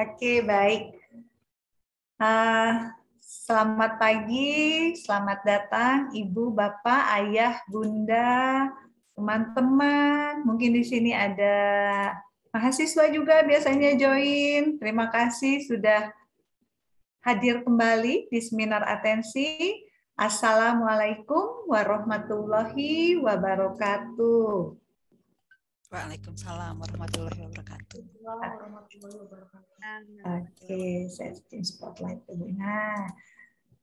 Oke, baik. Uh, selamat pagi, selamat datang Ibu, Bapak, Ayah, Bunda, teman-teman. Mungkin di sini ada mahasiswa juga biasanya join. Terima kasih sudah hadir kembali di seminar atensi. Assalamualaikum warahmatullahi wabarakatuh. Waalaikumsalam warahmatullahi wabarakatuh. Oke, saya spotlight dulu. Nah,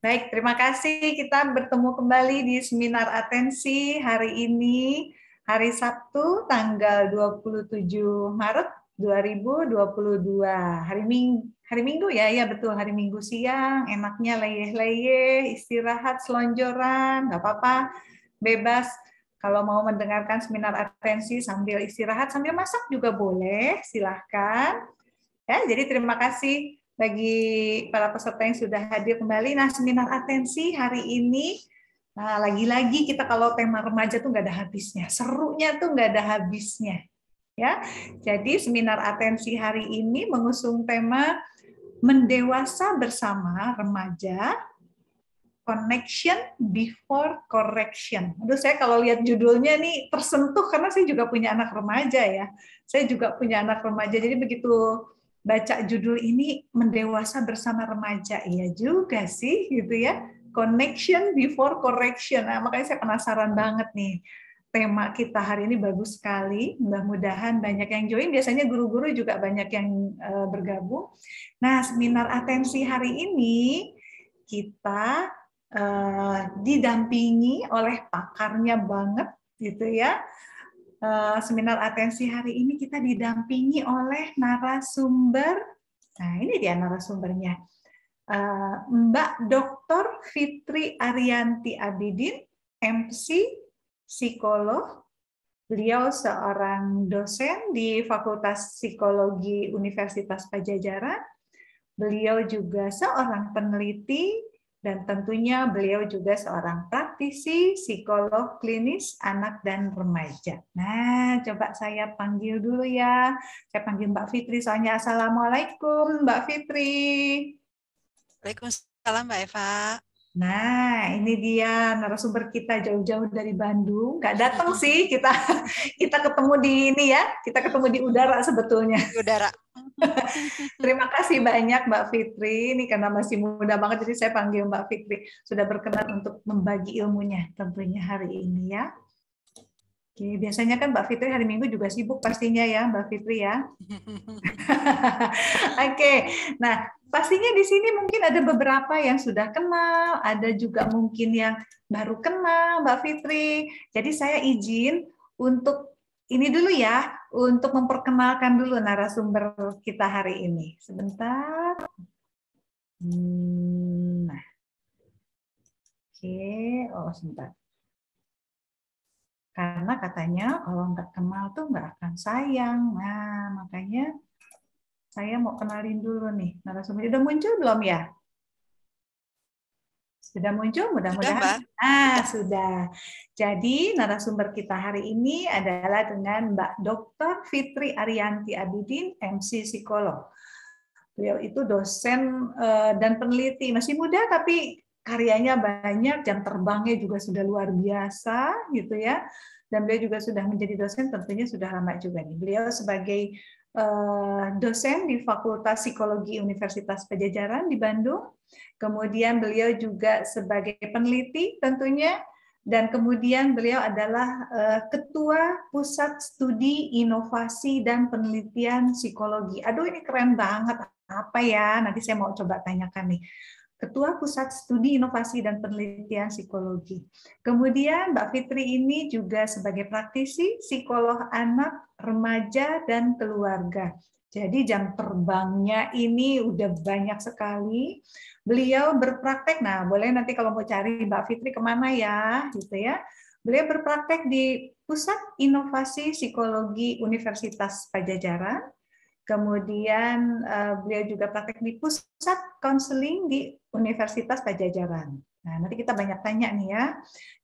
baik, terima kasih. Kita bertemu kembali di seminar atensi hari ini, hari Sabtu, tanggal 27 Maret 2022. Hari Minggu, hari Minggu ya, ya betul hari Minggu siang, enaknya leyeh-leyeh, istirahat, selonjoran, nggak apa-apa, bebas kalau mau mendengarkan seminar atensi sambil istirahat, sambil masak juga boleh, silahkan. Ya, jadi terima kasih bagi para peserta yang sudah hadir kembali. Nah, seminar atensi hari ini Nah, lagi-lagi kita kalau tema remaja tuh nggak ada habisnya, serunya tuh nggak ada habisnya, ya. Jadi seminar atensi hari ini mengusung tema mendewasa bersama remaja connection before correction. Aduh, saya kalau lihat judulnya nih tersentuh karena saya juga punya anak remaja ya. Saya juga punya anak remaja. Jadi begitu baca judul ini mendewasa bersama remaja, iya juga sih gitu ya. Connection before correction. Nah, makanya saya penasaran banget nih. Tema kita hari ini bagus sekali. Mudah-mudahan banyak yang join. Biasanya guru-guru juga banyak yang eh, bergabung. Nah, seminar atensi hari ini kita Eh, didampingi oleh pakarnya banget gitu ya. Eh, seminar atensi hari ini kita didampingi oleh narasumber. Nah, ini dia narasumbernya. Eh, Mbak Dr. Fitri Arianti Abidin, MC, psikolog. Beliau seorang dosen di Fakultas Psikologi Universitas Pajajaran. Beliau juga seorang peneliti dan tentunya beliau juga seorang praktisi psikolog klinis anak dan remaja. Nah, coba saya panggil dulu ya. Saya panggil Mbak Fitri soalnya Assalamualaikum Mbak Fitri. Waalaikumsalam Mbak Eva. Nah, ini dia narasumber kita jauh-jauh dari Bandung. Gak datang sih kita kita ketemu di ini ya. Kita ketemu di udara sebetulnya. Di udara. Terima kasih banyak Mbak Fitri. Ini karena masih muda banget, jadi saya panggil Mbak Fitri. Sudah berkenan untuk membagi ilmunya tentunya hari ini ya. Oke, biasanya kan Mbak Fitri hari Minggu juga sibuk pastinya ya Mbak Fitri ya. Oke, nah pastinya di sini mungkin ada beberapa yang sudah kenal, ada juga mungkin yang baru kenal Mbak Fitri. Jadi saya izin untuk ini dulu ya untuk memperkenalkan dulu narasumber kita hari ini. Sebentar. Hmm, nah. Oke, oh sebentar. Karena katanya kalau nggak kenal tuh nggak akan sayang. Nah, makanya saya mau kenalin dulu nih narasumber. Udah muncul belum ya? Sudah muncul mudah-mudahan. ah, sudah. Jadi narasumber kita hari ini adalah dengan Mbak Dr. Fitri Arianti Abidin, MC Psikolog. Beliau itu dosen eh, dan peneliti, masih muda tapi karyanya banyak, jam terbangnya juga sudah luar biasa gitu ya. Dan beliau juga sudah menjadi dosen tentunya sudah lama juga nih. Beliau sebagai Eh, dosen di Fakultas Psikologi Universitas Pajajaran di Bandung. Kemudian beliau juga sebagai peneliti tentunya dan kemudian beliau adalah eh, ketua Pusat Studi Inovasi dan Penelitian Psikologi. Aduh ini keren banget. Apa ya? Nanti saya mau coba tanyakan nih. Ketua Pusat Studi Inovasi dan Penelitian Psikologi. Kemudian Mbak Fitri ini juga sebagai praktisi psikolog anak remaja dan keluarga. Jadi jam terbangnya ini udah banyak sekali. Beliau berpraktek, nah boleh nanti kalau mau cari Mbak Fitri kemana ya, gitu ya. Beliau berpraktek di Pusat Inovasi Psikologi Universitas Pajajaran. Kemudian eh, beliau juga praktek di Pusat Konseling di Universitas Pajajaran. Nah, nanti kita banyak tanya nih ya.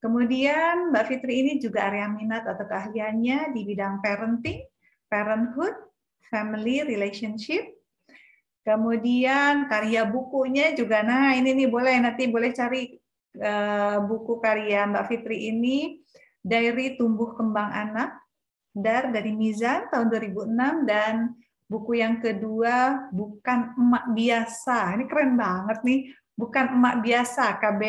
Kemudian Mbak Fitri ini juga area minat atau keahliannya di bidang parenting, parenthood, family relationship, kemudian karya bukunya juga. Nah, ini nih boleh nanti boleh cari uh, buku karya Mbak Fitri ini Diary Tumbuh Kembang Anak Dar dari Mizan tahun 2006 dan buku yang kedua bukan emak biasa. Ini keren banget nih bukan emak biasa, KB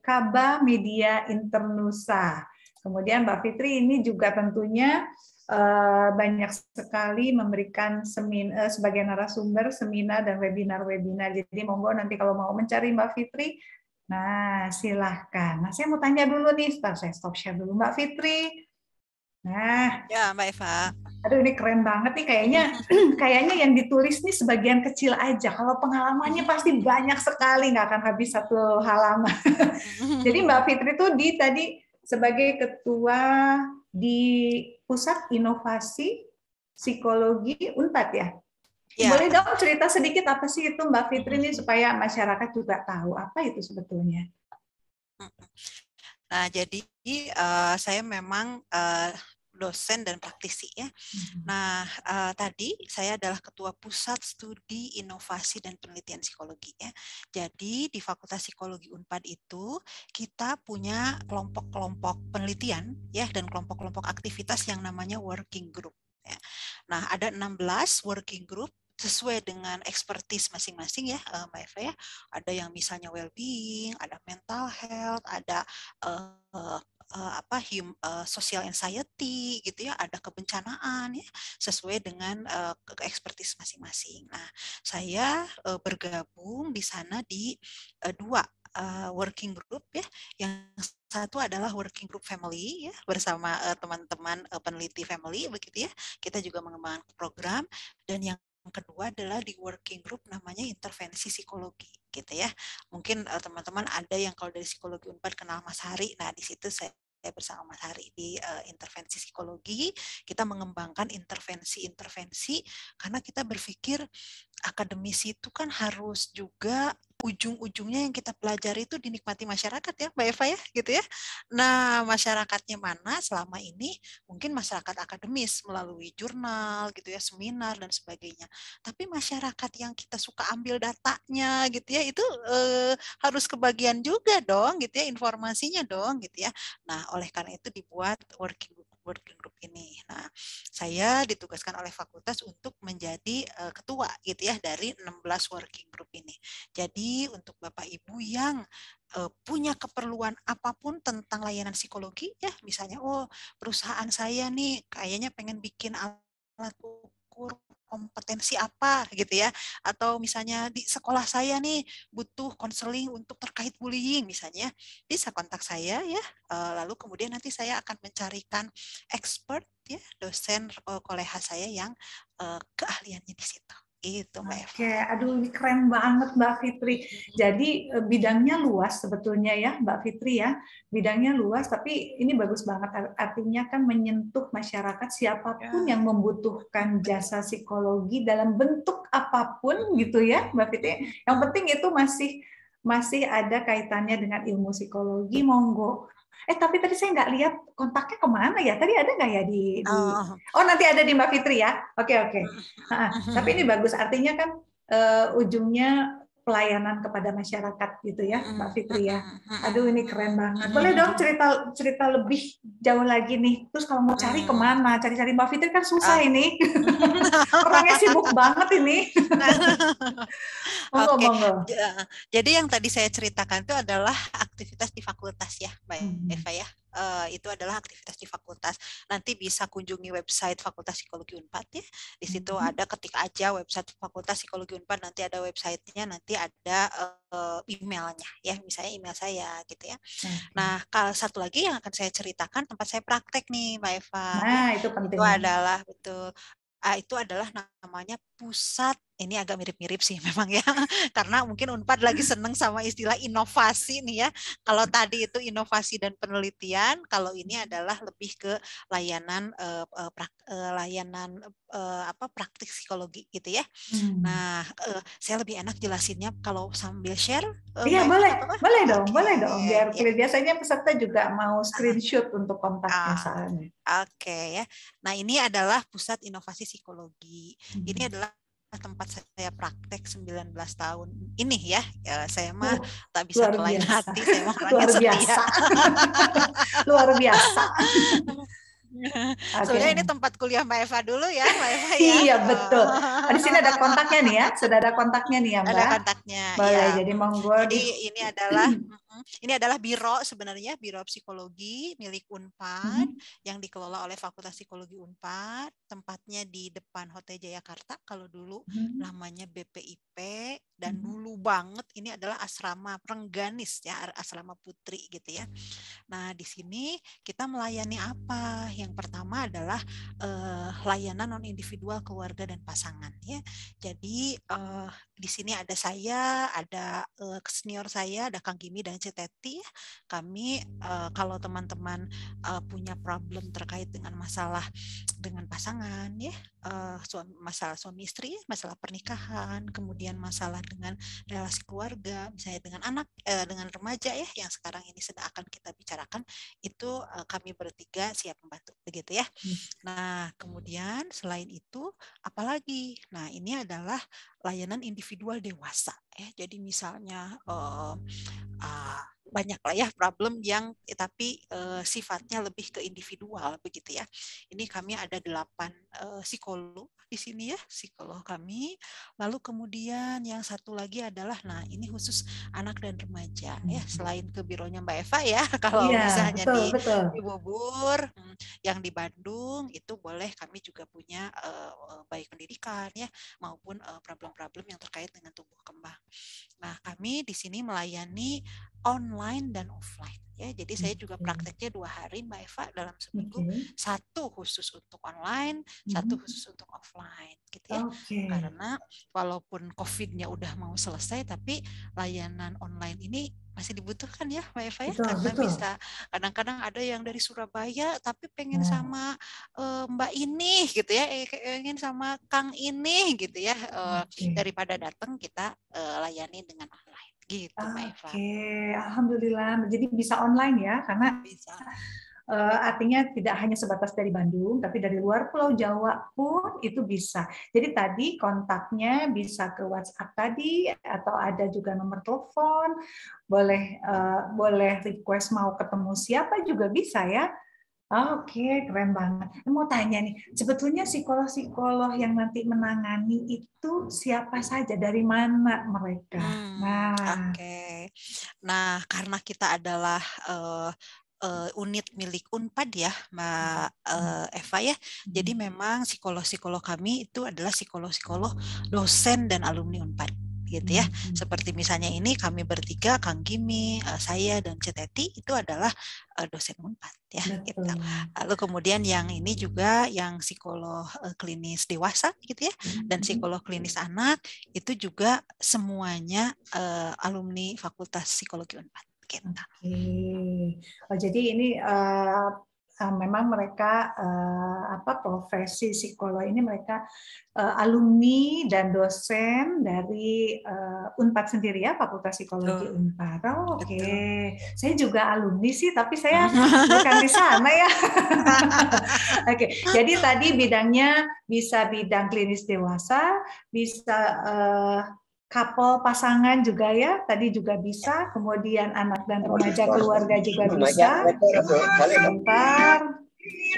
Kaba Media Internusa. Kemudian Mbak Fitri ini juga tentunya eh, banyak sekali memberikan semin, uh, sebagai narasumber seminar dan webinar-webinar. Jadi monggo nanti kalau mau mencari Mbak Fitri, nah silahkan. Nah saya mau tanya dulu nih, sebentar saya stop share dulu Mbak Fitri. Nah, ya Mbak Eva. Aduh ini keren banget nih kayaknya kayaknya yang ditulis nih sebagian kecil aja. Kalau pengalamannya hmm. pasti banyak sekali nggak akan habis satu halaman. Jadi Mbak Fitri tuh di tadi sebagai ketua di Pusat Inovasi Psikologi Unpad ya. Ya. Boleh dong cerita sedikit apa sih itu Mbak Fitri nih supaya masyarakat juga tahu apa itu sebetulnya. Nah, jadi uh, saya memang uh, dosen dan praktisi ya. Hmm. Nah uh, tadi saya adalah ketua pusat studi inovasi dan penelitian psikologi ya. Jadi di Fakultas Psikologi Unpad itu kita punya kelompok-kelompok penelitian ya dan kelompok-kelompok aktivitas yang namanya working group. Ya. Nah, ada 16 working group sesuai dengan ekspertis masing-masing ya eh, Mbak Eva ya. Ada yang misalnya well-being, ada mental health, ada uh, uh, apa hum, uh, eh, social anxiety gitu ya, ada kebencanaan ya sesuai dengan uh, ekspertis masing-masing. Nah, saya uh, bergabung di sana di uh, dua uh, working group ya yang satu adalah working group family ya bersama teman-teman uh, uh, peneliti family begitu ya kita juga mengembangkan program dan yang kedua adalah di working group namanya intervensi psikologi gitu ya. Mungkin eh, teman-teman uh, ada yang kalau dari psikologi Unpad kenal Mas Hari. Nah, di situ saya saya bersama Mas Hari di uh, intervensi psikologi, kita mengembangkan intervensi-intervensi karena kita berpikir akademisi itu kan harus juga ujung-ujungnya yang kita pelajari itu dinikmati masyarakat ya Mbak Eva ya gitu ya. Nah masyarakatnya mana selama ini mungkin masyarakat akademis melalui jurnal gitu ya seminar dan sebagainya. Tapi masyarakat yang kita suka ambil datanya gitu ya itu eh, harus kebagian juga dong gitu ya informasinya dong gitu ya. Nah oleh karena itu dibuat working group working group ini. Nah, saya ditugaskan oleh fakultas untuk menjadi uh, ketua gitu ya dari 16 working group ini. Jadi untuk Bapak Ibu yang uh, punya keperluan apapun tentang layanan psikologi ya, misalnya oh perusahaan saya nih kayaknya pengen bikin alat ukur kompetensi apa gitu ya atau misalnya di sekolah saya nih butuh konseling untuk terkait bullying misalnya bisa kontak saya ya eh, lalu kemudian nanti saya akan mencarikan expert ya dosen eh, koleha saya yang eh, keahliannya di situ. Itu Mbak Eva. Oke, aduh ini keren banget Mbak Fitri. Jadi eh, bidangnya luas sebetulnya ya Mbak Fitri ya. Bidangnya luas tapi ini bagus banget artinya kan menyentuh masyarakat siapapun ya. yang membutuhkan jasa psikologi dalam bentuk apapun gitu ya Mbak Fitri. Yang penting itu masih masih ada kaitannya dengan ilmu psikologi monggo eh tapi tadi saya nggak lihat kontaknya kemana ya tadi ada nggak ya di, di oh. oh, oh nanti ada di Mbak Fitri ya oke okay, oke okay. tapi ini bagus artinya kan uh, ujungnya pelayanan kepada masyarakat gitu ya Mbak Fitri ya. Aduh ini keren banget. Boleh dong cerita cerita lebih jauh lagi nih. Terus kalau mau cari kemana? Cari-cari Mbak Fitri kan susah ah. ini. Orangnya sibuk banget ini. Oke. okay. Jadi yang tadi saya ceritakan itu adalah aktivitas di fakultas ya Mbak hmm. Eva ya. Eh, itu adalah aktivitas di fakultas. Nanti bisa kunjungi website Fakultas Psikologi Unpad ya. Di situ -hmm. ada ketik aja website Fakultas Psikologi Unpad, nanti ada websitenya, nanti ada uh, emailnya ya, misalnya email saya gitu ya. -hmm. Nah, kalau satu lagi yang akan saya ceritakan tempat saya praktek nih, Mbak Eva. Ya. Nah, itu penting. Itu adalah betul. Uh, itu adalah namanya pusat ini agak mirip-mirip sih memang ya karena hmm. mungkin Unpad lagi seneng sama istilah inovasi nih ya kalau tadi itu inovasi dan penelitian kalau ini hmm. adalah lebih ke layanan eh, eh prak, uh, layanan eh, apa praktik psikologi gitu ya hmm. nah eh, saya lebih enak jelasinnya kalau sambil share eh, iya boleh boleh dong okay. boleh dong biar iya. biasanya peserta juga mau screenshot untuk kontak misalnya ah, oke okay, ya nah ini adalah pusat inovasi psikologi hmm. ini adalah tempat saya praktek 19 tahun ini ya, ya saya mah tak bisa lain hati saya mah luar biasa. setia luar biasa okay. ini tempat kuliah Mbak Eva dulu ya, Mbak Eva ya. iya oh. betul. Oh, di sini ada kontaknya nih ya, sudah ada kontaknya nih ya Mbak. Ada kontaknya. Boleh, ya. jadi monggo. Jadi ini adalah Ini adalah biro sebenarnya biro psikologi milik Unpad hmm. yang dikelola oleh Fakultas Psikologi Unpad, tempatnya di depan Hotel Jayakarta kalau dulu hmm. namanya BPIP dan hmm. dulu banget ini adalah asrama Rengganis ya, asrama putri gitu ya. Nah, di sini kita melayani apa? Yang pertama adalah eh, layanan non individual keluarga dan pasangan ya. Jadi eh, di sini ada saya, ada eh, senior saya, ada Kang Gimi dan ya. kami uh, kalau teman-teman uh, punya problem terkait dengan masalah dengan pasangan ya uh, eh, suami, masalah suami istri masalah pernikahan kemudian masalah dengan relasi keluarga misalnya dengan anak uh, dengan remaja ya yang sekarang ini sedang akan kita bicarakan itu uh, kami bertiga siap membantu begitu ya hmm. nah kemudian selain itu apalagi nah ini adalah layanan individual dewasa ya jadi misalnya uh, uh, banyak lah ya problem yang eh, tapi uh, sifatnya lebih ke individual begitu ya. Ini kami ada delapan uh, psikolog di sini ya, psikolog kami. Lalu kemudian yang satu lagi adalah nah ini khusus anak dan remaja ya hmm. selain ke bironya Mbak Eva ya kalau ya, misalnya betul, di, betul. di Bogor hmm, yang di Bandung itu boleh kami juga punya uh, baik pendidikan ya maupun problem-problem uh, yang terkait dengan tumbuh kembang. Nah, kami di sini melayani online online dan offline ya jadi saya juga prakteknya dua hari mbak Eva dalam seminggu okay. satu khusus untuk online mm-hmm. satu khusus untuk offline gitu ya okay. karena walaupun covidnya udah mau selesai tapi layanan online ini masih dibutuhkan ya Mbak Eva ya betul, karena betul. bisa kadang-kadang ada yang dari Surabaya tapi pengen nah. sama uh, Mbak ini gitu ya eh, pengen sama Kang ini gitu ya uh, okay. daripada datang kita uh, layani dengan gitu Oke, Eva. Oke, alhamdulillah. Jadi bisa online ya karena bisa. Uh, artinya tidak hanya sebatas dari Bandung, tapi dari luar Pulau Jawa pun itu bisa. Jadi tadi kontaknya bisa ke WhatsApp tadi atau ada juga nomor telepon, boleh uh, boleh request mau ketemu siapa juga bisa ya. Oke, okay, keren banget. Mau tanya nih, sebetulnya psikolog-psikolog yang nanti menangani itu siapa saja, dari mana mereka? Hmm, nah, oke. Okay. Nah, karena kita adalah uh, uh, unit milik Unpad ya, Mbak uh, eh, hmm. Eva ya. Jadi hmm. memang psikolog-psikolog kami itu adalah psikolog-psikolog dosen dan alumni Unpad gitu ya. Hmm. Seperti misalnya ini kami bertiga, Kang Gimi, eh, saya dan Ceteti itu adalah eh, dosen Unpad ya. Gitu. Lalu kemudian yang ini juga yang psikolog eh, klinis dewasa gitu ya dan hmm. psikolog klinis anak itu juga semuanya uh, alumni Fakultas Psikologi Unpad. Kita. Gitu. Oke, oh, jadi ini uh, Ah, memang mereka uh, apa profesi psikolog ini mereka uh, alumni dan dosen dari uh, Unpad sendiri ya Fakultas Psikologi oh. Unpad. Oh, Oke, okay. saya juga alumni sih tapi saya ah. bukan di sana ya. Oke, okay. jadi tadi bidangnya bisa bidang klinis dewasa, bisa uh, couple pasangan juga ya tadi juga bisa kemudian anak dan remaja keluarga juga bisa sebentar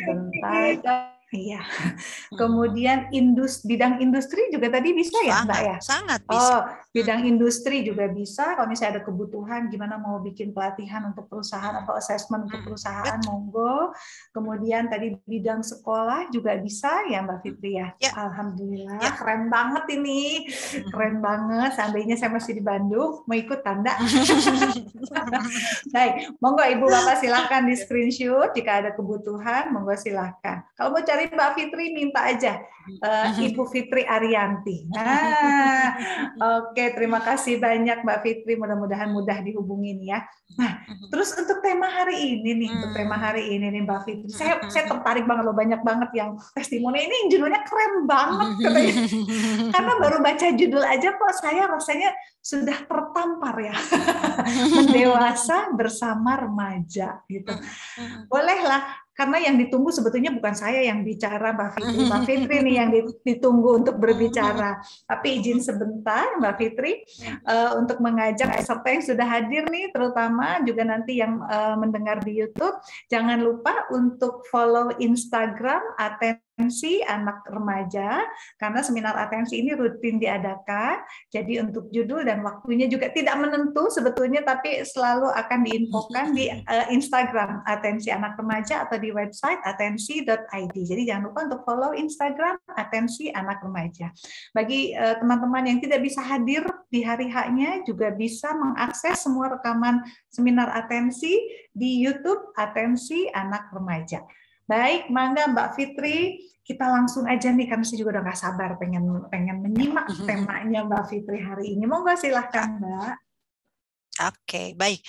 sebentar Iya. Hmm. Kemudian indus, bidang industri juga tadi bisa sangat, ya, Mbak ya? Sangat oh, bisa. Oh, bidang hmm. industri juga bisa. Kalau misalnya ada kebutuhan, gimana mau bikin pelatihan untuk perusahaan atau assessment untuk hmm. perusahaan, Betul. monggo. Kemudian tadi bidang sekolah juga bisa ya, Mbak Fitri ya. ya. Alhamdulillah, ya. keren banget ini, keren banget. Seandainya saya masih di Bandung, mau ikut tanda. Baik, monggo Ibu Bapak silahkan di screenshot jika ada kebutuhan, monggo silahkan. Kalau mau cari dari Mbak Fitri minta aja uh, Ibu Fitri Arianti. Nah, oke okay, terima kasih banyak Mbak Fitri. Mudah-mudahan mudah dihubungin ya. Nah, mm-hmm. terus untuk tema hari ini nih, untuk mm. tema hari ini nih Mbak Fitri, mm-hmm. saya saya tertarik banget loh banyak banget yang testimoni ini judulnya keren banget katanya. Karena baru baca judul aja kok saya rasanya sudah tertampar ya. Mendewasa bersama remaja gitu. Bolehlah karena yang ditunggu sebetulnya bukan saya yang bicara Mbak Fitri. Mbak Fitri nih yang ditunggu untuk berbicara. Tapi izin sebentar Mbak Fitri eh, untuk mengajak peserta yang sudah hadir nih, terutama juga nanti yang eh, mendengar di YouTube, jangan lupa untuk follow Instagram atensi anak remaja karena seminar atensi ini rutin diadakan. Jadi untuk judul dan waktunya juga tidak menentu sebetulnya tapi selalu akan diinfokan di eh, Instagram atensi anak remaja atau di website atensi.id. Jadi jangan lupa untuk follow Instagram atensi anak remaja. Bagi eh, teman-teman yang tidak bisa hadir di hari haknya juga bisa mengakses semua rekaman seminar atensi di YouTube atensi anak remaja. Baik, mangga Mbak Fitri, kita langsung aja nih karena saya juga udah nggak sabar pengen pengen menyimak temanya Mbak Fitri hari ini. Monggo silahkan Mbak. Oke, okay, baik.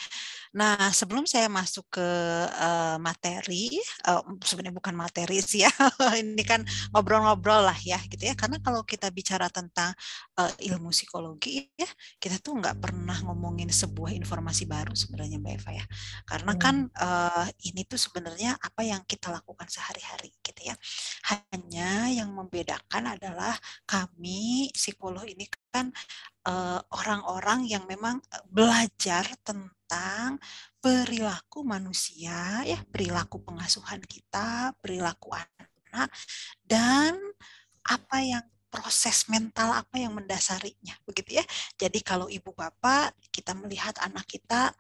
Nah, sebelum saya masuk ke uh, materi, uh, sebenarnya bukan materi sih ya, ini kan ngobrol-ngobrol lah ya gitu ya. Karena kalau kita bicara tentang uh, ilmu psikologi ya, kita tuh nggak pernah ngomongin sebuah informasi baru sebenarnya Mbak Eva ya. Karena iya. kan uh, ini tuh sebenarnya apa yang kita lakukan sehari-hari gitu ya. Hanya yang membedakan adalah kami psikolog ini kan orang-orang uh, yang memang belajar tentang tentang perilaku manusia, ya perilaku pengasuhan kita, perilaku anak, dan apa yang proses mental apa yang mendasarinya begitu ya. Jadi kalau ibu bapak kita melihat anak kita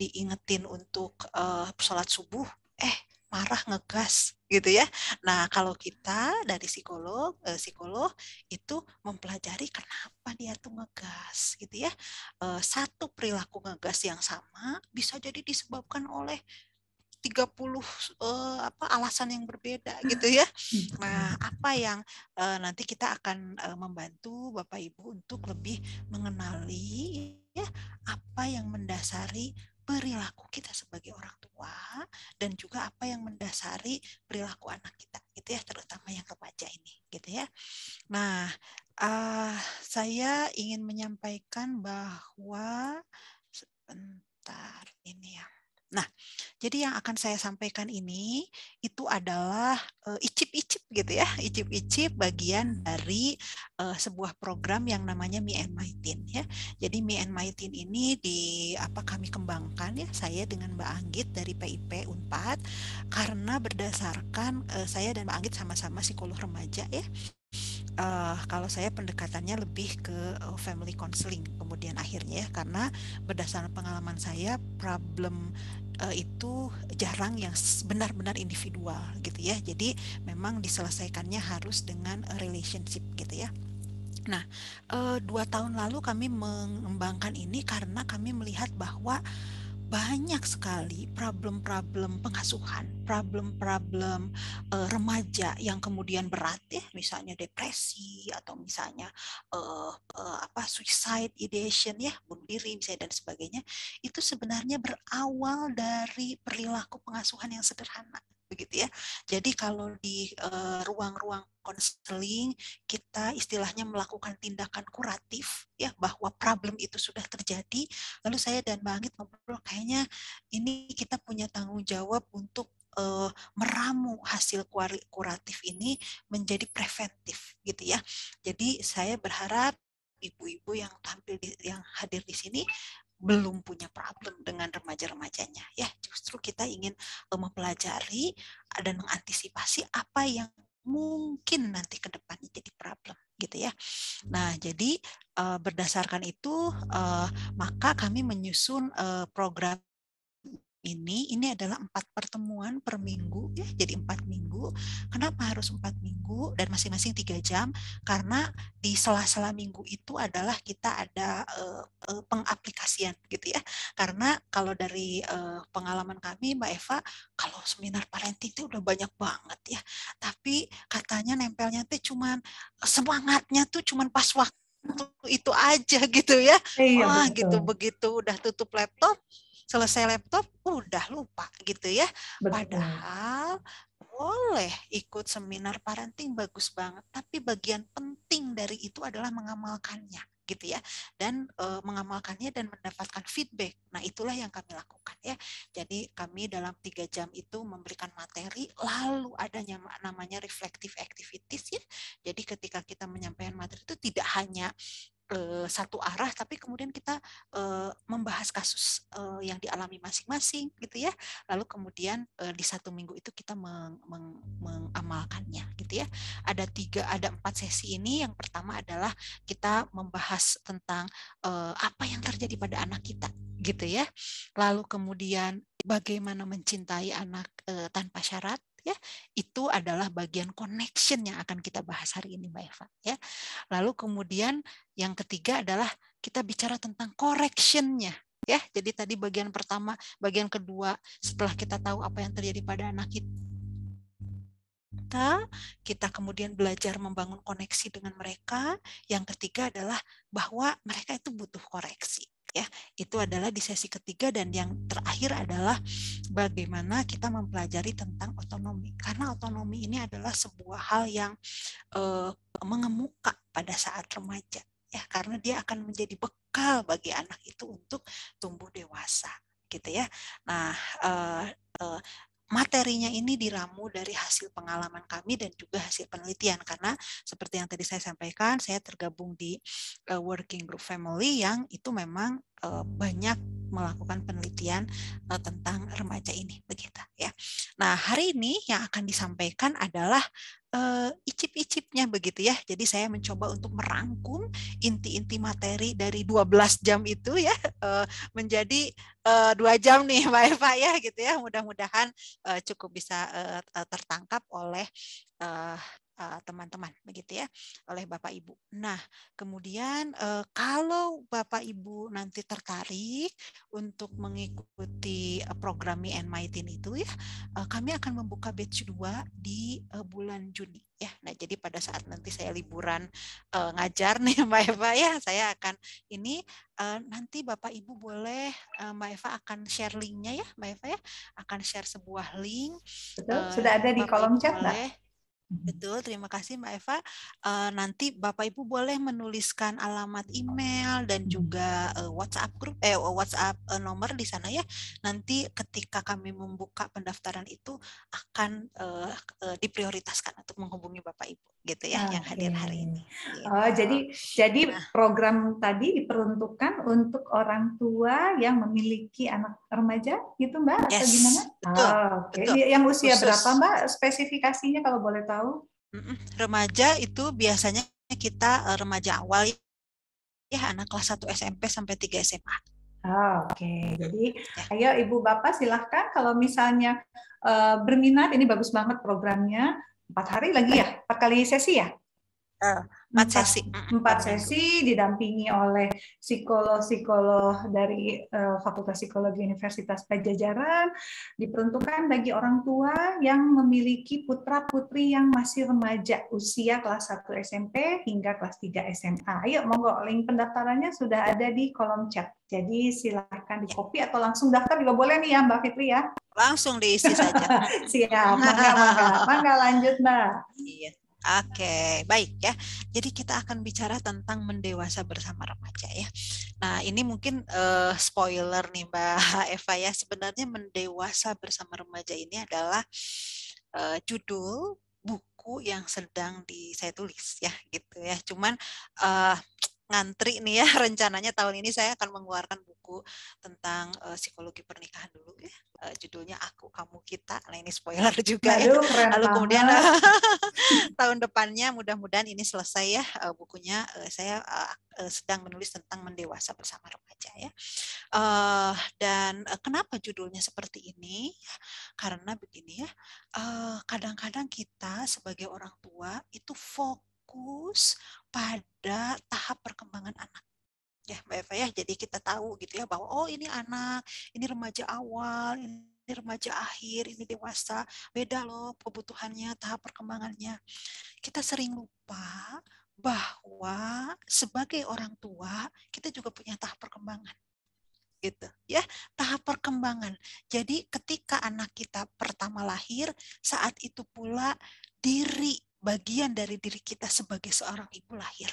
diingetin untuk uh, sholat subuh, eh marah ngegas gitu ya. Nah, kalau kita dari psikolog e, psikolog itu mempelajari kenapa dia tuh ngegas gitu ya. Eh, satu perilaku ngegas yang sama bisa jadi disebabkan oleh 30 e, eh, apa alasan yang berbeda gitu ya. Nah, apa yang e, nanti kita akan e, membantu Bapak Ibu untuk lebih mengenali ya apa yang mendasari perilaku kita sebagai orang tua dan juga apa yang mendasari perilaku anak kita gitu ya terutama yang remaja ini gitu ya nah uh, saya ingin menyampaikan bahwa sebentar ini ya Nah, jadi yang akan saya sampaikan ini itu adalah eh, icip-icip uh, gitu ya, icip-icip bagian dari uh, sebuah program yang namanya Me and My Teen ya. Jadi Me and My Teen ini di apa kami kembangkan ya saya dengan Mbak Anggit dari PIP Unpad karena berdasarkan uh, saya dan Mbak Anggit sama-sama psikolog remaja ya uh, kalau saya pendekatannya lebih ke eh, family counseling kemudian akhirnya ya karena berdasarkan pengalaman saya problem uh, itu jarang yang benar-benar individual gitu ya jadi memang diselesaikannya harus dengan relationship gitu ya Nah, uh, dua tahun lalu kami mengembangkan ini karena kami melihat bahwa banyak sekali problem-problem pengasuhan, problem-problem e, remaja yang kemudian berat ya, misalnya depresi atau misalnya e, e, apa suicide ideation ya, bunuh diri misalnya dan sebagainya, itu sebenarnya berawal dari perilaku pengasuhan yang sederhana begitu ya. Jadi kalau di eh, ruang-ruang uh, konseling -ruang kita istilahnya melakukan tindakan kuratif ya bahwa problem itu sudah terjadi lalu saya dan Mbak Anggit ngobrol kayaknya ini kita punya tanggung jawab untuk uh, meramu hasil kuratif ini menjadi preventif gitu ya. Jadi saya berharap ibu-ibu yang tampil di, yang hadir di sini belum punya problem dengan remaja-remajanya ya justru kita ingin eh, mempelajari eh, dan mengantisipasi apa yang mungkin nanti ke depannya jadi problem gitu ya. Nah, jadi eh, berdasarkan itu maka kami menyusun program ini ini adalah empat pertemuan per minggu ya jadi empat minggu kenapa harus empat minggu dan masing-masing tiga jam karena di sela-sela minggu itu adalah kita ada uh, uh, pengaplikasian gitu ya karena kalau dari uh, pengalaman kami Mbak Eva kalau seminar parenting itu udah banyak banget ya tapi katanya nempelnya tuh cuman semangatnya tuh cuman pas waktu itu aja gitu ya iya, wah gitu, betul. gitu begitu udah tutup laptop selesai laptop udah lupa gitu ya. Betul. Padahal boleh ikut seminar parenting bagus banget, tapi bagian penting dari itu adalah mengamalkannya gitu ya dan e, mengamalkannya dan mendapatkan feedback. Nah itulah yang kami lakukan ya. Jadi kami dalam tiga jam itu memberikan materi, lalu adanya namanya reflective activities ya. Jadi ketika kita menyampaikan materi itu tidak hanya uh, satu arah tapi kemudian kita uh, membahas kasus uh, yang dialami masing-masing gitu ya lalu kemudian uh, di satu minggu itu kita meng, meng, mengamalkannya gitu ya ada tiga ada empat sesi ini yang pertama adalah kita membahas tentang uh, apa yang terjadi pada anak kita gitu ya lalu kemudian bagaimana mencintai anak uh, tanpa syarat ya itu adalah bagian connection yang akan kita bahas hari ini Mbak Eva ya lalu kemudian yang ketiga adalah kita bicara tentang correctionnya ya jadi tadi bagian pertama bagian kedua setelah kita tahu apa yang terjadi pada anak kita kita, kita kemudian belajar membangun koneksi dengan mereka. Yang ketiga adalah bahwa mereka itu butuh koreksi ya itu adalah di sesi ketiga dan yang terakhir adalah bagaimana kita mempelajari tentang otonomi karena otonomi ini adalah sebuah hal yang eh, mengemuka pada saat remaja ya karena dia akan menjadi bekal bagi anak itu untuk tumbuh dewasa gitu ya nah eh, eh, materinya ini diramu dari hasil pengalaman kami dan juga hasil penelitian karena seperti yang tadi saya sampaikan saya tergabung di eh, working group family yang itu memang eh, banyak melakukan penelitian eh, tentang remaja ini begitu ya. Nah, hari ini yang akan disampaikan adalah uh, icip-icipnya begitu ya. Jadi saya mencoba untuk merangkum inti-inti materi dari 12 jam itu ya uh, menjadi eh, dua uh, jam nih Mbak Eva ya gitu ya. Mudah-mudahan uh, cukup bisa uh, tertangkap oleh uh, Eh, teman-teman uh, begitu ya oleh Bapak Ibu. Nah, kemudian uh, kalau Bapak Ibu nanti tertarik untuk mengikuti uh, program Me and My Teen itu ya, uh, kami akan membuka batch 2 di uh, bulan Juni ya. Nah, jadi pada saat nanti saya liburan uh, ngajar nih Mbak Eva ya, saya akan ini uh, nanti Bapak Ibu boleh uh, Mbak Eva akan share linknya ya Mbak Eva ya, akan share sebuah link. Betul, uh, sudah ada di kolom chat boleh, Mhm. Betul, terima kasih Mbak Eva. Uh, nanti Bapak Ibu boleh menuliskan alamat email dan juga uh, WhatsApp grup eh WhatsApp uh, nomor di sana ya. Nanti ketika kami membuka pendaftaran itu akan uh, uh, diprioritaskan untuk menghubungi Bapak Ibu gitu ya okay. yang hadir hari ini. Gitu. Oh, jadi jadi nah. program tadi diperuntukkan untuk orang tua yang memiliki anak remaja gitu Mbak yes, atau gimana? Betul, oh, okay. betul. Yang usia Khusus. berapa Mbak spesifikasinya kalau boleh tahu? Remaja itu biasanya kita eh, remaja awal ya anak kelas 1 SMP sampai 3 SMA. Oh, ah, Oke, okay. jadi ya. ayo Ibu Bapak silahkan kalau misalnya uh, berminat, ini bagus banget programnya, empat hari lagi ya empat kali sesi ya uh, empat sesi ah, empat sesi didampingi oleh psikolog psikolog dari uh, Fakultas Psikologi Universitas Pajajaran diperuntukkan bagi orang tua yang memiliki putra putri yang masih remaja usia kelas 1 SMP hingga kelas 3 SMA ayo monggo link pendaftarannya sudah ada di kolom chat jadi silahkan di ya. copy atau langsung daftar juga boleh nih ya Mbak Fitri ya langsung diisi saja siap mangga mangga mangga lanjut Mbak iya Oke, okay, baik ya. Jadi kita akan bicara tentang mendewasa bersama remaja ya. Nah, ini mungkin uh, spoiler nih Mbak Eva ya. Sebenarnya mendewasa bersama remaja ini adalah uh, judul buku yang sedang di saya tulis ya gitu ya. Cuman uh, ngantri nih ya rencananya tahun ini saya akan mengeluarkan buku tentang uh, psikologi pernikahan dulu ya uh, judulnya aku kamu kita nah ini spoiler juga ya. Aduh, ya lalu kemudian tahun depannya mudah-mudahan ini selesai ya uh, bukunya uh, saya uh, uh, sedang menulis tentang mendewasa bersama remaja ya uh, dan uh, kenapa judulnya seperti ini karena begini ya kadang kadang-kadang kita sebagai orang tua itu fokus pada tahap perkembangan anak ya Mbak Eva ya jadi kita tahu gitu ya bahwa oh ini anak ini remaja awal ini remaja akhir ini dewasa beda loh kebutuhannya tahap perkembangannya kita sering lupa bahwa sebagai orang tua kita juga punya tahap perkembangan gitu ya tahap perkembangan jadi ketika anak kita pertama lahir saat itu pula diri bagian dari diri kita sebagai seorang ibu lahir.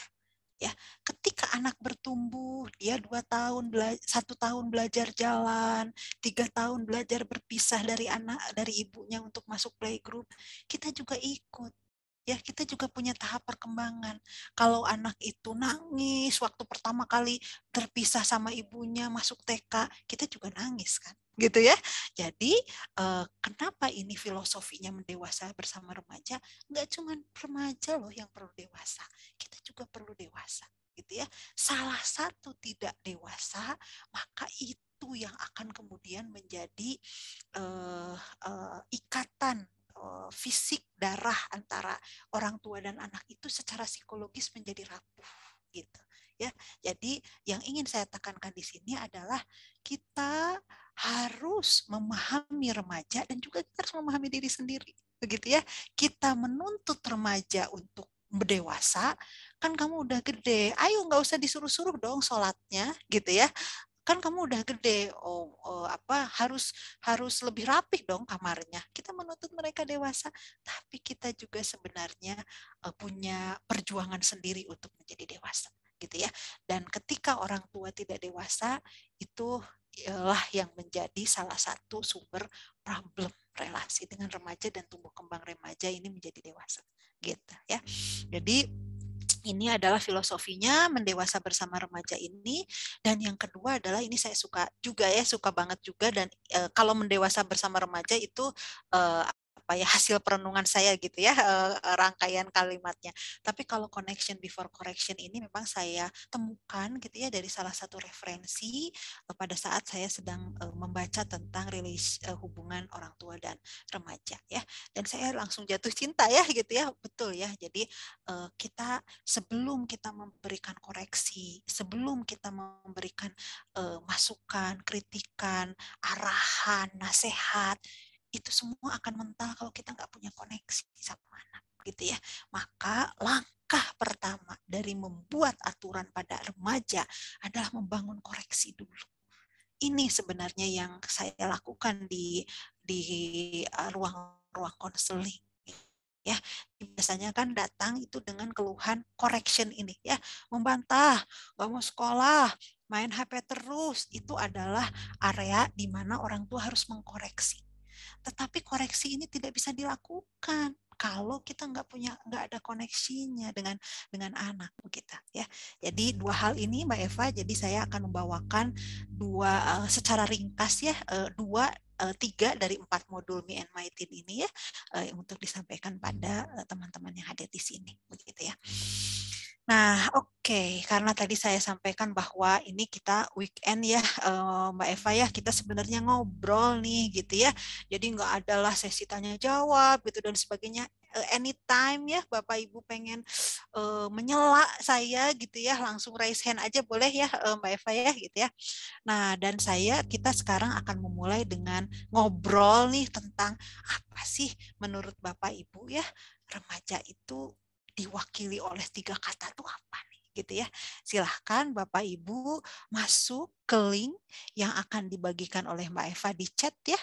Ya, ketika anak bertumbuh, dia dua tahun satu tahun belajar jalan, tiga tahun belajar berpisah dari anak dari ibunya untuk masuk playgroup, kita juga ikut ya kita juga punya tahap perkembangan. Kalau anak itu nangis waktu pertama kali terpisah sama ibunya masuk TK, kita juga nangis kan, gitu ya. Jadi eh, kenapa ini filosofinya mendewasa bersama remaja? Enggak cuma remaja loh yang perlu dewasa, kita juga perlu dewasa, gitu ya. Salah satu tidak dewasa maka itu yang akan kemudian menjadi uh, uh, ikatan Eh, fisik darah antara orang tua dan anak itu secara psikologis menjadi rapuh gitu ya jadi yang ingin saya tekankan di sini adalah kita harus memahami remaja dan juga kita harus memahami diri sendiri begitu ya kita menuntut remaja untuk berdewasa kan kamu udah gede ayo nggak usah disuruh-suruh dong sholatnya gitu ya kan kamu udah gede oh, oh apa harus harus lebih rapih dong kamarnya kita menuntut mereka dewasa tapi kita juga sebenarnya uh, punya perjuangan sendiri untuk menjadi dewasa gitu ya dan ketika orang tua tidak dewasa itu lah yang menjadi salah satu sumber problem relasi dengan remaja dan tumbuh kembang remaja ini menjadi dewasa gitu ya jadi ini adalah filosofinya mendewasa bersama remaja ini dan yang kedua adalah ini saya suka juga ya suka banget juga dan e, kalau mendewasa bersama remaja itu e, apa ya hasil perenungan saya gitu ya eh, eh, rangkaian kalimatnya. Tapi kalau connection before correction ini memang saya temukan gitu ya dari salah satu referensi eh, pada saat saya sedang membaca tentang rilis hubungan orang tua dan remaja ya. Dan saya langsung jatuh cinta ya gitu ya. Betul ya. Jadi kita sebelum kita memberikan koreksi, sebelum kita memberikan masukan, kritikan, arahan, nasihat itu semua akan mental kalau kita nggak punya koneksi sama anak gitu ya maka langkah pertama dari membuat aturan pada remaja adalah membangun koreksi dulu ini sebenarnya yang saya lakukan di di eh, ruang-ruang konseling ya biasanya kan datang itu dengan keluhan correction ini ya membantah nggak mau sekolah main HP terus itu adalah area di mana orang tua harus mengkoreksi tetapi koreksi ini tidak bisa dilakukan kalau kita nggak punya nggak ada koneksinya dengan dengan anak kita ya jadi dua hal ini mbak Eva jadi saya akan membawakan dua eh, secara ringkas ya eh, dua eh, tiga dari empat modul Me and My Teen ini ya untuk disampaikan pada teman -teman yang hadir di sini begitu ya Nah, oke, okay. karena tadi saya sampaikan bahwa ini kita weekend ya, eh, Mbak Eva ya, kita sebenarnya ngobrol nih gitu ya. Jadi nggak adalah sesi tanya jawab gitu dan sebagainya. Eh, anytime ya, Bapak Ibu pengen uh, menyela saya gitu ya, langsung raise hand aja boleh ya, Mbak Eva ya gitu ya. Nah, dan saya kita sekarang akan memulai dengan ngobrol nih tentang apa sih menurut Bapak Ibu ya remaja itu diwakili oleh tiga kata itu apa nih? gitu ya. Silahkan Bapak Ibu masuk ke link yang akan dibagikan oleh Mbak Eva di chat ya.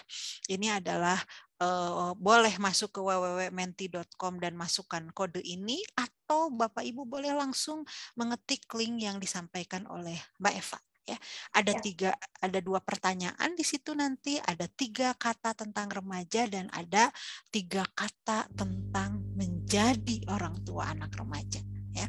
Ini adalah eh, boleh masuk ke www.menti.com dan masukkan kode ini atau Bapak Ibu boleh langsung mengetik link yang disampaikan oleh Mbak Eva ya. Ada ya. tiga, ada dua pertanyaan di situ nanti, ada tiga kata tentang remaja dan ada tiga kata tentang menjadi menjadi orang tua anak remaja ya.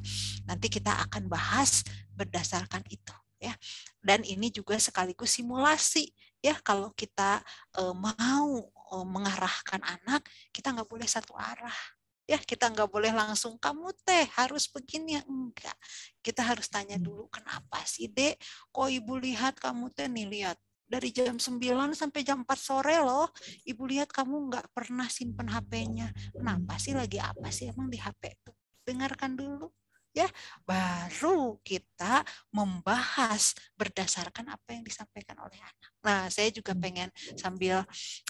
Nanti kita akan bahas berdasarkan itu ya. Dan ini juga sekaligus simulasi ya kalau kita e, mau e, mengarahkan anak, kita nggak boleh satu arah ya kita nggak boleh langsung kamu teh harus begini enggak kita harus tanya hmm. dulu kenapa sih dek kok ibu lihat kamu teh nih lihat dari jam 9 sampai jam 4 sore loh. Ibu lihat kamu nggak pernah simpen HP-nya. Kenapa sih lagi apa sih emang di HP itu? Dengarkan dulu ya baru kita membahas berdasarkan apa yang disampaikan oleh anak. Nah, saya juga hmm. pengen sambil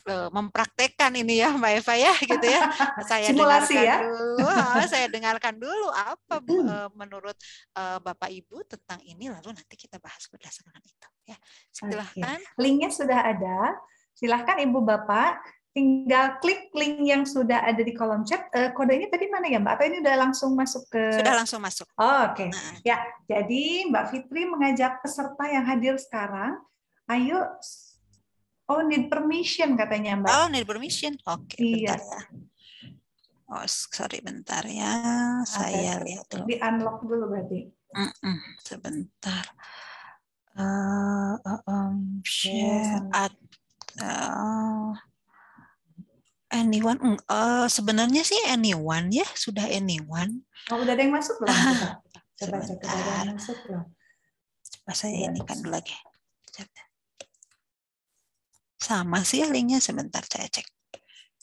uh, mempraktekkan ini ya Mbak Eva ya gitu ya. Saya Simulasi dengarkan ya. dulu, oh, saya dengarkan dulu apa uh, menurut uh, Bapak Ibu tentang ini lalu nanti kita bahas berdasarkan itu ya. Silahkan. Okay. Linknya sudah ada. Silahkan Ibu Bapak tinggal klik link yang sudah ada di kolom chat. Uh, kode ini tadi mana ya Mbak? Atau ini udah langsung masuk ke? Sudah langsung masuk. Oh, Oke. Okay. Nah. Ya, jadi Mbak Fitri mengajak peserta yang hadir sekarang, ayo. Oh, need permission katanya Mbak. Oh, need permission. Oke. Okay, iya. Bentar ya. Oh, sorry bentar ya. Saya lihat dulu. Di unlock dulu berarti. Mm -mm, sebentar. Uh, um, iya, share at. Uh, Anyone? Uh, sebenarnya sih anyone ya, sudah anyone. Oh, udah ada yang masuk belum? Ah, coba cek ada yang masuk belum? Coba saya iya. ini kan lagi. Sama sih linknya sebentar saya cek.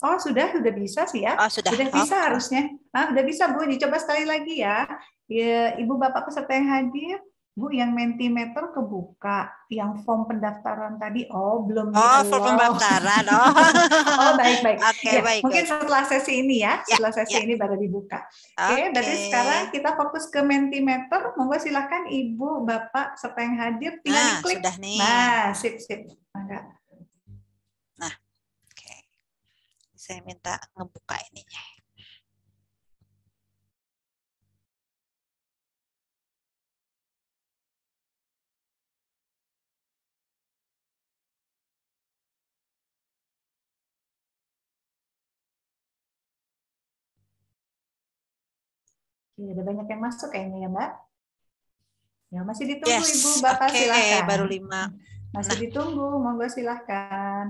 Oh sudah sudah bisa sih ya. Oh, sudah. Sudah oh. bisa oh. harusnya. Ah sudah bisa Bu. Dicoba sekali lagi ya. ya. Ibu bapak peserta yang hadir Bu, yang Mentimeter kebuka, yang form pendaftaran tadi, oh belum. Oh, form pendaftaran, oh. oh baik baik. Okay, ya, baik. Mungkin setelah sesi ini ya, ya setelah sesi ya. ini baru dibuka. Oke, okay, okay. berarti sekarang kita fokus ke Mentimeter. Monggo silahkan Ibu, Bapak, serta yang hadir tinggal nah, diklik. Sudah nih. Nah, sip sip. enggak Nah, oke. Okay. Saya minta ngebuka ininya. Ya, ada banyak yang masuk kayaknya ya Mbak. Ya masih ditunggu yes. Ibu Bapak okay, silahkan. baru lima. Masih nah. ditunggu, monggo silahkan.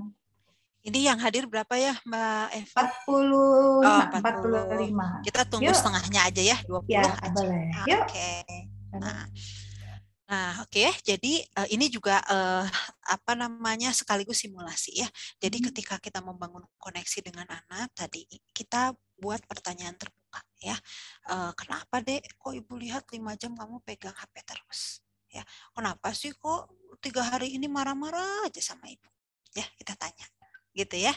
Ini yang hadir berapa ya Mbak Eva? 40, oh, 40. 45. Kita tunggu Yuk. setengahnya aja ya, 20 ya, aja. Boleh. Nah, oke. Okay. Nah. Nah, oke, okay. jadi uh, ini juga uh, apa namanya sekaligus simulasi ya. Jadi mm-hmm. ketika kita membangun koneksi dengan anak tadi, kita buat pertanyaan ter ya e, kenapa dek kok ibu lihat lima jam kamu pegang HP terus ya kenapa sih kok tiga hari ini marah-marah aja sama ibu ya kita tanya gitu ya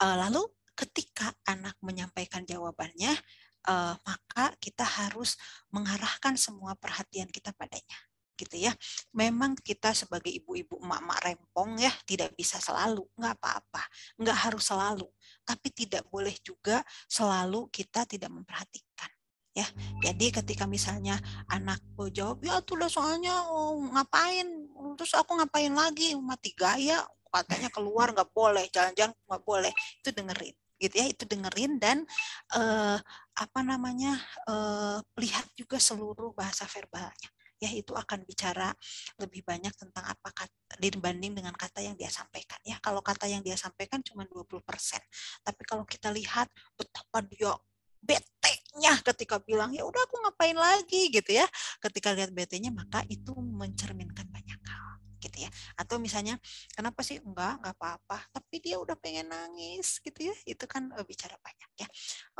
e, lalu ketika anak menyampaikan jawabannya e, maka kita harus mengarahkan semua perhatian kita padanya gitu ya. Memang kita sebagai ibu-ibu emak-emak rempong ya tidak bisa selalu, nggak apa-apa, nggak harus selalu, tapi tidak boleh juga selalu kita tidak memperhatikan ya. Jadi ketika misalnya anak anakku jawab ya tuh soalnya oh, ngapain, terus aku ngapain lagi mati gaya, katanya keluar nggak boleh, jalan-jalan nggak boleh, itu dengerin gitu ya itu dengerin dan eh, apa namanya eh, lihat juga seluruh bahasa verbalnya ya itu akan bicara lebih banyak tentang apa kata, dibanding dengan kata yang dia sampaikan ya kalau kata yang dia sampaikan cuma 20% tapi kalau kita lihat betapa dia bete-nya ketika bilang ya udah aku ngapain lagi gitu ya ketika lihat bete-nya maka itu mencerminkan gitu ya atau misalnya kenapa sih enggak enggak apa-apa tapi dia udah pengen nangis gitu ya itu kan e, bicara banyak ya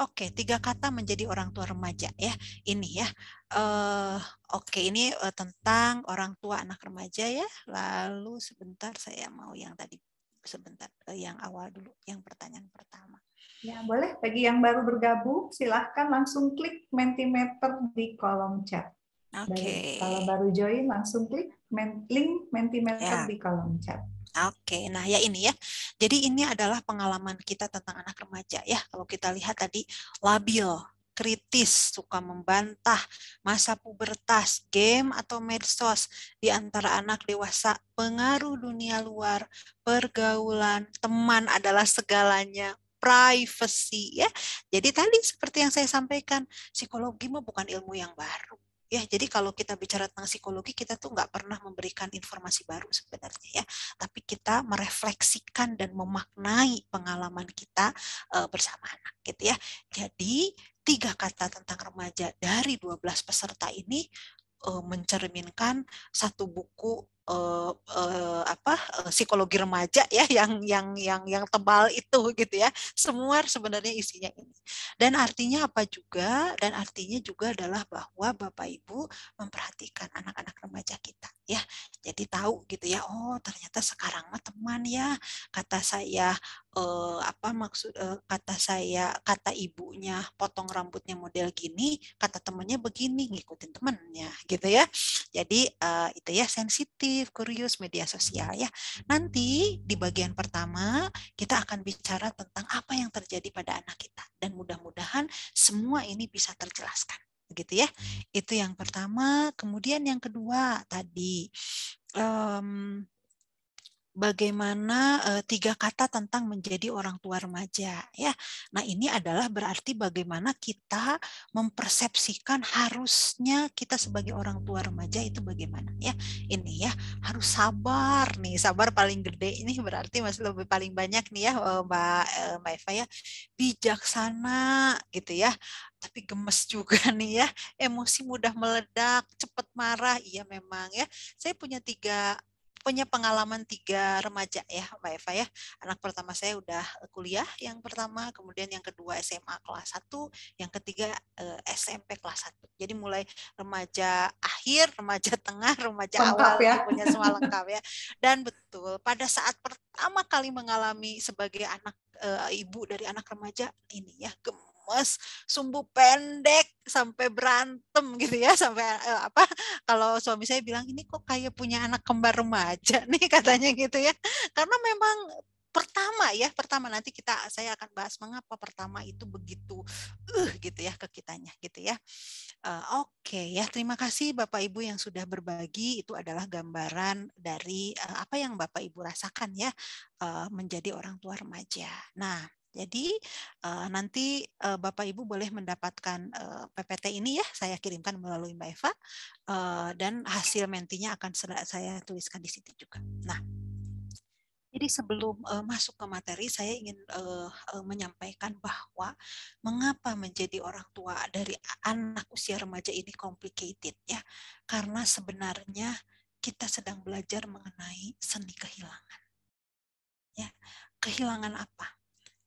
oke tiga kata menjadi orang tua remaja ya ini ya uh, oke ini e, tentang orang tua anak remaja ya lalu sebentar saya mau yang tadi sebentar e, yang awal dulu yang pertanyaan pertama Ya, boleh. Bagi yang baru bergabung, silahkan langsung klik Mentimeter di kolom chat. Oke. Okay. Kalau baru join, langsung klik men link Mentimeter ya. di kolom chat. Oke, nah ya ini ya. Jadi ini adalah pengalaman kita tentang anak remaja ya. Kalau kita lihat tadi labil, kritis, suka membantah, masa pubertas, game atau medsos di antara anak dewasa, pengaruh dunia luar, pergaulan, teman adalah segalanya, privacy ya. Jadi tadi seperti yang saya sampaikan, psikologi mah bukan ilmu yang baru ya jadi kalau kita bicara tentang psikologi kita tuh nggak pernah memberikan informasi baru sebenarnya ya tapi kita merefleksikan dan memaknai pengalaman kita uh, bersama anak gitu ya jadi tiga kata tentang remaja dari 12 peserta ini uh, mencerminkan satu buku uh, uh, apa uh, psikologi remaja ya yang yang yang yang tebal itu gitu ya semua sebenarnya isinya ini dan artinya apa juga dan artinya juga adalah bahwa bapak ibu memperhatikan anak-anak remaja kita ya jadi tahu gitu ya oh ternyata sekarang mah teman ya kata saya eh, apa maksud eh, kata saya kata ibunya potong rambutnya model gini kata temannya begini ngikutin temannya gitu ya jadi eh, itu ya sensitif kurius media sosial ya nanti di bagian pertama kita akan bicara tentang apa yang terjadi pada anak kita dan mudah-mudahan semua ini bisa terjelaskan begitu ya. Itu yang pertama. Kemudian yang kedua tadi um, bagaimana e, tiga kata tentang menjadi orang tua remaja ya. Nah, ini adalah berarti bagaimana kita mempersepsikan harusnya kita sebagai orang tua remaja itu bagaimana ya. Ini ya harus sabar nih, sabar paling gede ini berarti masih lebih paling banyak nih ya Mbak Mbak Eva ya. Bijaksana gitu ya tapi gemes juga nih ya emosi mudah meledak cepat marah iya memang ya saya punya tiga punya pengalaman tiga remaja ya Mbak Eva ya. Anak pertama saya udah eh, kuliah yang pertama, kemudian yang kedua SMA kelas 1, yang ketiga eh, SMP kelas 1. Jadi mulai remaja akhir, remaja tengah, remaja lengkap awal ya. punya semua lengkap ya. Dan betul pada saat pertama kali mengalami sebagai anak e, ibu dari anak remaja ini ya gemuk lemes, sumbu pendek sampai berantem gitu ya sampai eh, apa kalau suami saya bilang ini kok kayak punya anak kembar remaja nih katanya gitu ya karena memang pertama ya pertama nanti kita saya akan bahas mengapa pertama itu begitu uh, gitu ya ke kitanya gitu ya uh, oke okay, ya terima kasih bapak ibu yang sudah berbagi itu adalah gambaran dari uh, apa yang bapak ibu rasakan ya uh, menjadi orang tua remaja nah jadi uh, nanti uh, Bapak Ibu boleh mendapatkan uh, eh, PPT ini ya, saya kirimkan melalui Mbak Eva uh, dan hasil mentinya akan saya tuliskan di situ juga. Nah, jadi sebelum uh, masuk ke materi, saya ingin uh, uh, menyampaikan bahwa mengapa menjadi orang tua dari anak usia remaja ini complicated ya, karena sebenarnya kita sedang belajar mengenai seni kehilangan. Ya, kehilangan apa?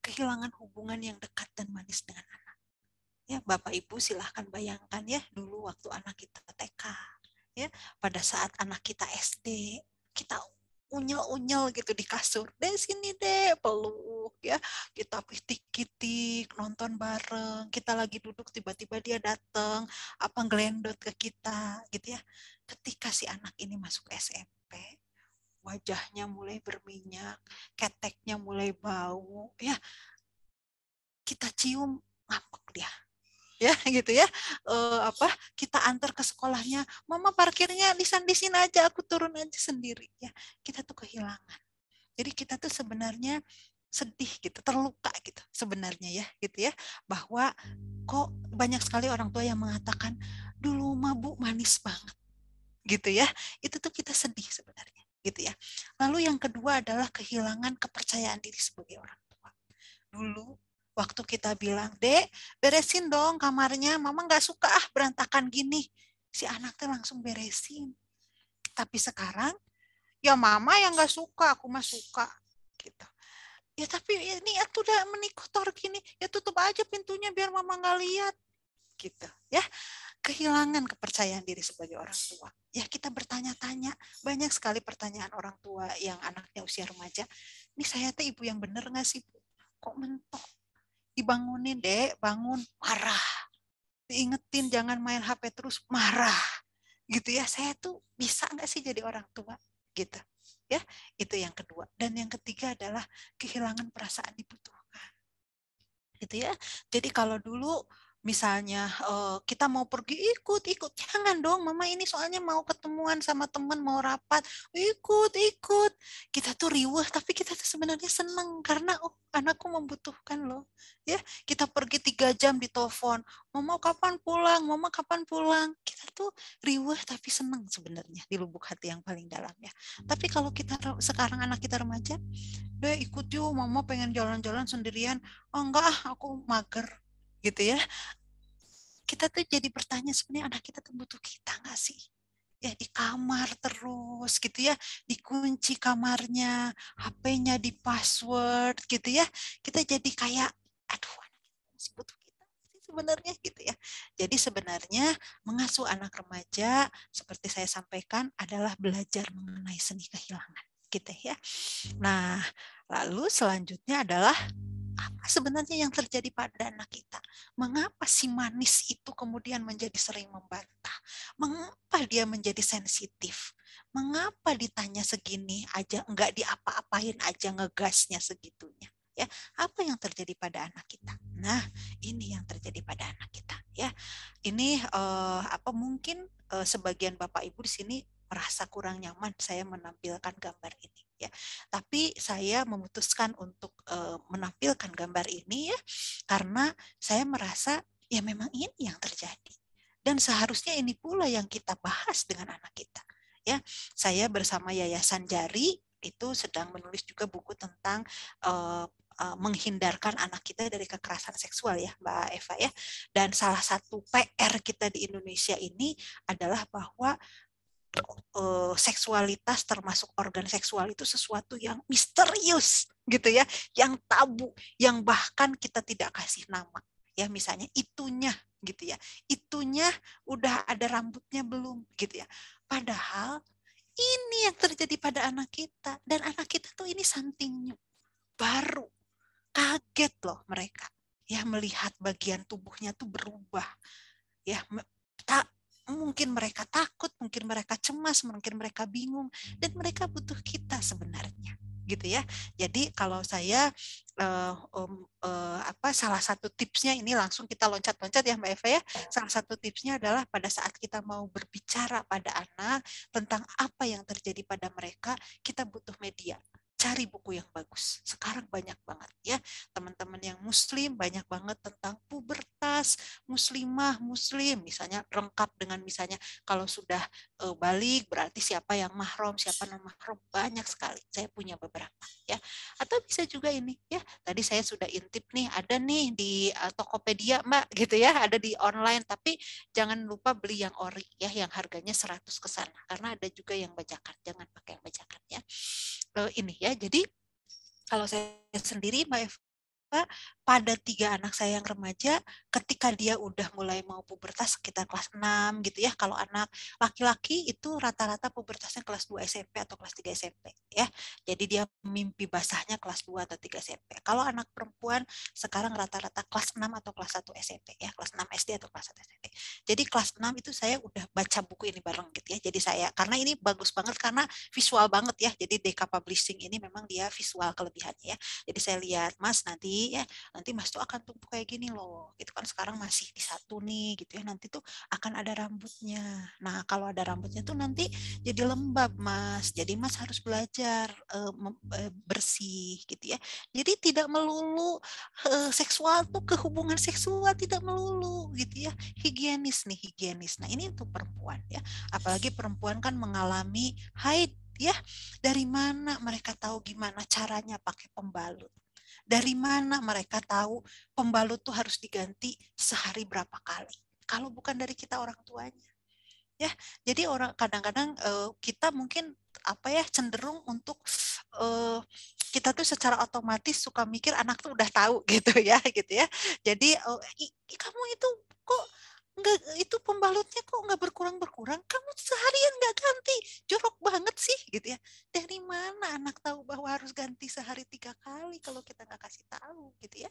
kehilangan hubungan yang dekat dan manis dengan anak. Ya, Bapak Ibu silahkan bayangkan ya dulu waktu anak kita TK, ya pada saat anak kita SD, kita unyel-unyel gitu di kasur. Deh sini deh peluk ya. Kita pitik pitik nonton bareng. Kita lagi duduk tiba-tiba dia datang apa ngelendot ke kita gitu ya. Ketika si anak ini masuk SMP, wajahnya mulai berminyak, keteknya mulai bau, ya kita cium ngapuk dia ya gitu ya e, apa kita antar ke sekolahnya mama parkirnya di sana di sini aja aku turun aja sendiri ya kita tuh kehilangan jadi kita tuh sebenarnya sedih gitu terluka gitu sebenarnya ya gitu ya bahwa kok banyak sekali orang tua yang mengatakan dulu mabuk manis banget gitu ya itu tuh kita sedih sebenarnya gitu ya. Lalu yang kedua adalah kehilangan kepercayaan diri sebagai orang tua. Dulu waktu kita bilang, dek beresin dong kamarnya, mama nggak suka ah berantakan gini. Si anaknya langsung beresin. Tapi sekarang, ya mama yang nggak suka, aku mah suka. Gitu. Ya tapi ya ini ya udah menikotor gini, ya tutup aja pintunya biar mama nggak lihat. Gitu ya kehilangan kepercayaan diri sebagai orang tua. Ya kita bertanya-tanya, banyak sekali pertanyaan orang tua yang anaknya usia remaja. Ini saya tuh ibu yang bener nggak sih? Kok mentok? Dibangunin deh, bangun, marah. Diingetin jangan main HP terus, marah. Gitu ya, saya tuh bisa nggak sih jadi orang tua? Gitu. Ya, itu yang kedua. Dan yang ketiga adalah kehilangan perasaan dibutuhkan. Gitu ya. Jadi kalau dulu misalnya uh, kita mau pergi ikut ikut jangan dong mama ini soalnya mau ketemuan sama teman mau rapat ikut ikut kita tuh riuh tapi kita tuh sebenarnya seneng karena oh anakku membutuhkan loh ya kita pergi tiga jam di telepon mama kapan pulang mama kapan pulang kita tuh riuh tapi seneng sebenarnya di lubuk hati yang paling dalam ya tapi kalau kita sekarang anak kita remaja deh ikut yuk mama pengen jalan-jalan sendirian oh enggak ah, aku mager gitu ya kita tuh jadi bertanya sebenarnya anak kita tuh butuh kita nggak sih ya di kamar terus gitu ya dikunci kamarnya HP-nya di password gitu ya kita jadi kayak aduh anak masih butuh kita sih sebenarnya gitu ya jadi sebenarnya mengasuh anak remaja seperti saya sampaikan adalah belajar mengenai seni kehilangan gitu ya nah lalu selanjutnya adalah apa sebenarnya yang terjadi pada anak kita? Mengapa si manis itu kemudian menjadi sering membantah? Mengapa dia menjadi sensitif? Mengapa ditanya segini aja enggak diapa-apain aja ngegasnya segitunya? Ya, apa yang terjadi pada anak kita? Nah, ini yang terjadi pada anak kita, ya. Ini eh, apa mungkin eh, sebagian Bapak Ibu di sini merasa kurang nyaman saya menampilkan gambar ini ya. Tapi saya memutuskan untuk uh, menampilkan gambar ini ya karena saya merasa ya memang ini yang terjadi dan seharusnya ini pula yang kita bahas dengan anak kita. Ya, saya bersama Yayasan Jari itu sedang menulis juga buku tentang uh, menghindarkan anak kita dari kekerasan seksual ya Mbak Eva ya. Dan salah satu PR kita di Indonesia ini adalah bahwa uh, seksualitas termasuk organ seksual itu sesuatu yang misterius gitu ya, yang tabu, yang bahkan kita tidak kasih nama. Ya misalnya itunya gitu ya. Itunya udah ada rambutnya belum gitu ya. Padahal ini yang terjadi pada anak kita dan anak kita tuh ini something new. Baru kaget loh mereka ya melihat bagian tubuhnya tuh berubah. Ya tak mungkin mereka takut, mungkin mereka cemas, mungkin mereka bingung dan mereka butuh kita sebenarnya gitu ya. Jadi kalau saya uh, um, uh, apa salah satu tipsnya ini langsung kita loncat-loncat ya Mbak Eva ya. Salah satu tipsnya adalah pada saat kita mau berbicara pada anak tentang apa yang terjadi pada mereka, kita butuh media cari buku yang bagus. Sekarang banyak banget ya teman-teman yang muslim banyak banget tentang pubertas, muslimah, muslim misalnya lengkap dengan misalnya kalau sudah e, balik berarti siapa yang mahram, siapa non mahram banyak sekali. Saya punya beberapa ya. Atau bisa juga ini ya. Tadi saya sudah intip nih ada nih di uh, Tokopedia Mbak gitu ya, ada di online tapi jangan lupa beli yang ori ya yang harganya 100 ke sana karena ada juga yang bajakan. Jangan pakai yang bajakan ya. E, ini ya jadi kalau saya sendiri Mbak Eva pada tiga anak saya yang remaja ketika dia udah mulai mau pubertas sekitar kelas 6 gitu ya kalau anak laki-laki itu rata-rata pubertasnya kelas 2 SMP atau kelas 3 SMP ya jadi dia mimpi basahnya kelas 2 atau 3 SMP kalau anak perempuan sekarang rata-rata kelas 6 atau kelas 1 SMP ya kelas 6 SD atau kelas 1 SMP jadi kelas 6 itu saya udah baca buku ini bareng gitu ya jadi saya karena ini bagus banget karena visual banget ya jadi DK Publishing ini memang dia visual kelebihannya ya jadi saya lihat mas nanti ya nanti mas tuh akan tumbuh kayak gini loh gitu kan sekarang masih di satu nih gitu ya nanti tuh akan ada rambutnya nah kalau ada rambutnya tuh nanti jadi lembab mas jadi mas harus belajar uh, bersih gitu ya jadi tidak melulu uh, seksual tuh kehubungan seksual tidak melulu gitu ya higienis nih higienis nah ini untuk perempuan ya apalagi perempuan kan mengalami haid ya dari mana mereka tahu gimana caranya pakai pembalut dari mana mereka tahu pembalut tuh harus diganti sehari berapa kali? Kalau bukan dari kita orang tuanya. Ya, jadi orang kadang-kadang uh, kita mungkin apa ya cenderung untuk uh, kita tuh secara otomatis suka mikir anak tuh udah tahu gitu ya, gitu ya. Jadi uh, oh, i, kamu itu kok nggak itu pembalutnya kok nggak berkurang berkurang kamu seharian nggak ganti jorok banget sih gitu ya dari mana anak tahu bahwa harus ganti sehari tiga kali kalau kita nggak kasih tahu gitu ya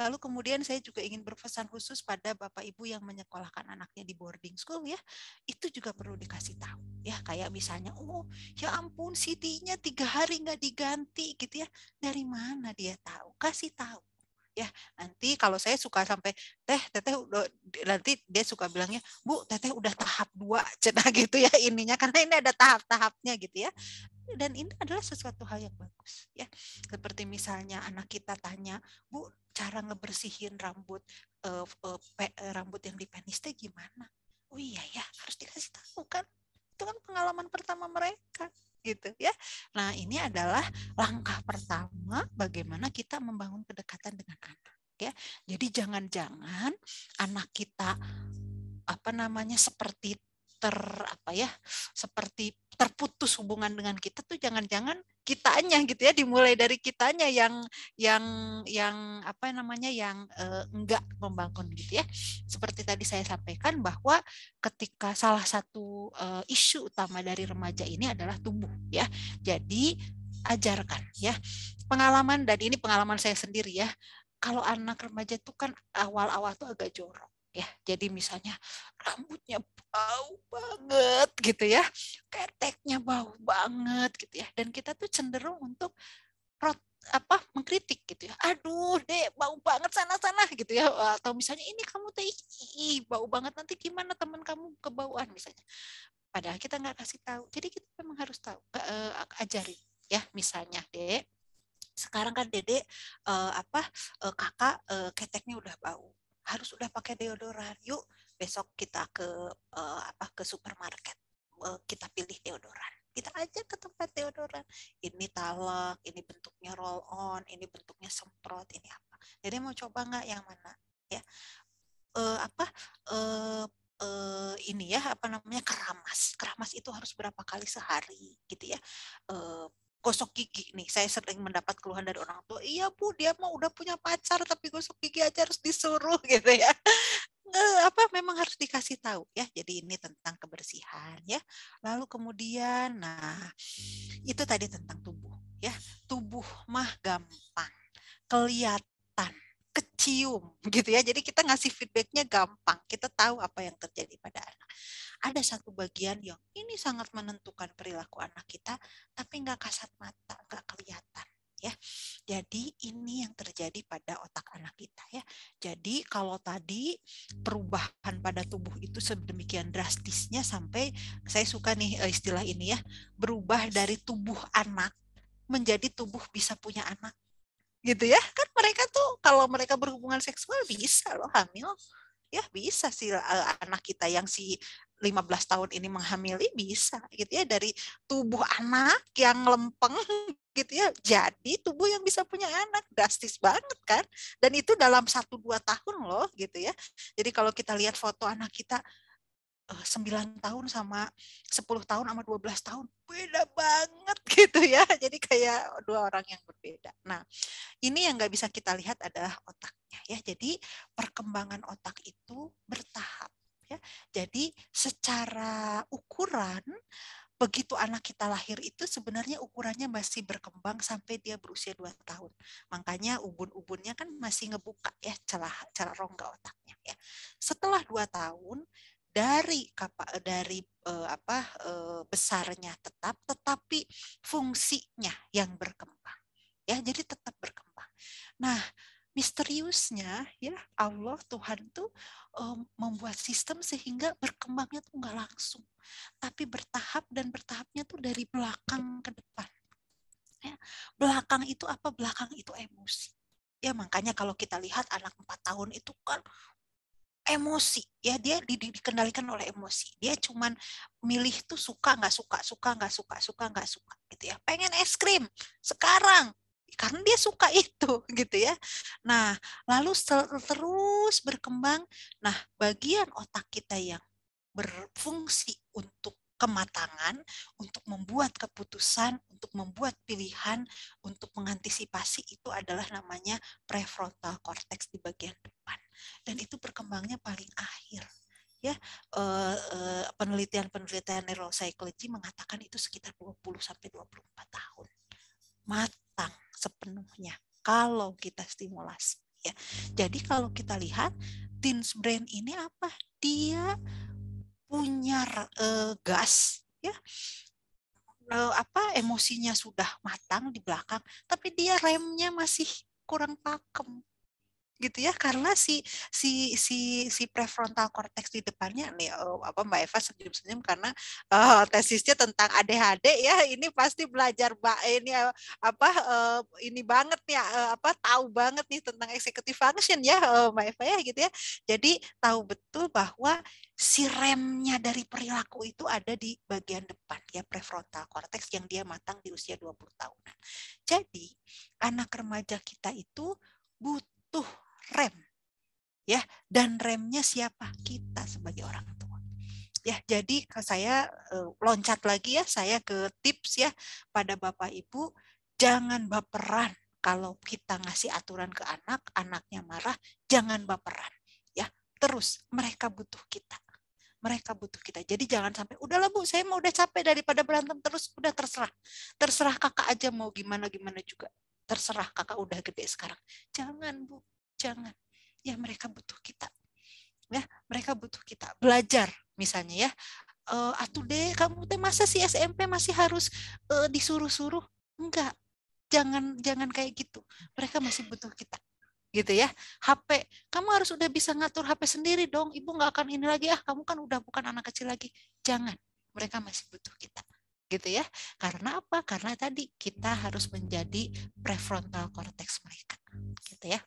lalu kemudian saya juga ingin berpesan khusus pada bapak ibu yang menyekolahkan anaknya di boarding school ya itu juga perlu dikasih tahu ya kayak misalnya oh ya ampun CD-nya tiga hari nggak diganti gitu ya dari mana dia tahu kasih tahu ya nanti kalau saya suka sampai teh teteh udah nanti dia suka bilangnya bu teteh udah tahap dua cina gitu ya ininya karena ini ada tahap-tahapnya gitu ya dan ini adalah sesuatu hal yang bagus ya seperti misalnya anak kita tanya bu cara ngebersihin rambut uh, uh, pe, eh, rambut yang di gimana oh iya ya harus dikasih tahu kan itu kan pengalaman pertama mereka gitu ya. Nah, ini adalah langkah pertama bagaimana kita membangun kedekatan dengan anak ya. Jadi jangan-jangan anak kita apa namanya seperti ter apa ya seperti terputus hubungan dengan kita tuh jangan-jangan kitanya gitu ya dimulai dari kitanya yang yang yang apa namanya yang eh, enggak membangun gitu ya seperti tadi saya sampaikan bahwa ketika salah satu eh, isu utama dari remaja ini adalah tumbuh ya jadi ajarkan ya pengalaman dan ini pengalaman saya sendiri ya kalau anak remaja itu kan awal-awal tuh agak jorok ya jadi misalnya rambutnya bau banget gitu ya keteknya bau banget gitu ya dan kita tuh cenderung untuk prot, apa mengkritik gitu ya aduh dek bau banget sana sana gitu ya atau misalnya ini kamu teh bau banget nanti gimana teman kamu kebauan misalnya padahal kita nggak kasih tahu jadi kita memang harus tahu uh, eh, ajari ya misalnya dek sekarang kan dede uh, apa uh, kakak uh, keteknya udah bau harus udah pakai deodoran yuk besok kita ke uh, apa ke supermarket uh, kita pilih deodoran kita aja ke tempat deodoran ini talak ini bentuknya roll on ini bentuknya semprot ini apa jadi mau coba nggak yang mana ya uh, apa uh, uh, ini ya apa namanya keramas keramas itu harus berapa kali sehari gitu ya uh, gosok gigi nih saya sering mendapat keluhan dari orang tua iya bu dia mah udah punya pacar tapi gosok gigi aja harus disuruh gitu ya eh, apa memang harus dikasih tahu ya jadi ini tentang kebersihan ya lalu kemudian nah itu tadi tentang tubuh ya tubuh mah gampang kelihatan kecium gitu ya jadi kita ngasih feedbacknya gampang kita tahu apa yang terjadi pada anak ada satu bagian yang ini sangat menentukan perilaku anak kita, tapi nggak kasat mata, nggak kelihatan ya. Jadi ini yang terjadi pada otak anak kita ya. Jadi kalau tadi perubahan pada tubuh itu sedemikian drastisnya sampai saya suka nih eh, istilah ini ya, berubah dari tubuh anak menjadi tubuh bisa punya anak. Gitu ya. Kan mereka tuh kalau mereka berhubungan seksual bisa loh hamil ya bisa sih eh, anak kita yang si 15 tahun ini menghamili bisa gitu ya dari tubuh anak yang lempeng gitu ya jadi tubuh yang bisa punya anak drastis banget kan dan itu dalam 1 2 tahun loh gitu ya. Jadi kalau kita lihat foto anak kita 9 eh, tahun sama 10 tahun sama 12 tahun beda banget gitu ya. Jadi kayak dua orang yang berbeda. Nah, ini yang nggak bisa kita lihat adalah otaknya ya. Jadi perkembangan otak itu bertahap. Ya. Jadi secara ukuran begitu anak kita lahir itu sebenarnya ukurannya masih berkembang sampai dia berusia 2 tahun. Makanya ubun-ubunnya kan masih ngebuka ya celah celah rongga otaknya ya. Setelah 2 tahun dari dari eh, apa eh, besarnya tetap tetapi fungsinya yang berkembang. Ya, jadi tetap berkembang. Nah, misteriusnya ya Allah Tuhan tuh um, membuat sistem sehingga berkembangnya tuh nggak langsung tapi bertahap dan bertahapnya tuh dari belakang ke depan ya belakang itu apa belakang itu emosi ya makanya kalau kita lihat anak empat tahun itu kan emosi ya dia di, di, dikendalikan oleh emosi dia cuman milih tuh suka nggak suka suka nggak suka suka nggak suka gitu ya pengen es krim sekarang karena dia suka itu gitu ya. Nah, lalu terus berkembang. Nah, bagian otak kita yang berfungsi untuk kematangan, untuk membuat keputusan, untuk membuat pilihan, untuk mengantisipasi itu adalah namanya prefrontal cortex di bagian depan. Dan itu berkembangnya paling akhir ya eh, eh, penelitian-penelitian neuropsychology mengatakan itu sekitar 20 sampai 24 tahun matang sepenuhnya kalau kita stimulasi ya. Jadi kalau kita lihat teens brain ini apa? Dia punya uh, gas ya. Uh, apa emosinya sudah matang di belakang tapi dia remnya masih kurang pakem gitu ya karena si si si si prefrontal cortex di depannya nih oh, apa Mbak Eva senyum-senyum karena uh, tesisnya tentang ADHD ya ini pasti belajar Mbak ini eh, apa uh, ini banget ya uh, apa tahu banget nih tentang executive function ya uh, Mbak Eva ya gitu ya. Jadi tahu betul bahwa si remnya dari perilaku itu ada di bagian depan ya prefrontal cortex yang dia matang di usia 20 tahunan. Jadi anak remaja kita itu butuh rem. Ya, dan remnya siapa? Kita sebagai orang tua. Ya, jadi saya eh, loncat lagi ya, saya ke tips ya pada Bapak Ibu, jangan baperan kalau kita ngasih aturan ke anak, anaknya marah, jangan baperan. Ya, terus mereka butuh kita mereka butuh kita. Jadi jangan sampai udahlah Bu, saya mau udah capek daripada berantem terus udah terserah. Terserah Kakak aja mau gimana gimana juga. Terserah Kakak udah gede sekarang. Jangan Bu. Jangan. Ya mereka butuh kita. Ya, mereka butuh kita belajar misalnya ya. E, atuh deh kamu teh masa si SMP masih harus e, disuruh-suruh? Enggak. Jangan jangan kayak gitu. Mereka masih butuh kita gitu ya. HP, kamu harus udah bisa ngatur HP sendiri dong. Ibu nggak akan ini lagi ah, kamu kan udah bukan anak kecil lagi. Jangan. Mereka masih butuh kita. Gitu ya. Karena apa? Karena tadi kita harus menjadi prefrontal cortex mereka. Gitu ya.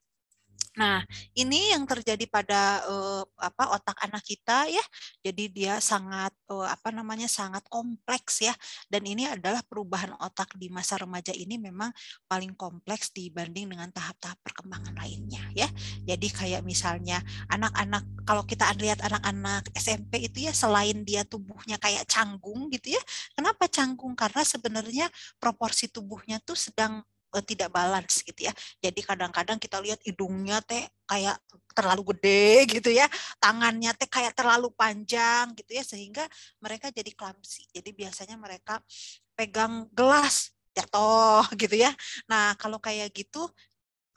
Nah, ini yang terjadi pada uh, apa otak anak kita ya. Jadi dia sangat uh, apa namanya sangat kompleks ya. Dan ini adalah perubahan otak di masa remaja ini memang paling kompleks dibanding dengan tahap-tahap perkembangan lainnya ya. Jadi kayak misalnya anak-anak kalau kita lihat anak-anak SMP itu ya selain dia tubuhnya kayak canggung gitu ya. Kenapa canggung? Karena sebenarnya proporsi tubuhnya tuh sedang Eh, tidak balance gitu ya. Jadi kadang-kadang kita lihat hidungnya teh kayak terlalu gede gitu ya, tangannya teh kayak terlalu panjang gitu ya sehingga mereka jadi klamsi. Jadi biasanya mereka pegang gelas jatuh gitu ya. Nah, kalau kayak gitu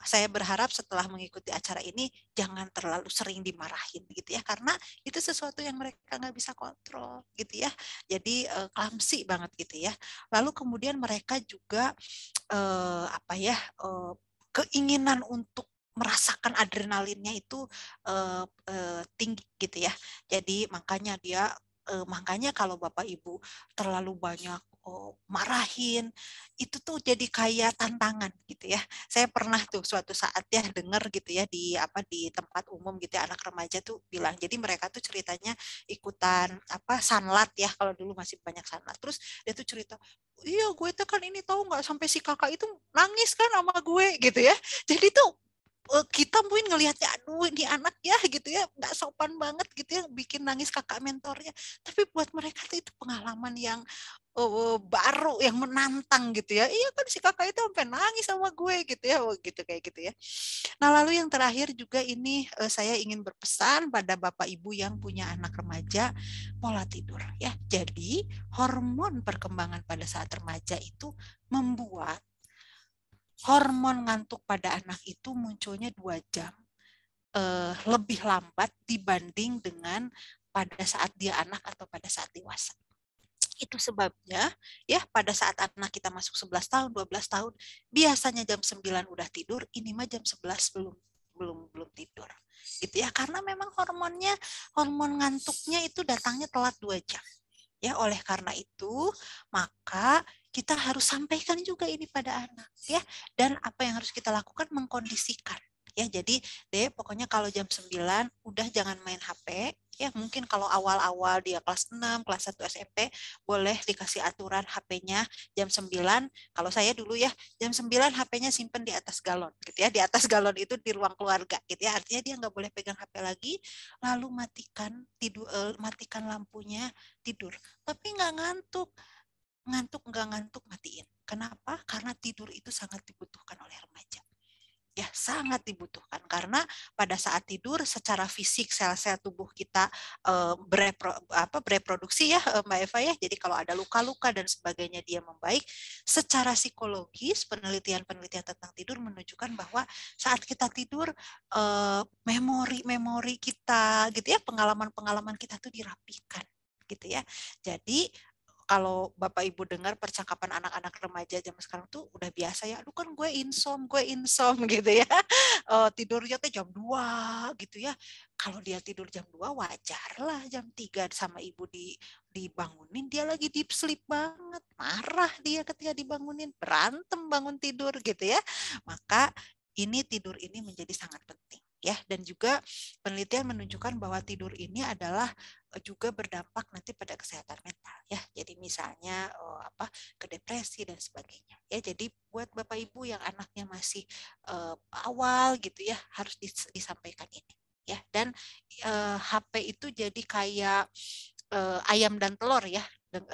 saya berharap setelah mengikuti acara ini jangan terlalu sering dimarahin gitu ya karena itu sesuatu yang mereka nggak bisa kontrol gitu ya jadi uh, eh, klamsi banget gitu ya lalu kemudian mereka juga uh, apa ya uh, keinginan untuk merasakan adrenalinnya itu uh, uh, tinggi gitu ya jadi makanya dia uh, makanya kalau bapak ibu terlalu banyak oh, marahin itu tuh jadi kayak tantangan gitu ya saya pernah tuh suatu saat ya dengar gitu ya di apa di tempat umum gitu ya anak remaja tuh bilang jadi mereka tuh ceritanya ikutan apa sanlat ya kalau dulu masih banyak sanlat terus dia tuh cerita iya gue tuh kan ini tahu nggak sampai si kakak itu nangis kan sama gue gitu ya jadi tuh Eh, kita mungkin ngelihatnya aduh ini anak ya gitu ya nggak sopan banget gitu ya bikin nangis kakak mentornya tapi buat mereka itu pengalaman yang uh, baru yang menantang gitu ya iya kan si kakak itu sampai nangis sama gue gitu ya oh, gitu kayak gitu ya nah lalu yang terakhir juga ini uh, saya ingin berpesan pada bapak ibu yang punya anak remaja pola tidur ya jadi hormon perkembangan pada saat remaja itu membuat hormon ngantuk pada anak itu munculnya dua jam eh, lebih lambat dibanding dengan pada saat dia anak atau pada saat dewasa. Itu sebabnya ya pada saat anak kita masuk 11 tahun, 12 tahun, biasanya jam 9 udah tidur, ini mah jam 11 belum belum belum tidur. Gitu ya, karena memang hormonnya hormon ngantuknya itu datangnya telat dua jam. Ya, oleh karena itu, maka kita harus sampaikan juga ini pada anak ya. Dan apa yang harus kita lakukan mengkondisikan ya. Jadi, deh pokoknya kalau jam 9 udah jangan main HP ya mungkin kalau awal-awal dia kelas 6, kelas 1 SMP e boleh dikasih aturan HP-nya jam 9. Kalau saya dulu ya jam 9 HP-nya simpen di atas galon gitu ya. Di atas galon itu di ruang keluarga gitu ya. Artinya dia nggak boleh pegang HP lagi lalu matikan tidur eh, matikan lampunya tidur. Tapi nggak ngantuk. Ngantuk nggak ngantuk matiin. Kenapa? Karena tidur itu sangat dibutuhkan oleh remaja ya sangat dibutuhkan karena pada saat tidur secara fisik sel-sel tubuh kita e, berepro, apa, bereproduksi ya Mbak Eva ya jadi kalau ada luka-luka dan sebagainya dia membaik secara psikologis penelitian-penelitian tentang tidur menunjukkan bahwa saat kita tidur e, memori-memori kita gitu ya pengalaman-pengalaman kita tuh dirapikan gitu ya jadi kalau Bapak Ibu dengar percakapan anak-anak remaja zaman sekarang tuh udah biasa ya. Lu kan gue insom, gue insom gitu ya. Uh, tidurnya tuh jam 2 gitu ya. Kalau dia tidur jam 2 wajar lah jam 3 sama ibu di dibangunin dia lagi deep sleep banget. Marah dia ketika dibangunin, berantem bangun tidur gitu ya. Maka ini tidur ini menjadi sangat penting ya dan juga penelitian menunjukkan bahwa tidur ini adalah Eh, juga berdampak nanti pada kesehatan mental ya. Jadi misalnya oh, apa ke depresi dan sebagainya ya. Jadi buat Bapak Ibu yang anaknya masih uh, awal gitu ya harus dis disampaikan ini ya. Dan uh, HP itu jadi kayak uh, ayam dan telur ya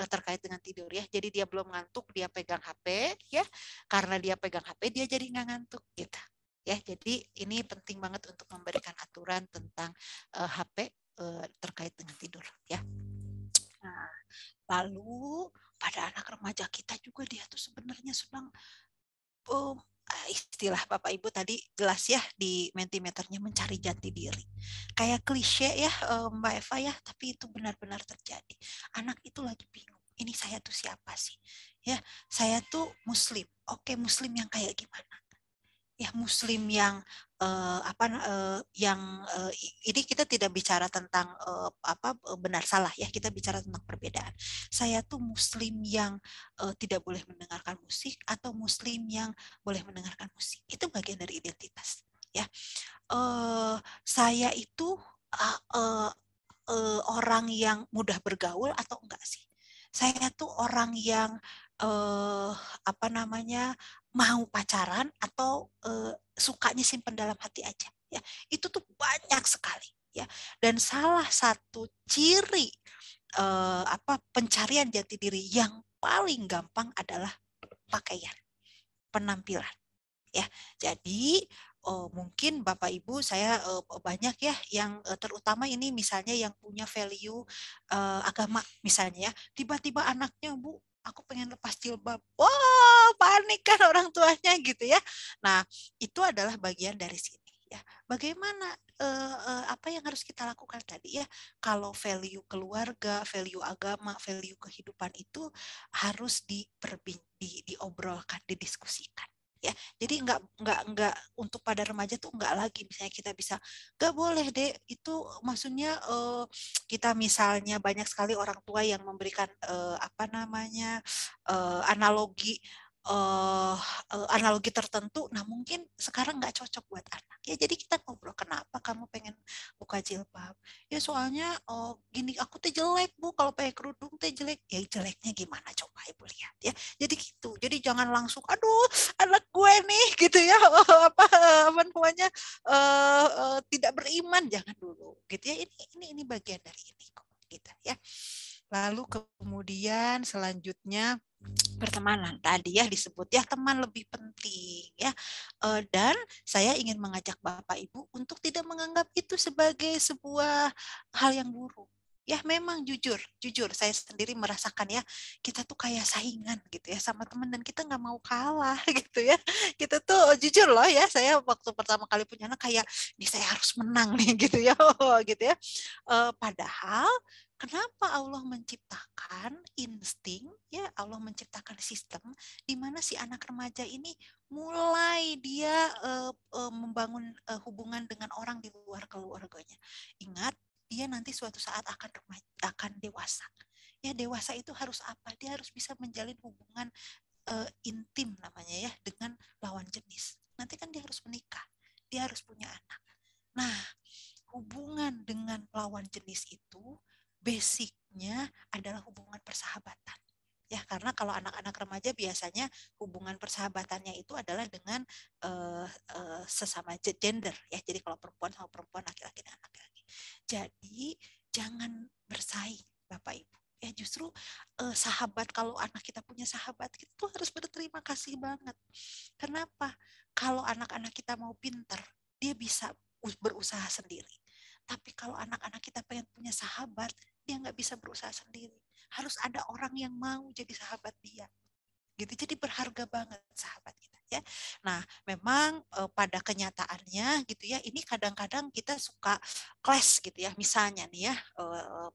terkait dengan tidur ya. Jadi dia belum ngantuk, dia pegang HP ya. Karena dia pegang HP dia jadi nggak ngantuk gitu ya jadi ini penting banget untuk memberikan aturan tentang uh, HP Eh, terkait dengan tidur ya. Nah, lalu pada anak remaja kita juga dia tuh sebenarnya sedang um, oh, istilah Bapak Ibu tadi jelas ya di mentimeternya mencari jati diri. Kayak klise ya eh, Mbak Eva ya, tapi itu benar-benar terjadi. Anak itu lagi bingung. Ini saya tuh siapa sih? Ya, saya tuh muslim. Oke, muslim yang kayak gimana? Ya, muslim yang uh, apa uh, yang uh, ini kita tidak bicara tentang uh, apa benar salah ya kita bicara tentang perbedaan saya tuh muslim yang uh, tidak boleh mendengarkan musik atau muslim yang boleh mendengarkan musik itu bagian dari identitas ya uh, saya itu uh, uh, uh, orang yang mudah bergaul atau enggak sih saya tuh orang yang uh, apa namanya mau pacaran atau uh, sukanya simpen dalam hati aja ya itu tuh banyak sekali ya dan salah satu ciri uh, apa pencarian jati diri yang paling gampang adalah pakaian penampilan ya jadi Oh, mungkin bapak ibu saya uh, banyak ya yang uh, terutama ini misalnya yang punya value uh, agama misalnya ya tiba-tiba anaknya bu aku pengen lepas jilbab. Wow, panik kan orang tuanya gitu ya. Nah, itu adalah bagian dari sini ya. Bagaimana eh, eh, apa yang harus kita lakukan tadi ya? Kalau value keluarga, value agama, value kehidupan itu harus diperbincang, di, diobrolkan, didiskusikan ya jadi nggak nggak nggak untuk pada remaja tuh nggak lagi misalnya kita bisa nggak boleh deh itu maksudnya uh, kita misalnya banyak sekali orang tua yang memberikan uh, apa namanya uh, analogi uh, analogi tertentu, nah mungkin sekarang nggak cocok buat anak. Ya jadi kita ngobrol kenapa kamu pengen buka jilbab? Ya soalnya oh, gini aku teh jelek bu, kalau pakai kerudung teh jelek. Ya jeleknya gimana coba ibu lihat ya. Jadi gitu. Jadi jangan langsung, aduh anak gue nih gitu ya apa apa namanya uh, uh, tidak beriman jangan dulu gitu ya. Ini ini ini bagian dari ini kok gitu ya. Lalu kemudian selanjutnya pertemanan tadi ya disebut ya teman lebih penting ya e, dan saya ingin mengajak bapak ibu untuk tidak menganggap itu sebagai sebuah hal yang buruk ya memang jujur jujur saya sendiri merasakan ya kita tuh kayak saingan gitu ya sama teman dan kita nggak mau kalah gitu ya kita tuh oh, jujur loh ya saya waktu pertama kali punya anak kayak nih saya harus menang nih gitu ya oh, gitu ya e, padahal kenapa Allah menciptakan insting ya Allah menciptakan sistem di mana si anak remaja ini mulai dia uh, uh, membangun uh, hubungan dengan orang di luar keluarganya ingat dia nanti suatu saat akan remaja, akan dewasa ya dewasa itu harus apa dia harus bisa menjalin hubungan uh, intim namanya ya dengan lawan jenis nanti kan dia harus menikah dia harus punya anak nah hubungan dengan lawan jenis itu basicnya adalah hubungan persahabatan ya karena kalau anak-anak remaja biasanya hubungan persahabatannya itu adalah dengan uh, uh, sesama gender ya jadi kalau perempuan sama perempuan laki-laki dan laki-laki jadi jangan bersaing bapak ibu ya justru uh, sahabat kalau anak kita punya sahabat kita tuh harus berterima kasih banget kenapa kalau anak-anak kita mau pinter dia bisa berusaha sendiri tapi kalau anak-anak kita pengen punya sahabat dia nggak bisa berusaha sendiri. Harus ada orang yang mau jadi sahabat dia. Gitu. Jadi berharga banget sahabat kita ya. Nah, memang e, pada kenyataannya gitu ya, ini kadang-kadang kita suka clash gitu ya. Misalnya nih ya, e,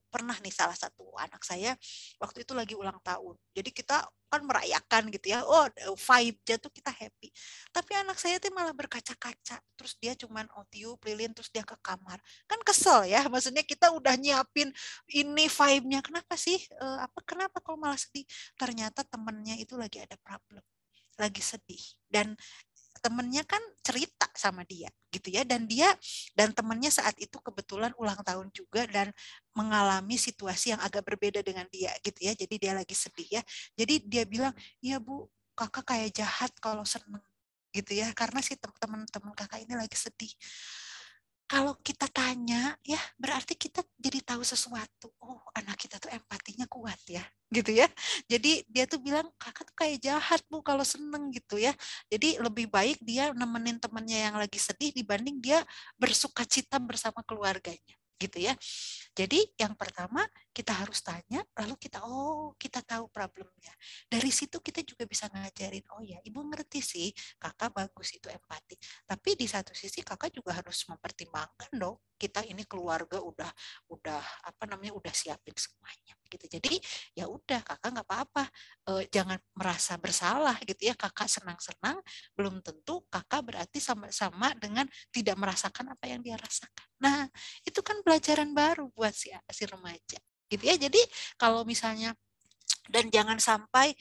pernah nih salah satu anak saya waktu itu lagi ulang tahun. Jadi kita kan merayakan gitu ya. Oh, vibe-nya tuh kita happy. Tapi anak saya tuh malah berkaca-kaca. Terus dia cuman otiu, lilin, terus dia ke kamar. Kan kesel ya. Maksudnya kita udah nyiapin ini vibe-nya. Kenapa sih? E, apa kenapa kalau malah sedih? Ternyata temennya itu lagi ada problem lagi sedih dan temennya kan cerita sama dia gitu ya dan dia dan temennya saat itu kebetulan ulang tahun juga dan mengalami situasi yang agak berbeda dengan dia gitu ya jadi dia lagi sedih ya jadi dia bilang iya bu kakak kayak jahat kalau seneng gitu ya karena si teman-teman kakak ini lagi sedih kalau kita tanya ya berarti kita jadi tahu sesuatu oh anak kita tuh empatinya kuat ya gitu ya jadi dia tuh bilang kakak tuh kayak jahat bu kalau seneng gitu ya jadi lebih baik dia nemenin temannya yang lagi sedih dibanding dia bersuka cita bersama keluarganya gitu ya jadi yang pertama kita harus tanya, lalu kita oh kita tahu problemnya. Dari situ kita juga bisa ngajarin, oh ya ibu ngerti sih kakak bagus itu empati. Tapi di satu sisi kakak juga harus mempertimbangkan dong kita ini keluarga udah udah apa namanya udah siapin semuanya gitu. Jadi ya udah kakak nggak apa-apa, e, jangan merasa bersalah gitu ya kakak senang-senang belum tentu kakak berarti sama-sama dengan tidak merasakan apa yang dia rasakan. Nah itu kan pelajaran baru buat si si remaja gitu ya jadi kalau misalnya dan jangan sampai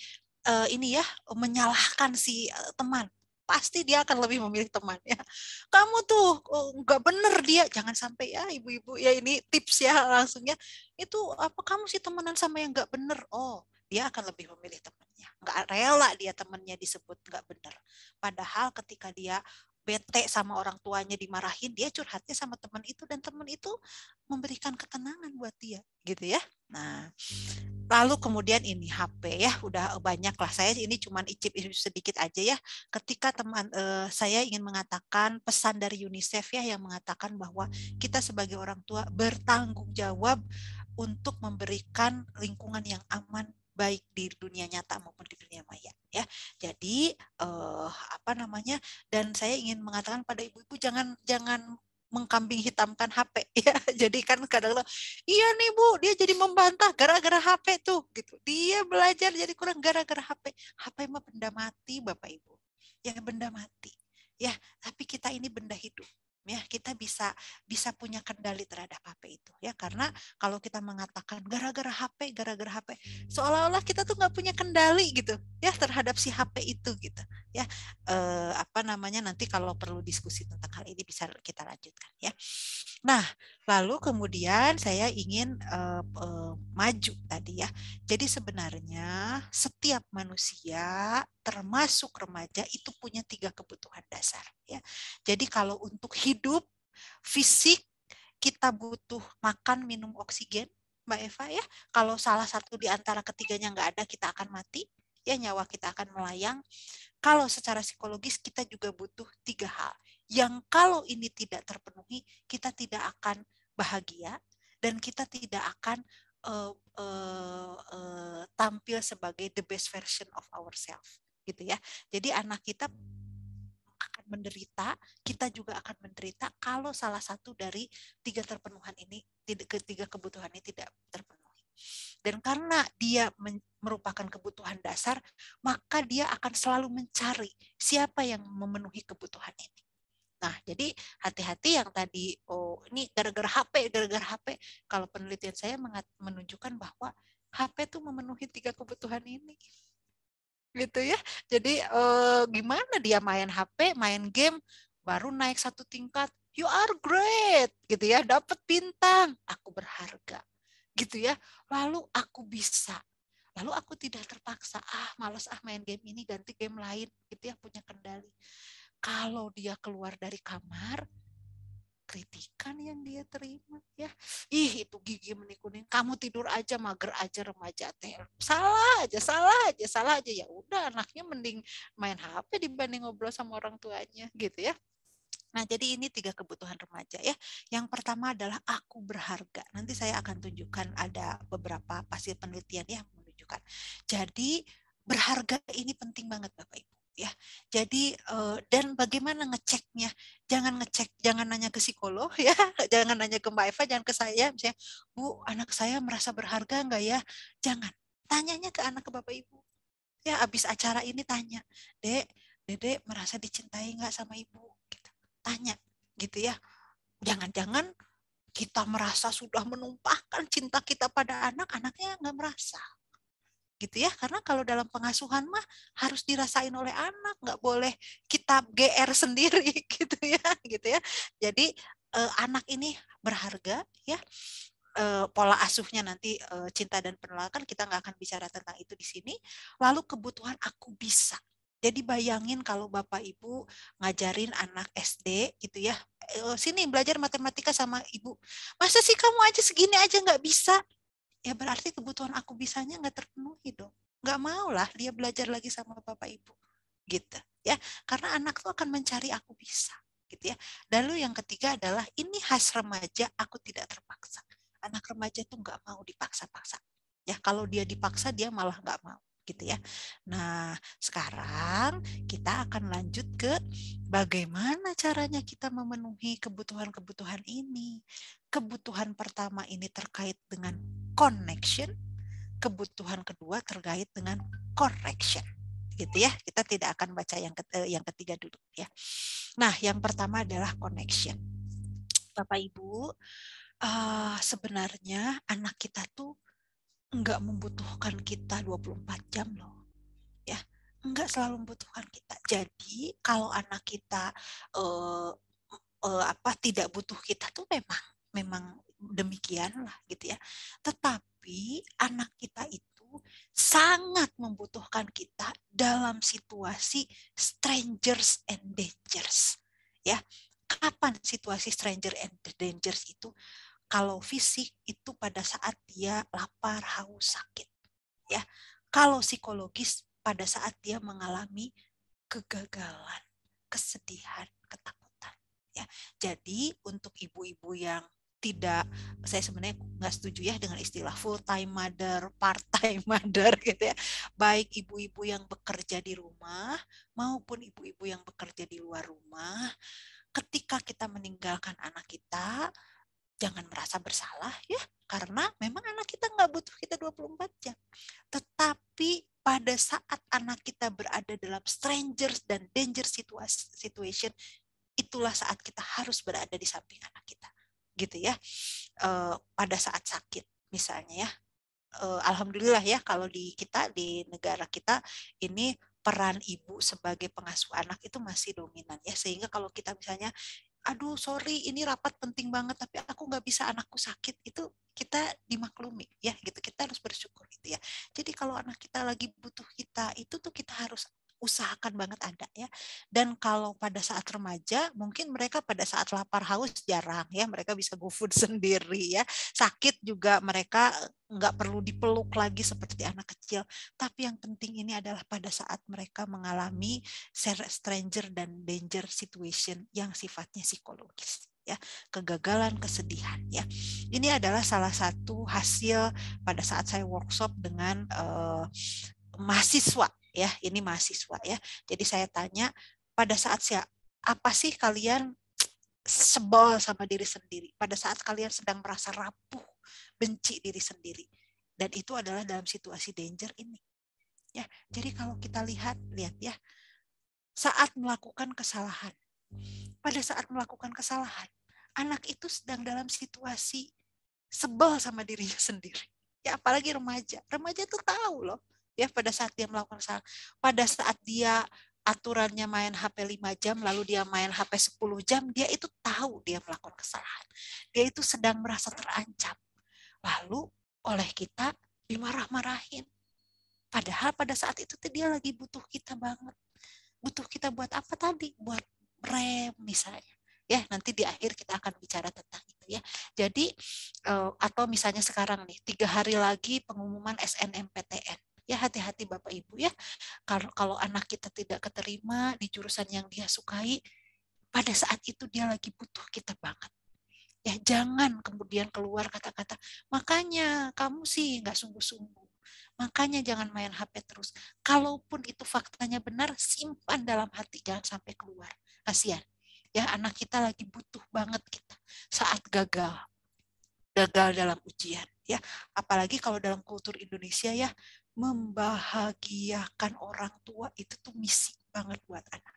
uh, ini ya menyalahkan si uh, teman pasti dia akan lebih memilih teman ya kamu tuh oh, nggak oh, bener dia jangan sampai ya ibu-ibu ya ini tips ya langsungnya itu apa kamu sih temenan sama yang nggak bener oh dia akan lebih memilih temannya nggak rela dia temannya disebut nggak bener padahal ketika dia bete sama orang tuanya dimarahin, dia curhatnya sama teman itu dan teman itu memberikan ketenangan buat dia, gitu ya. Nah, lalu kemudian ini HP ya, udah eh, banyak lah saya ini cuman icip-icip sedikit aja ya. Ketika teman eh, saya ingin mengatakan pesan dari UNICEF ya yang mengatakan bahwa kita sebagai orang tua bertanggung jawab untuk memberikan lingkungan yang aman baik di dunia nyata maupun di dunia maya ya. Jadi eh, apa namanya dan saya ingin mengatakan pada ibu-ibu jangan jangan mengkambing hitamkan HP ya. Jadi kan kadang-kadang iya nih Bu, dia jadi membantah gara-gara HP tuh gitu. Dia belajar jadi kurang gara-gara HP. HP mah benda mati Bapak Ibu. Ya benda mati. Ya, tapi kita ini benda hidup ya kita bisa bisa punya kendali terhadap HP itu ya karena hmm. kalau kita mengatakan gara-gara HP gara-gara HP seolah-olah kita tuh nggak punya kendali gitu ya terhadap si HP itu gitu ya e, apa namanya nanti kalau perlu diskusi tentang hal ini bisa kita lanjutkan ya nah Lalu kemudian saya ingin uh, uh, maju tadi ya. Jadi sebenarnya setiap manusia termasuk remaja itu punya tiga kebutuhan dasar ya. Jadi kalau untuk hidup fisik kita butuh makan, minum oksigen, Mbak Eva ya. Kalau salah satu di antara ketiganya nggak ada kita akan mati ya nyawa kita akan melayang. Kalau secara psikologis kita juga butuh tiga hal. Yang kalau ini tidak terpenuhi, kita tidak akan bahagia dan kita tidak akan uh, uh, uh, tampil sebagai the best version of ourselves gitu ya. Jadi anak kita akan menderita, kita juga akan menderita kalau salah satu dari tiga terpenuhan ini, tidak ketiga kebutuhan ini tidak terpenuhi. Dan karena dia merupakan kebutuhan dasar, maka dia akan selalu mencari siapa yang memenuhi kebutuhan ini. Nah, jadi hati-hati yang tadi, oh ini gara-gara HP, gara-gara HP. Kalau penelitian saya menunjukkan bahwa HP itu memenuhi tiga kebutuhan ini. Gitu ya. Jadi eh, gimana dia main HP, main game, baru naik satu tingkat, you are great, gitu ya, dapat bintang, aku berharga, gitu ya. Lalu aku bisa, lalu aku tidak terpaksa ah malas ah main game ini ganti game lain gitu ya punya kendali kalau dia keluar dari kamar, kritikan yang dia terima ya ih itu gigi menikunin kamu tidur aja mager aja remaja teh salah aja salah aja salah aja ya udah anaknya mending main HP dibanding ngobrol sama orang tuanya gitu ya Nah, jadi ini tiga kebutuhan remaja ya. Yang pertama adalah aku berharga. Nanti saya akan tunjukkan ada beberapa hasil penelitian yang menunjukkan. Jadi berharga ini penting banget Bapak Ibu ya. Jadi eh, dan bagaimana ngeceknya? Jangan ngecek, jangan nanya ke psikolog ya, jangan nanya ke Mbak Eva, jangan ke saya misalnya, Bu, anak saya merasa berharga enggak ya? Jangan. Tanyanya ke anak ke Bapak Ibu. Ya, habis acara ini tanya, "Dek, Dede merasa dicintai enggak sama ibu?" gitu. Tanya gitu ya. Jangan-jangan kita merasa sudah menumpahkan cinta kita pada anak, anaknya enggak merasa gitu ya karena kalau dalam pengasuhan mah harus dirasain oleh anak nggak boleh kita gr sendiri gitu ya gitu ya jadi eh, anak ini berharga ya eh, pola asuhnya nanti eh, cinta dan penolakan kita nggak akan bicara tentang itu di sini lalu kebutuhan aku bisa jadi bayangin kalau bapak ibu ngajarin anak SD gitu ya, eh, sini belajar matematika sama ibu. Masa sih kamu aja segini aja nggak bisa? ya berarti kebutuhan aku bisanya nggak terpenuhi dong. Nggak mau lah dia belajar lagi sama bapak ibu. Gitu ya. Karena anak tuh akan mencari aku bisa gitu ya. Lalu yang ketiga adalah ini khas remaja aku tidak terpaksa. Anak remaja tuh nggak mau dipaksa-paksa. Ya kalau dia dipaksa dia malah nggak mau gitu ya. Nah sekarang sekarang kita akan lanjut ke bagaimana caranya kita memenuhi kebutuhan-kebutuhan ini. Kebutuhan pertama ini terkait dengan connection, kebutuhan kedua terkait dengan correction. Gitu ya, kita tidak akan baca yang eh, yang ketiga dulu ya. Nah, yang pertama adalah connection. Bapak Ibu, uh, sebenarnya anak kita tuh nggak membutuhkan kita 24 jam loh nggak selalu membutuhkan kita. Jadi kalau anak kita uh, uh, apa tidak butuh kita tuh memang memang demikian lah gitu ya. Tetapi anak kita itu sangat membutuhkan kita dalam situasi strangers and dangers ya. Kapan situasi stranger and dangers itu? Kalau fisik itu pada saat dia lapar, haus, sakit ya. Kalau psikologis pada saat dia mengalami kegagalan, kesedihan, ketakutan. Ya, jadi untuk ibu-ibu yang tidak, saya sebenarnya nggak setuju ya dengan istilah full time mother, part time mother gitu ya. Baik ibu-ibu yang bekerja di rumah maupun ibu-ibu yang bekerja di luar rumah, ketika kita meninggalkan anak kita, jangan merasa bersalah ya, karena memang anak kita nggak butuh kita 24 jam. Tetapi pada saat anak kita berada dalam strangers dan danger situation, itulah saat kita harus berada di samping anak kita, gitu ya. E, pada saat sakit, misalnya ya. E, Alhamdulillah ya kalau di kita di negara kita ini peran ibu sebagai pengasuh anak itu masih dominan ya sehingga kalau kita misalnya aduh sorry ini rapat penting banget tapi aku nggak bisa anakku sakit itu kita dimaklumi ya gitu kita harus bersyukur gitu ya jadi kalau anak kita lagi butuh kita itu tuh kita harus usahakan banget ada ya. Dan kalau pada saat remaja mungkin mereka pada saat lapar haus jarang ya, mereka bisa go food sendiri ya. Sakit juga mereka nggak perlu dipeluk lagi seperti anak kecil. Tapi yang penting ini adalah pada saat mereka mengalami stranger dan danger situation yang sifatnya psikologis ya kegagalan kesedihan ya ini adalah salah satu hasil pada saat saya workshop dengan uh, mahasiswa ya ini mahasiswa ya jadi saya tanya pada saat siapa apa sih kalian sebel sama diri sendiri pada saat kalian sedang merasa rapuh benci diri sendiri dan itu adalah dalam situasi danger ini ya jadi kalau kita lihat lihat ya saat melakukan kesalahan pada saat melakukan kesalahan anak itu sedang dalam situasi sebel sama dirinya sendiri ya apalagi remaja remaja itu tahu loh ya pada saat dia melakukan kesalahan pada saat dia aturannya main HP 5 jam lalu dia main HP 10 jam dia itu tahu dia melakukan kesalahan dia itu sedang merasa terancam lalu oleh kita dimarah-marahin padahal pada saat itu dia lagi butuh kita banget butuh kita buat apa tadi buat rem misalnya ya nanti di akhir kita akan bicara tentang itu ya jadi eh, atau misalnya sekarang nih tiga hari lagi pengumuman SNMPTN ya hati-hati bapak ibu ya kalau kalau anak kita tidak keterima di jurusan yang dia sukai pada saat itu dia lagi butuh kita banget ya jangan kemudian keluar kata-kata makanya kamu sih nggak sungguh-sungguh makanya jangan main HP terus kalaupun itu faktanya benar simpan dalam hati jangan sampai keluar kasihan ya anak kita lagi butuh banget kita saat gagal gagal dalam ujian ya apalagi kalau dalam kultur Indonesia ya membahagiakan orang tua itu tuh misi banget buat anak.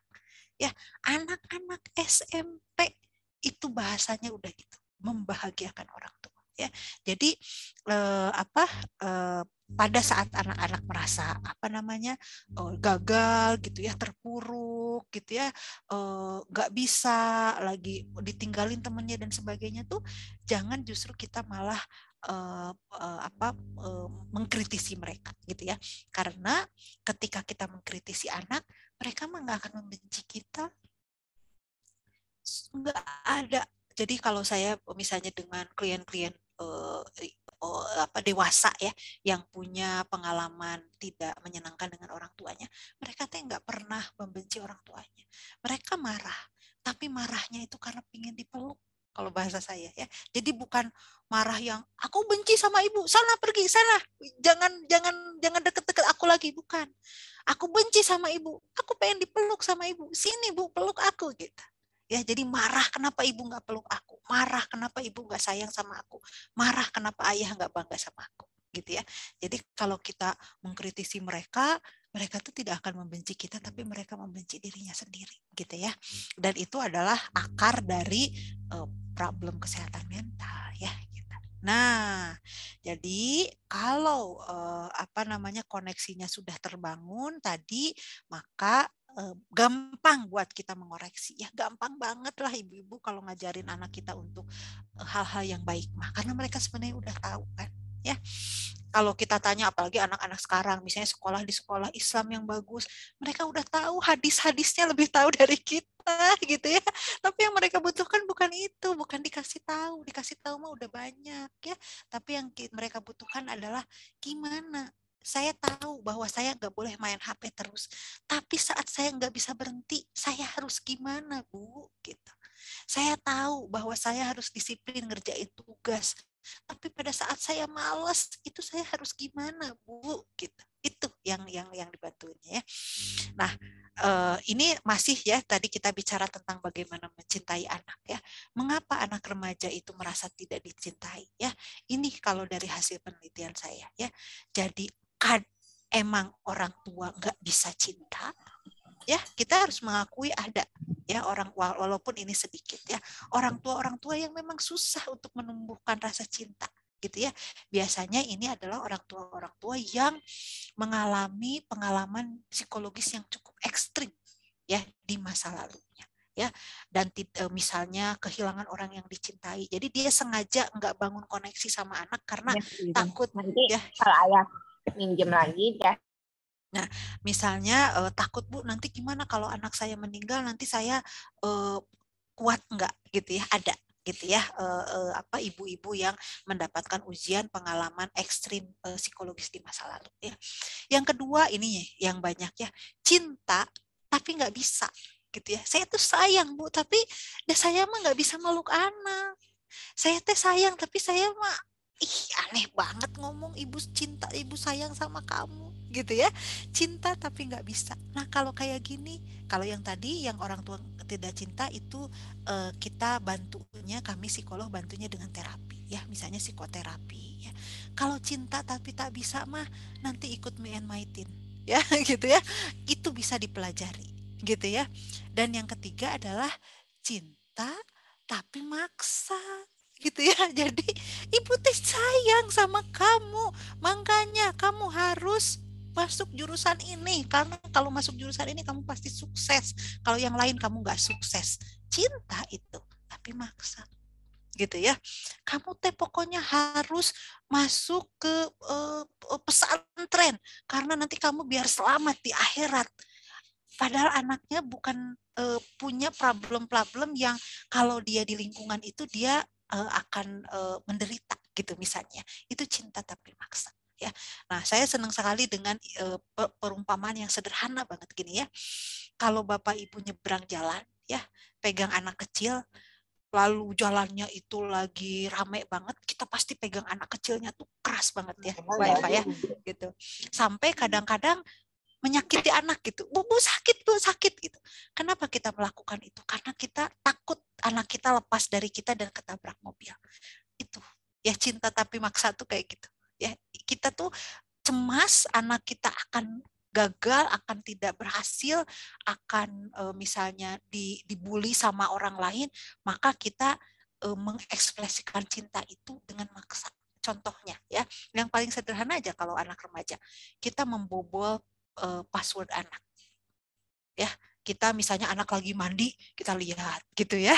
Ya, anak-anak SMP itu bahasanya udah gitu, membahagiakan orang tua. Ya, jadi eh, apa eh, pada saat anak-anak merasa apa namanya eh, gagal gitu ya, terpuruk gitu ya, eh, nggak bisa lagi ditinggalin temennya dan sebagainya tuh, jangan justru kita malah uh, apa uh, mengkritisi mereka gitu ya karena ketika kita mengkritisi anak mereka nggak akan membenci kita nggak ada jadi kalau saya misalnya dengan klien-klien uh, uh, apa dewasa ya yang punya pengalaman tidak menyenangkan dengan orang tuanya mereka tuh nggak pernah membenci orang tuanya mereka marah tapi marahnya itu karena ingin dipeluk kalau bahasa saya ya. Jadi bukan marah yang aku benci sama ibu, sana pergi sana, jangan jangan jangan deket-deket aku lagi, bukan. Aku benci sama ibu, aku pengen dipeluk sama ibu, sini bu peluk aku gitu. Ya jadi marah kenapa ibu nggak peluk aku, marah kenapa ibu nggak sayang sama aku, marah kenapa ayah nggak bangga sama aku gitu ya. Jadi kalau kita mengkritisi mereka mereka tuh tidak akan membenci kita tapi hmm. mereka membenci dirinya sendiri gitu ya hmm. dan itu adalah akar dari uh, problem kesehatan mental ya gitu. nah jadi kalau uh, apa namanya koneksinya sudah terbangun tadi maka gampang buat kita mengoreksi ya gampang banget lah ibu-ibu kalau ngajarin anak kita untuk hal-hal yang baik mah karena mereka sebenarnya udah tahu kan ya kalau kita tanya apalagi anak-anak sekarang misalnya sekolah di sekolah Islam yang bagus mereka udah tahu hadis-hadisnya lebih tahu dari kita gitu ya tapi yang mereka butuhkan bukan itu bukan dikasih tahu dikasih tahu mah udah banyak ya tapi yang mereka butuhkan adalah gimana saya tahu bahwa saya nggak boleh main HP terus tapi saat saya nggak bisa berhenti saya harus gimana bu gitu saya tahu bahwa saya harus disiplin ngerjain tugas tapi pada saat saya males itu saya harus gimana bu gitu itu yang yang yang dibantunya ya nah eh, ini masih ya tadi kita bicara tentang bagaimana mencintai anak ya mengapa anak remaja itu merasa tidak dicintai ya ini kalau dari hasil penelitian saya ya jadi kan emang orang tua nggak bisa cinta ya kita harus mengakui ada ya orang walaupun ini sedikit ya orang tua orang tua yang memang susah untuk menumbuhkan rasa cinta gitu ya biasanya ini adalah orang tua orang tua yang mengalami pengalaman psikologis yang cukup ekstrim ya di masa lalunya ya dan e, misalnya kehilangan orang yang dicintai jadi dia sengaja nggak bangun koneksi sama anak karena ya, takut nanti ya kalau ayah minjem lagi ya Nah, misalnya takut Bu, nanti gimana kalau anak saya meninggal nanti saya kuat enggak gitu ya? Ada gitu ya apa ibu-ibu yang mendapatkan ujian pengalaman ekstrim psikologis di masa lalu ya. Yang kedua ini yang banyak ya cinta tapi nggak bisa gitu ya. Saya tuh sayang bu, tapi ya saya mah nggak bisa meluk anak. Saya teh sayang, tapi saya mah ih aneh banget ngomong ibu cinta, ibu sayang sama kamu gitu ya cinta tapi nggak bisa nah kalau kayak gini kalau yang tadi yang orang tua tidak cinta itu eh, kita bantunya kami psikolog bantunya dengan terapi ya misalnya psikoterapi ya kalau cinta tapi tak bisa mah nanti ikut me and my teen ya gitu ya itu bisa dipelajari gitu ya dan yang ketiga adalah cinta tapi maksa gitu ya. Jadi ibu teh sayang sama kamu, makanya kamu harus masuk jurusan ini karena kalau masuk jurusan ini kamu pasti sukses kalau yang lain kamu nggak sukses cinta itu tapi maksa gitu ya kamu teh pokoknya harus masuk ke uh, pesantren karena nanti kamu biar selamat di akhirat padahal anaknya bukan uh, punya problem-problem yang kalau dia di lingkungan itu dia uh, akan uh, menderita gitu misalnya itu cinta tapi maksa ya. Nah, saya senang sekali dengan perumpamaan yang sederhana banget gini ya. Kalau Bapak Ibu nyebrang jalan ya, pegang anak kecil lalu jalannya itu lagi rame banget, kita pasti pegang anak kecilnya tuh keras banget ya, Mbak Eva ya, ya, gitu. Sampai kadang-kadang menyakiti anak gitu, bu, bu sakit, bu sakit gitu. Kenapa kita melakukan itu? Karena kita takut anak kita lepas dari kita dan ketabrak mobil. Itu ya cinta tapi maksa tuh kayak gitu ya kita tuh cemas anak kita akan gagal akan tidak berhasil akan eh, misalnya di, dibully sama orang lain maka kita eh, mengekspresikan cinta itu dengan maksa contohnya ya yang paling sederhana aja kalau anak remaja kita membobol eh, password anak ya kita misalnya anak lagi mandi kita lihat gitu ya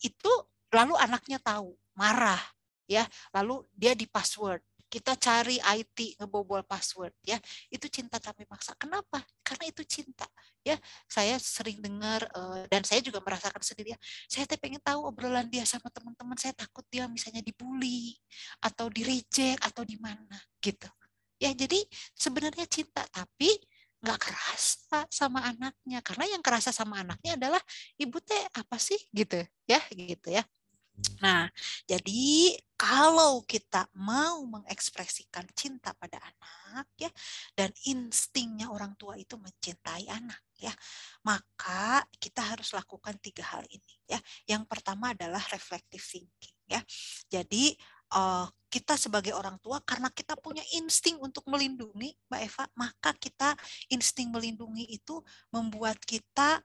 itu lalu anaknya tahu marah ya lalu dia di password kita cari IT ngebobol password ya itu cinta tapi maksa kenapa karena itu cinta ya saya sering dengar eh, dan saya juga merasakan sendiri ya saya teh pengen tahu obrolan dia sama teman-teman saya takut dia misalnya dibully atau di reject atau di mana gitu ya jadi sebenarnya cinta tapi nggak kerasa sama anaknya karena yang kerasa sama anaknya adalah ibu teh apa sih gitu ya gitu ya Nah, jadi kalau kita mau mengekspresikan cinta pada anak ya dan instingnya orang tua itu mencintai anak ya, maka kita harus lakukan tiga hal ini ya. Yang pertama adalah reflective thinking ya. Jadi uh, kita sebagai orang tua karena kita punya insting untuk melindungi Mbak Eva, maka kita insting melindungi itu membuat kita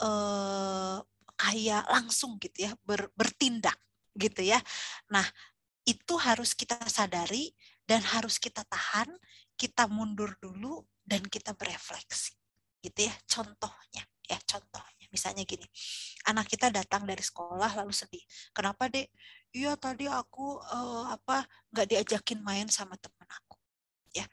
uh, kaya langsung gitu ya, ber, bertindak gitu ya. Nah, itu harus kita sadari dan harus kita tahan, kita mundur dulu dan kita berefleksi. Gitu ya, contohnya ya, contohnya misalnya gini. Anak kita datang dari sekolah lalu sedih. Kenapa, Dek? Iya, tadi aku uh, apa nggak diajakin main sama temen aku. Ya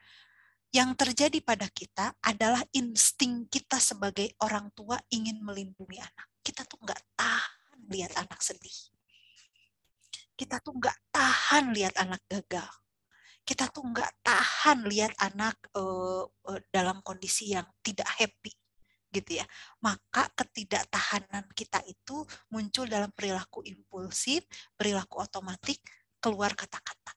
yang terjadi pada kita adalah insting kita sebagai orang tua ingin melindungi anak kita tuh nggak tahan lihat anak sedih. Kita tuh nggak tahan lihat anak gagal. Kita tuh nggak tahan lihat anak uh, uh, dalam kondisi yang tidak happy gitu ya. Maka ketidaktahanan kita itu muncul dalam perilaku impulsif, perilaku otomatis, keluar kata-kata.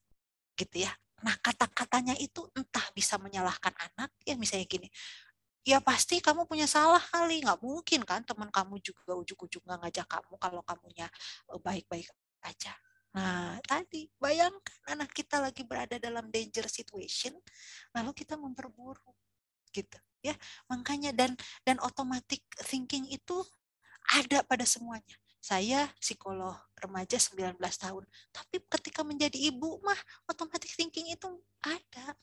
Gitu ya. Nah, kata-katanya itu entah bisa menyalahkan anak, ya misalnya gini, ya pasti kamu punya salah kali nggak mungkin kan teman kamu juga ujuk-ujuk nggak ngajak kamu kalau kamunya e, baik-baik aja nah tadi bayangkan anak kita lagi berada dalam danger situation lalu kita memperburuk gitu ya makanya dan dan otomatik thinking itu ada pada semuanya saya psikolog remaja 19 tahun tapi ketika menjadi ibu mah otomatik thinking itu ada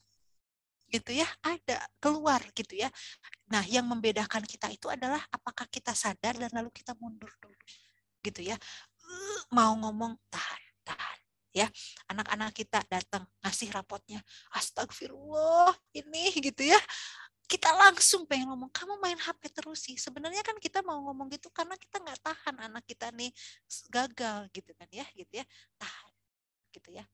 gitu ya ada keluar gitu ya nah yang membedakan kita itu adalah apakah kita sadar dan lalu kita mundur dulu gitu ya eh, mau ngomong tahan tahan ya anak-anak kita datang ngasih rapotnya astagfirullah ini gitu ya kita langsung pengen ngomong kamu main HP terus sih sebenarnya kan kita mau ngomong gitu karena kita nggak tahan anak kita nih gagal gitu kan ya gitu ya tahan gitu ya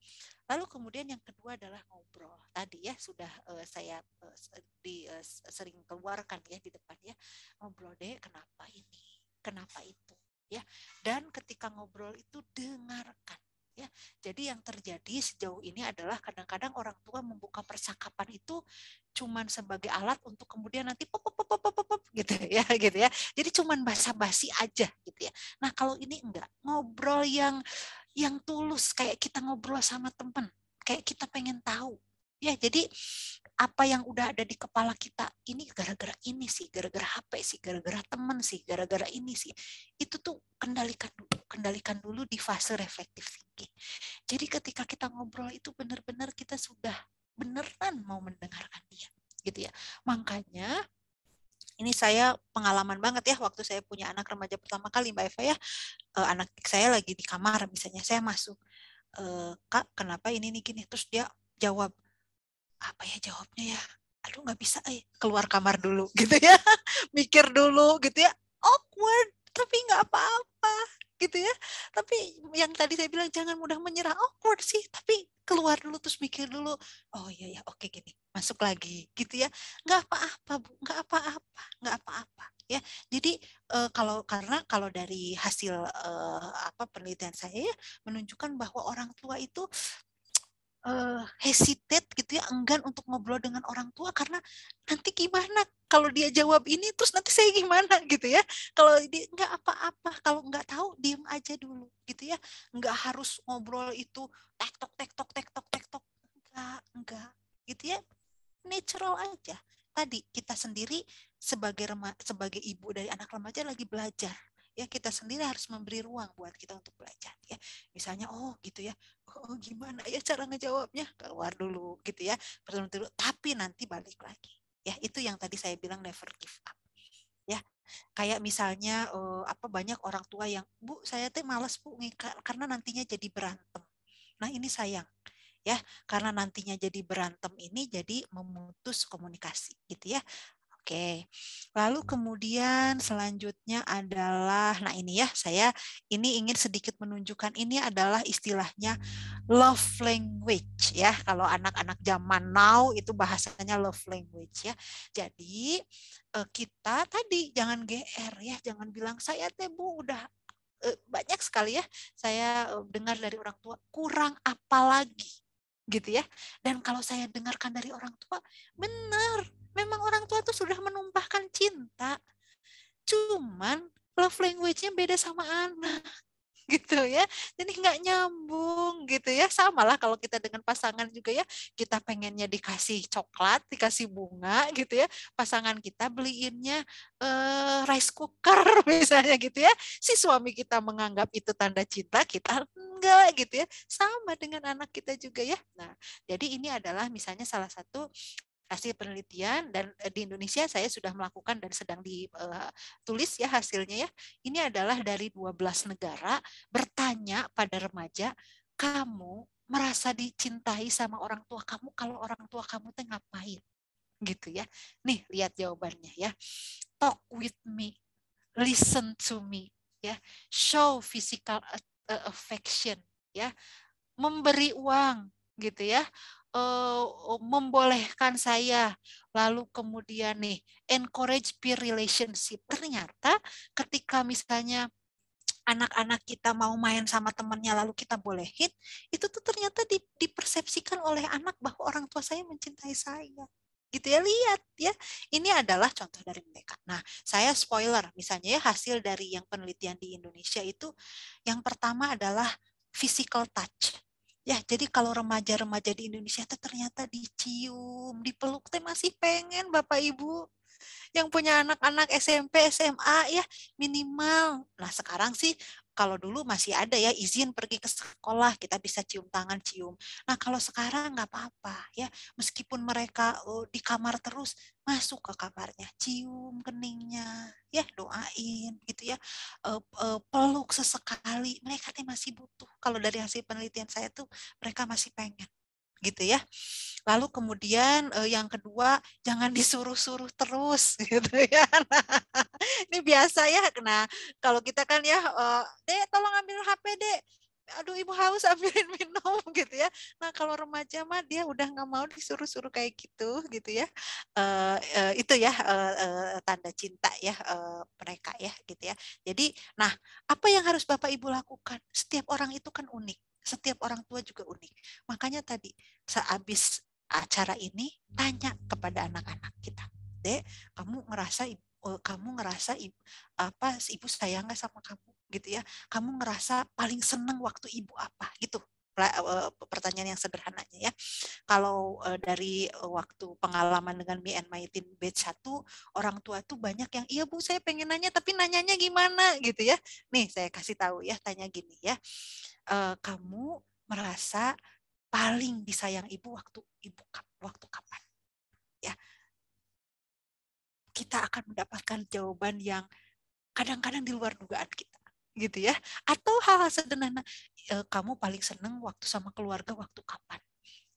Lalu kemudian yang kedua adalah ngobrol. Tadi ya sudah uh, saya uh, di, uh, sering keluarkan ya di depan ya ngobrol deh kenapa ini, kenapa itu ya. Dan ketika ngobrol itu dengarkan Ya, jadi yang terjadi sejauh ini adalah kadang-kadang orang tua membuka percakapan itu cuman sebagai alat untuk kemudian nanti pop pop pop pop pop, gitu ya gitu ya. Jadi cuman basa-basi aja gitu ya. Nah, kalau ini enggak ngobrol yang yang tulus kayak kita ngobrol sama temen kayak kita pengen tahu Ya, jadi apa yang udah ada di kepala kita ini gara-gara ini sih, gara-gara HP sih, gara-gara temen sih, gara-gara ini sih. Itu tuh kendalikan dulu, kendalikan dulu di fase reflektif thinking. Jadi ketika kita ngobrol itu benar-benar kita sudah beneran mau mendengarkan dia, gitu ya. Makanya ini saya pengalaman banget ya waktu saya punya anak remaja pertama kali Mbak Eva ya, eh, anak saya lagi di kamar misalnya saya masuk, e, Kak, kenapa ini nih gini? Terus dia jawab, apa ya jawabnya ya aduh nggak bisa eh keluar kamar dulu gitu ya mikir dulu gitu ya awkward tapi nggak apa-apa gitu ya tapi yang tadi saya bilang jangan mudah menyerah awkward sih tapi keluar dulu terus mikir dulu oh iya ya oke gini masuk lagi gitu ya nggak apa-apa bu nggak apa-apa nggak apa-apa ya jadi e, kalau karena kalau dari hasil e, apa penelitian saya ya, menunjukkan bahwa orang tua itu uh, hesitate gitu ya enggan untuk ngobrol dengan orang tua karena nanti gimana kalau dia jawab ini terus nanti saya gimana gitu ya kalau dia nggak apa-apa kalau nggak tahu diem aja dulu gitu ya nggak harus ngobrol itu tektok tektok tektok tektok enggak enggak gitu ya natural aja tadi kita sendiri sebagai rema, sebagai ibu dari anak remaja lagi belajar ya kita sendiri harus memberi ruang buat kita untuk belajar ya misalnya oh gitu ya oh, oh gimana ya cara ngejawabnya keluar dulu gitu ya pertemuan dulu tapi nanti balik lagi ya itu yang tadi saya bilang never give up ya kayak misalnya eh, apa banyak orang tua yang bu saya teh males bu karena nantinya jadi berantem nah ini sayang ya karena nantinya jadi berantem ini jadi memutus komunikasi gitu ya Oke. Lalu kemudian selanjutnya adalah nah ini ya, saya ini ingin sedikit menunjukkan ini adalah istilahnya love language ya. Kalau anak-anak zaman now itu bahasanya love language ya. Jadi eh, kita tadi jangan GR ya, jangan bilang saya teh Bu udah eh, banyak sekali ya saya eh, dengar dari orang tua kurang apa lagi gitu ya. Dan kalau saya dengarkan dari orang tua, benar memang orang tua tuh sudah menumpahkan cinta cuman love language-nya beda sama anak gitu ya jadi nggak nyambung gitu ya sama lah kalau kita dengan pasangan juga ya kita pengennya dikasih coklat dikasih bunga gitu ya pasangan kita beliinnya uh, rice cooker misalnya gitu ya si suami kita menganggap itu tanda cinta kita enggak gitu ya sama dengan anak kita juga ya nah jadi ini adalah misalnya salah satu hasil penelitian dan eh, di Indonesia saya sudah melakukan dan sedang ditulis eh, ya hasilnya ya. Ini adalah dari 12 negara bertanya pada remaja, kamu merasa dicintai sama orang tua kamu kalau orang tua kamu teh ngapain? Gitu ya. Nih, lihat jawabannya ya. Talk with me, listen to me, ya. Show physical eh, affection, ya. Memberi uang, gitu ya Eh, membolehkan saya lalu kemudian nih encourage peer relationship ternyata ketika misalnya anak-anak kita mau main sama temannya lalu kita bolehin itu tuh ternyata dipersepsikan oleh anak bahwa orang tua saya mencintai saya gitu ya lihat ya ini adalah contoh dari mereka nah saya spoiler misalnya ya hasil dari yang penelitian di Indonesia itu yang pertama adalah physical touch ya jadi kalau remaja-remaja di Indonesia itu ternyata dicium dipeluk teh masih pengen bapak ibu yang punya anak-anak SMP SMA ya minimal nah sekarang sih kalau dulu masih ada ya izin pergi ke sekolah kita bisa cium tangan cium. Nah kalau sekarang nggak apa-apa ya meskipun mereka oh, di kamar terus masuk ke kamarnya cium keningnya ya doain gitu ya e, e, peluk sesekali mereka masih butuh kalau dari hasil penelitian saya tuh mereka masih pengen gitu ya. Lalu kemudian eh, yang kedua jangan disuruh-suruh terus gitu ya. Nah, ini biasa ya. Nah, kalau kita kan ya eh, Dek tolong ambil HP Dek. Aduh ibu haus ambilin minum gitu ya. Nah kalau remaja mah dia udah nggak mau disuruh-suruh kayak gitu gitu ya. Eh, uh, itu ya eh, tanda cinta ya mereka ya gitu ya. Jadi nah apa yang harus bapak ibu lakukan? Setiap orang itu kan unik setiap orang tua juga unik. Makanya tadi sehabis acara ini tanya kepada anak-anak kita, "Dek, kamu ngerasa oh, kamu ngerasa ibu, apa ibu sayang nggak sama kamu gitu ya kamu ngerasa paling seneng waktu ibu apa gitu pertanyaan yang sederhananya ya. Kalau dari waktu pengalaman dengan me and my teen batch 1, orang tua tuh banyak yang iya Bu, saya pengen nanya tapi nanyanya gimana gitu ya. Nih, saya kasih tahu ya, tanya gini ya. Uh, kamu merasa paling disayang ibu waktu ibu waktu kapan? Ya. Kita akan mendapatkan jawaban yang kadang-kadang di luar dugaan kita gitu ya atau hal-hal sederhana e, kamu paling seneng waktu sama keluarga waktu kapan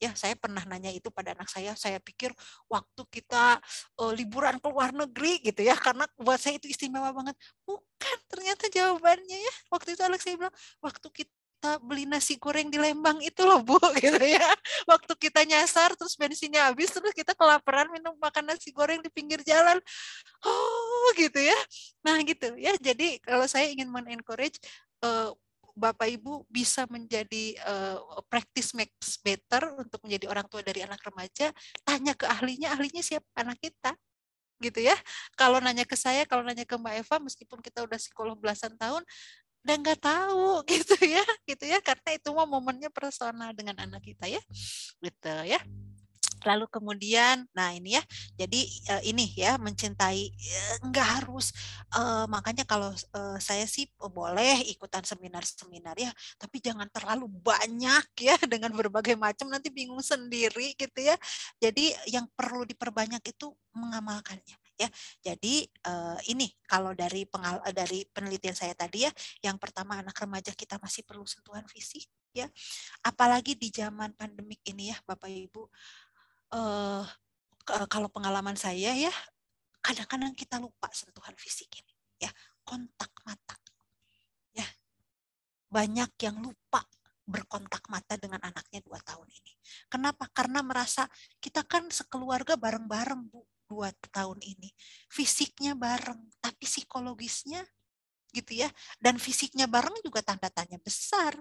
ya saya pernah nanya itu pada anak saya saya pikir waktu kita e, liburan ke luar negeri gitu ya karena buat saya itu istimewa banget bukan ternyata jawabannya ya waktu itu anak saya bilang waktu kita kita beli nasi goreng di Lembang itu loh Bu gitu ya. Waktu kita nyasar terus bensinnya habis terus kita kelaparan minum makan nasi goreng di pinggir jalan. Oh gitu ya. Nah gitu ya. Jadi kalau saya ingin men-encourage uh, Bapak Ibu bisa menjadi uh, practice makes better untuk menjadi orang tua dari anak remaja, tanya ke ahlinya, ahlinya siapa anak kita gitu ya. Kalau nanya ke saya, kalau nanya ke Mbak Eva, meskipun kita udah psikolog belasan tahun, dan nggak tahu gitu ya gitu ya karena itu mah momennya personal dengan anak kita ya gitu ya lalu kemudian nah ini ya jadi uh, ini ya mencintai eh, nggak harus uh, makanya kalau uh, saya sih boleh ikutan seminar-seminar ya tapi jangan terlalu banyak ya dengan berbagai macam nanti bingung sendiri gitu ya jadi yang perlu diperbanyak itu mengamalkannya ya. Jadi uh, ini kalau dari pengal eh, dari penelitian saya tadi ya, yang pertama anak remaja kita masih perlu sentuhan fisik ya. Apalagi di zaman pandemik ini ya Bapak Ibu. uh, kalau pengalaman saya ya kadang-kadang kita lupa sentuhan fisik ini ya kontak mata ya banyak yang lupa berkontak mata dengan anaknya dua tahun ini. Kenapa? Karena merasa kita kan sekeluarga bareng-bareng bu, dua tahun ini. Fisiknya bareng, tapi psikologisnya gitu ya. Dan fisiknya bareng juga tanda tanya besar.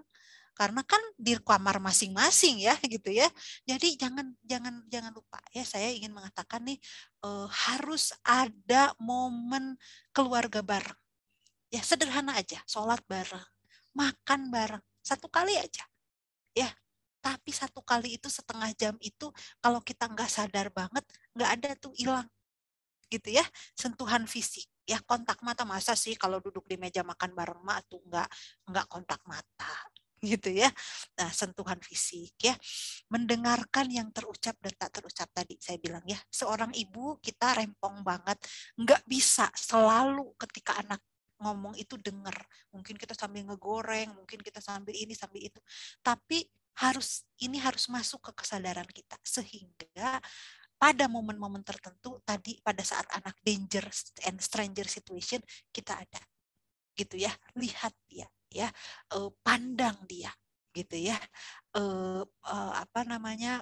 Karena kan di kamar masing-masing ya gitu ya. Jadi jangan jangan jangan lupa ya saya ingin mengatakan nih eh, harus ada momen keluarga bareng. Ya sederhana aja, sholat bareng, makan bareng, satu kali aja. Ya, tapi satu kali itu setengah jam itu kalau kita nggak sadar banget, nggak ada tuh hilang gitu ya sentuhan fisik ya kontak mata masa sih kalau duduk di meja makan bareng mak tuh nggak nggak kontak mata gitu ya nah sentuhan fisik ya mendengarkan yang terucap dan tak terucap tadi saya bilang ya seorang ibu kita rempong banget nggak bisa selalu ketika anak ngomong itu denger mungkin kita sambil ngegoreng mungkin kita sambil ini sambil itu tapi harus ini harus masuk ke kesadaran kita sehingga pada momen-momen tertentu tadi pada saat anak danger and stranger situation kita ada gitu ya lihat dia ya eh, pandang dia gitu ya eh, eh, apa namanya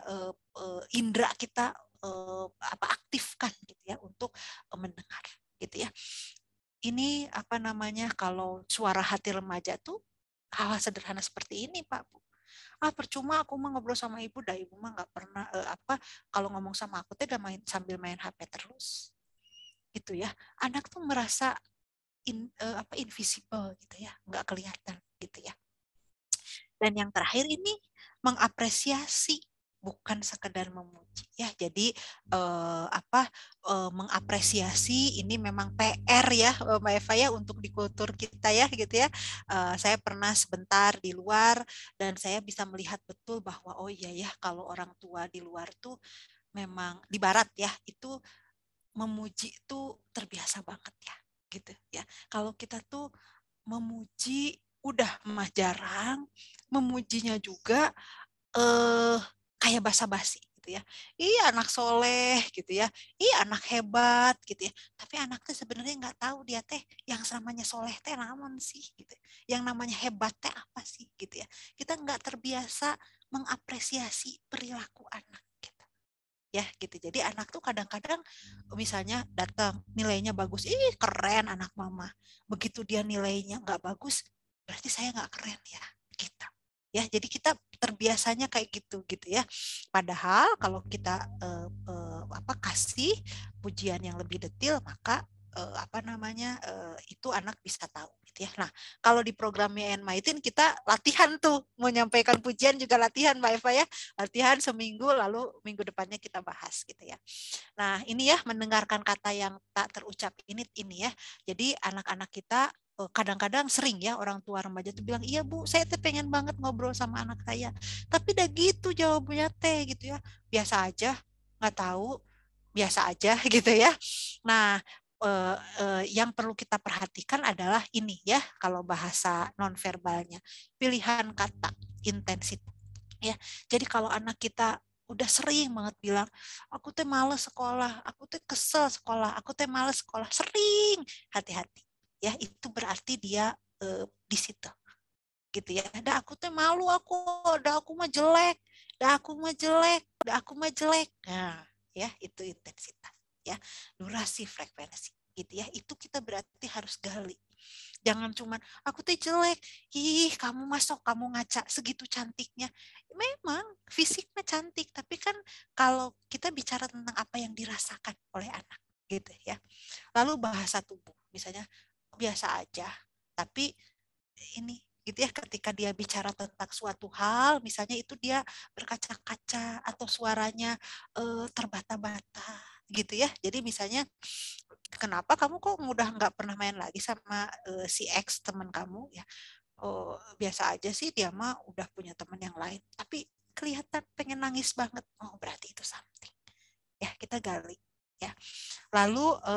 indera kita apa aktifkan gitu ya untuk mendengar gitu ya ini apa namanya kalau suara hati remaja tuh hal sederhana seperti ini Pak Bu ah percuma aku mau ngobrol sama ibu dah ibu mah nggak pernah eh, apa kalau ngomong sama aku teh udah main sambil main HP terus gitu ya anak tuh merasa in, eh, apa invisible gitu ya nggak kelihatan gitu ya dan yang terakhir ini mengapresiasi bukan sekedar memuji ya jadi eh, apa eh, mengapresiasi ini memang PR ya eh, Mbak Eva ya untuk di kultur kita ya gitu ya eh, saya pernah sebentar di luar dan saya bisa melihat betul bahwa oh iya ya kalau orang tua di luar tuh memang di barat ya itu memuji tuh terbiasa banget ya gitu ya kalau kita tuh memuji udah mah jarang memujinya juga eh kayak basa-basi gitu ya. Iya anak soleh gitu ya. Iya anak hebat gitu ya. Tapi anaknya sebenarnya nggak tahu dia teh yang namanya soleh teh namun sih gitu. Yang namanya hebat teh apa sih gitu ya. Kita nggak terbiasa mengapresiasi perilaku anak gitu. Ya gitu. Jadi anak tuh kadang-kadang misalnya datang nilainya bagus, ih keren anak mama. Begitu dia nilainya nggak bagus, berarti saya nggak keren ya kita. Gitu ya jadi kita terbiasanya kayak gitu gitu ya padahal kalau kita eh, eh, apa kasih pujian yang lebih detail maka eh, apa namanya eh, itu anak bisa tahu gitu ya nah kalau di programnya Maitin kita latihan tuh menyampaikan pujian juga latihan Mbak Eva ya latihan seminggu lalu minggu depannya kita bahas gitu ya nah ini ya mendengarkan kata yang tak terucap ini ini ya jadi anak-anak kita Eh, kadang-kadang sering ya orang tua remaja tuh bilang iya bu saya tuh pengen banget ngobrol sama anak saya tapi udah gitu jawabnya teh gitu ya biasa aja nggak tahu biasa aja gitu ya nah eh, eh, yang perlu kita perhatikan adalah ini ya kalau bahasa nonverbalnya pilihan kata intensitas ya jadi kalau anak kita udah sering banget bilang aku tuh males sekolah aku tuh kesel sekolah aku tuh males sekolah sering hati-hati ya itu berarti dia eh, di situ gitu ya dah aku tuh malu aku dah aku mah jelek dah aku mah jelek dah aku mah jelek nah ya itu intensitas ya durasi frekuensi gitu ya itu kita berarti harus gali jangan cuman aku tuh jelek ih kamu masuk kamu ngaca segitu cantiknya memang fisiknya cantik tapi kan kalau kita bicara tentang apa yang dirasakan oleh anak gitu ya lalu bahasa tubuh misalnya biasa aja tapi ini gitu ya ketika dia bicara tentang suatu hal misalnya itu dia berkaca-kaca atau suaranya terbata-bata gitu ya jadi misalnya kenapa kamu kok mudah nggak pernah main lagi sama si X teman kamu ya oh, biasa aja sih dia mah udah punya teman yang lain tapi kelihatan pengen nangis banget oh berarti itu something ya kita gali ya. Lalu e,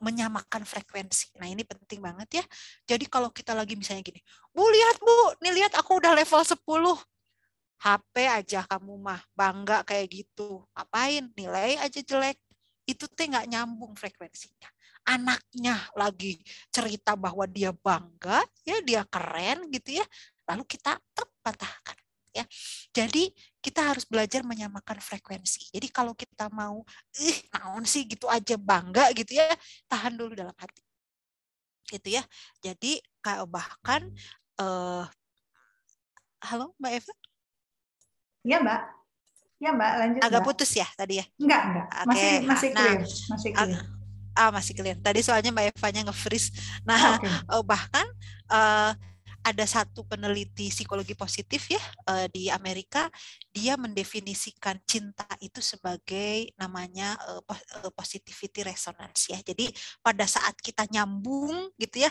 menyamakan frekuensi. Nah, ini penting banget ya. Jadi kalau kita lagi misalnya gini, "Bu, lihat Bu, nih lihat aku udah level 10." HP aja kamu mah bangga kayak gitu. Apain? Nilai aja jelek. Itu teh nggak nyambung frekuensinya. Anaknya lagi cerita bahwa dia bangga, ya dia keren gitu ya. Lalu kita terpatahkan ya. Jadi kita harus belajar menyamakan frekuensi. Jadi kalau kita mau ih naon sih gitu aja bangga gitu ya, tahan dulu dalam hati. Gitu ya. Jadi bahkan uh, halo Mbak Eva? Iya, Mbak. Ya Mbak, lanjut. Agak Mbak. putus ya tadi ya? Enggak, enggak. Masih okay. masih nah, clear, nah, masih ah, clear. Uh, ah masih clear. Tadi soalnya Mbak Evanya nge-freeze. Nah, oh, okay. Eh, bahkan uh, ada satu peneliti psikologi positif ya eh, di Amerika dia mendefinisikan cinta itu sebagai namanya eh, eh, positivity resonance ya jadi pada saat kita nyambung gitu ya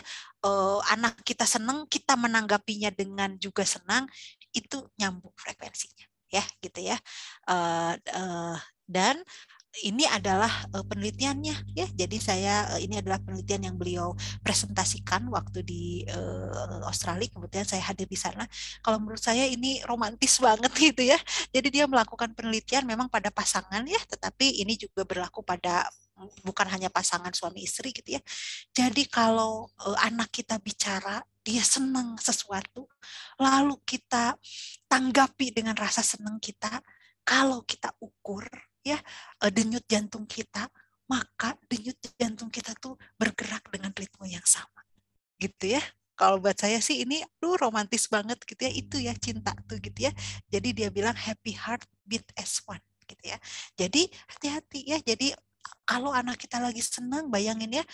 anak kita senang kita menanggapinya dengan juga senang itu nyambung frekuensinya ya gitu ya dan ini adalah uh, penelitiannya ya. Jadi saya uh, ini adalah penelitian yang beliau presentasikan waktu di uh, Australia. Kemudian saya hadir di sana. Kalau menurut saya ini romantis banget gitu ya. Jadi dia melakukan penelitian memang pada pasangan ya, tetapi ini juga berlaku pada bukan hanya pasangan suami istri gitu ya. Jadi kalau uh, anak kita bicara dia senang sesuatu, lalu kita tanggapi dengan rasa senang kita, kalau kita ukur ya eh, denyut jantung kita, maka denyut jantung kita tuh bergerak dengan ritme yang sama. Gitu ya. Kalau buat saya sih ini lu romantis banget gitu ya. Itu ya cinta tuh gitu ya. Jadi dia bilang happy heart beat as one gitu ya. Jadi hati-hati ya. Jadi kalau anak kita lagi senang, bayangin ya,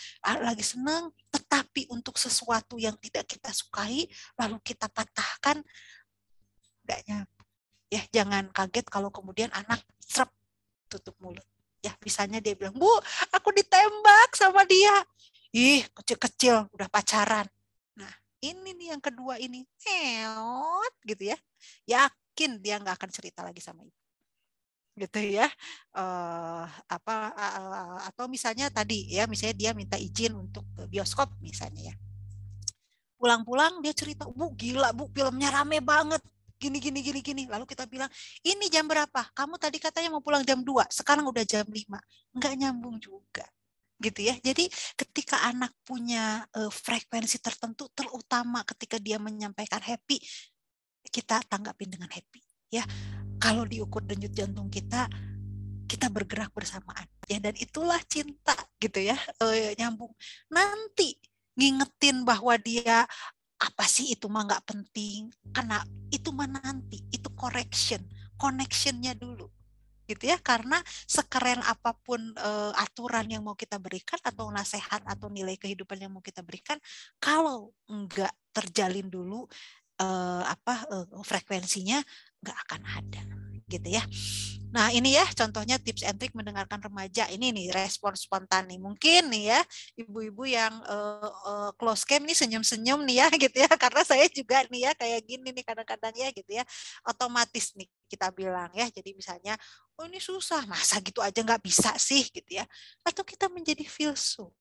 lagi senang, tetapi untuk sesuatu yang tidak kita sukai, lalu kita patahkan, nggak Ya, jangan kaget kalau kemudian anak serap tutup mulut. Ya misalnya dia bilang, Bu, aku ditembak sama dia. Ih, kecil-kecil, udah pacaran. Nah, ini nih yang kedua ini. Heot, gitu ya. Yakin dia nggak akan cerita lagi sama ibu gitu ya uh, apa uh, atau misalnya tadi ya misalnya dia minta izin untuk ke bioskop misalnya ya pulang-pulang dia cerita bu gila bu filmnya rame banget gini gini gini gini lalu kita bilang ini jam berapa kamu tadi katanya mau pulang jam 2 sekarang udah jam 5 nggak nyambung juga gitu ya jadi ketika anak punya uh, frekuensi tertentu terutama ketika dia menyampaikan happy kita tanggapin dengan happy ya kalau diukur denyut jantung kita kita bergerak bersamaan ya dan itulah cinta gitu ya uh, nyambung nanti ngingetin bahwa dia apa sih itu mah nggak penting karena itu mah nanti itu correction connectionnya dulu gitu ya karena sekeren apapun e, aturan yang mau kita berikan atau nasihat atau nilai kehidupan yang mau kita berikan kalau nggak terjalin dulu e, apa e, frekuensinya nggak akan ada gitu ya Nah, ini ya contohnya tips and trick mendengarkan remaja. Ini nih respon spontan nih. Mungkin nih ya ibu-ibu yang uh, uh, close cam nih senyum-senyum nih ya gitu ya karena saya juga nih ya kayak gini nih kadang-kadang ya gitu ya. Otomatis nih kita bilang ya. Jadi misalnya, "Oh, ini susah. Masa gitu aja nggak bisa sih?" gitu ya. Atau kita menjadi filsuf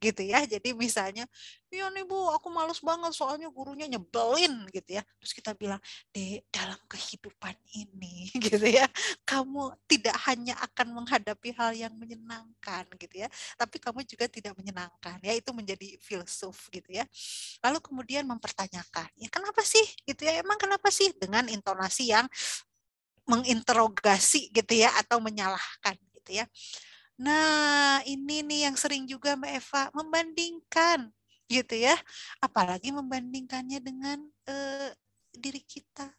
gitu ya. Jadi misalnya, iya nih Bu, aku males banget soalnya gurunya nyebelin gitu ya. Terus kita bilang, Dek, dalam kehidupan ini gitu ya, kamu tidak hanya akan menghadapi hal yang menyenangkan gitu ya, tapi kamu juga tidak menyenangkan ya. Itu menjadi filsuf gitu ya. Lalu kemudian mempertanyakan, ya kenapa sih gitu ya? Emang kenapa sih dengan intonasi yang menginterogasi gitu ya atau menyalahkan gitu ya. Nah, ini nih yang sering juga Mbak Eva membandingkan gitu ya. Apalagi membandingkannya dengan eh, diri kita.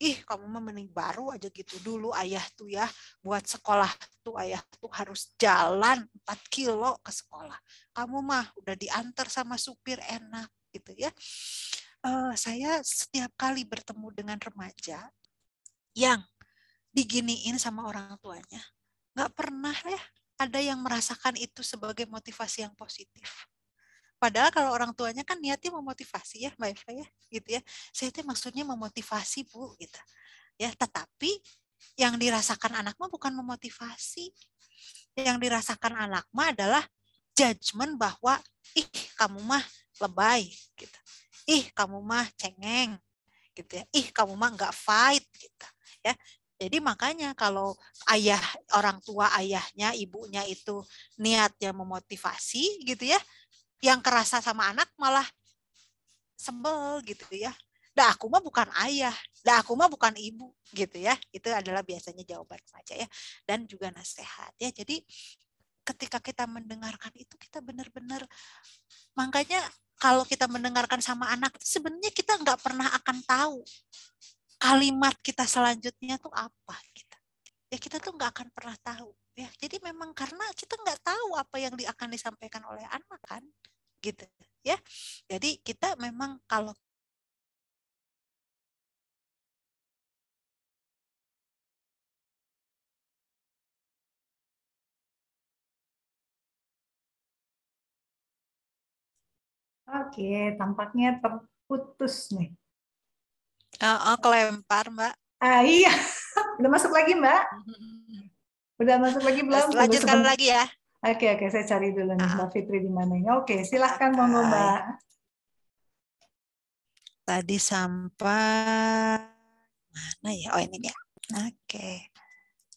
Ih, kamu mah mending baru aja gitu dulu ayah tuh ya. Buat sekolah tuh ayah tuh harus jalan 4 kilo ke sekolah. Kamu mah udah diantar sama supir enak gitu ya. Eh, saya setiap kali bertemu dengan remaja yang diginiin sama orang tuanya, nggak pernah ya ada yang merasakan itu sebagai motivasi yang positif. Padahal kalau orang tuanya kan niatnya memotivasi ya, Mbak Eva ya, gitu ya. Saya itu maksudnya memotivasi bu, gitu. Ya, tetapi yang dirasakan anakmu bukan memotivasi. Yang dirasakan anakmu adalah judgement bahwa ih kamu mah lebay, gitu. Ih kamu mah cengeng, gitu ya. Ih kamu mah nggak fight, gitu. Ya, jadi makanya kalau ayah orang tua ayahnya, ibunya itu niatnya memotivasi gitu ya, yang kerasa sama anak malah sembel, gitu ya. Dah aku mah bukan ayah, dah aku mah bukan ibu gitu ya. Itu adalah biasanya jawaban saja ya dan juga nasihat ya. Jadi ketika kita mendengarkan itu kita benar-benar makanya kalau kita mendengarkan sama anak sebenarnya kita nggak pernah akan tahu kalimat kita selanjutnya tuh apa kita gitu. ya kita tuh nggak akan pernah tahu ya jadi memang karena kita nggak tahu apa yang akan disampaikan oleh anak kan gitu ya jadi kita memang kalau Oke, tampaknya terputus nih. Uh, uh, kelempar Mbak. Ah iya, udah masuk lagi Mbak. Udah masuk lagi belum? Lanjutkan lagi ya. Oke oke, saya cari dulu nih ah. Mbak Fitri di mananya. Oke, silahkan monggo Mbak. Tadi sampai mana ya? Oh ini dia. Oke.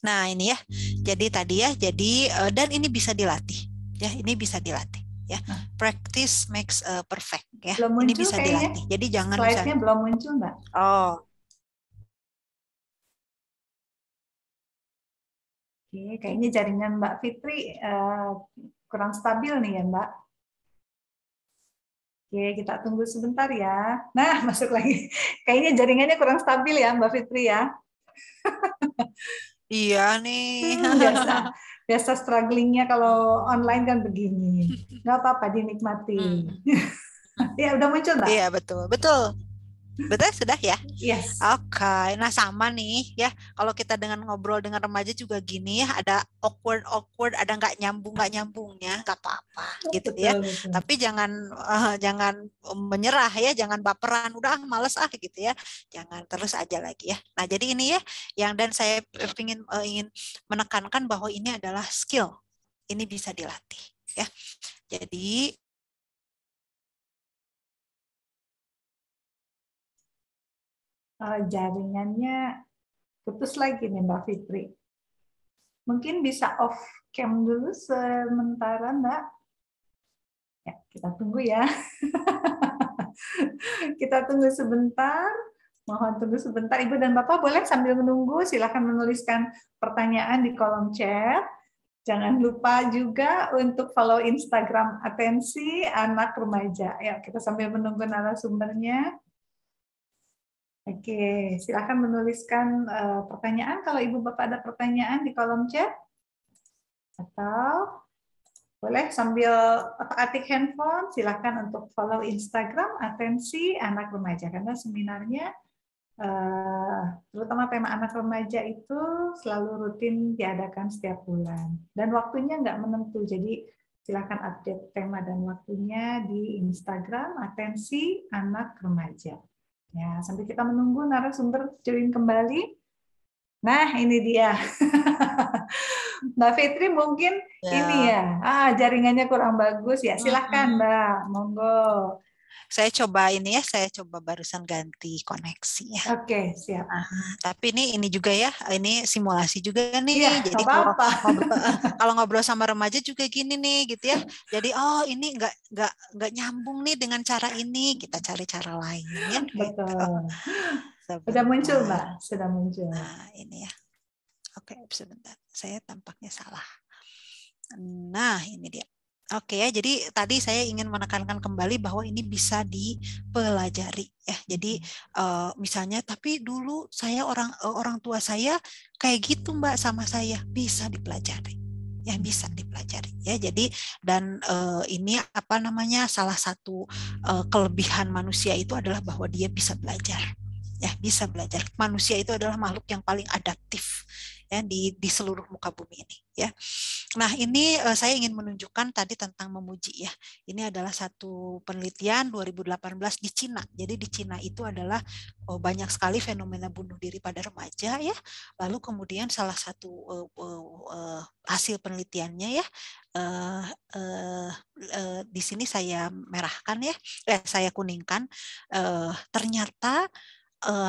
Nah ini ya. Jadi tadi ya. Jadi eh, dan ini bisa dilatih. Ya ini bisa dilatih ya. Nah. Practice makes uh, perfect ya. Belum muncul, Ini bisa kayaknya. Jadi jangan slide-nya belum muncul, Mbak. Oh. Oke, kayaknya jaringan Mbak Fitri uh, kurang stabil nih ya, Mbak. Oke, kita tunggu sebentar ya. Nah, masuk lagi. Kayaknya jaringannya kurang stabil ya, Mbak Fitri ya. Iya nih. Hmm, biasa. biasa strugglingnya kalau online kan begini. Nggak apa-apa dinikmati. Hmm. ya udah muncul mbak. Iya betul betul. Betul sudah ya? Yes. Oke, okay. nah sama nih ya. Kalau kita dengan ngobrol dengan remaja juga gini ya, ada awkward awkward, ada nggak nyambung nggak nyambungnya, nggak apa-apa oh, gitu ya. betul, ya. Betul. Tapi jangan uh, jangan menyerah ya, jangan baperan. Udah males ah gitu ya. Jangan terus aja lagi ya. Nah jadi ini ya, yang dan saya ingin uh, eh, ingin menekankan bahwa ini adalah skill. Ini bisa dilatih ya. Jadi Eh, jaringannya putus lagi nih Mbak Fitri. Mungkin bisa off cam dulu sementara Mbak. Ya, kita tunggu ya. kita tunggu sebentar. Mohon tunggu sebentar. Ibu dan Bapak boleh sambil menunggu silahkan menuliskan pertanyaan di kolom chat. Jangan lupa juga untuk follow Instagram Atensi Anak Remaja. Ya, kita sambil menunggu narasumbernya. Oke, silakan menuliskan uh, pertanyaan kalau Ibu Bapak ada pertanyaan di kolom chat. Atau boleh sambil otak-atik handphone, silakan untuk follow Instagram Atensi Anak Remaja. Karena seminarnya, uh, terutama tema anak remaja itu selalu rutin diadakan setiap bulan. Dan waktunya nggak menentu, jadi silakan update tema dan waktunya di Instagram Atensi Anak Remaja. Ya, sampai kita menunggu narasumber join kembali. Nah, ini dia. Mbak Fitri mungkin ya. ini ya. Ah, jaringannya kurang bagus ya. Silahkan, Mbak. Monggo. Saya coba ini ya, saya coba barusan ganti koneksi ya. Oke, okay, siap. Nah, tapi ini ini juga ya, ini simulasi juga nih. Iya, Jadi apa -apa. kalau ngobrol, kalau ngobrol sama remaja juga gini nih gitu ya. Jadi oh ini nggak nggak nggak nyambung nih dengan cara ini, kita cari cara lain ya. Gitu. Betul. Sebentar. Sudah muncul, Mbak. Sudah muncul. Nah, ini ya. Oke, sebentar. Saya tampaknya salah. Nah, ini dia. Oke ya, jadi tadi saya ingin menekankan kembali bahwa ini bisa dipelajari ya. Jadi eh, misalnya, tapi dulu saya orang eh, orang tua saya kayak gitu mbak sama saya bisa dipelajari ya bisa dipelajari ya jadi dan eh, ini apa namanya salah satu kelebihan manusia itu adalah bahwa dia bisa belajar ya bisa belajar manusia itu adalah makhluk yang paling adaptif ya di di seluruh muka bumi ini ya. Nah, ini uh, saya ingin menunjukkan tadi tentang memuji ya. Ini adalah satu penelitian 2018 di Cina. Jadi di Cina itu adalah oh, banyak sekali fenomena bunuh diri pada remaja ya. Lalu kemudian salah satu uh, uh, hasil penelitiannya ya uh, uh, uh, di sini saya merahkan ya, eh, saya kuningkan. Uh, ternyata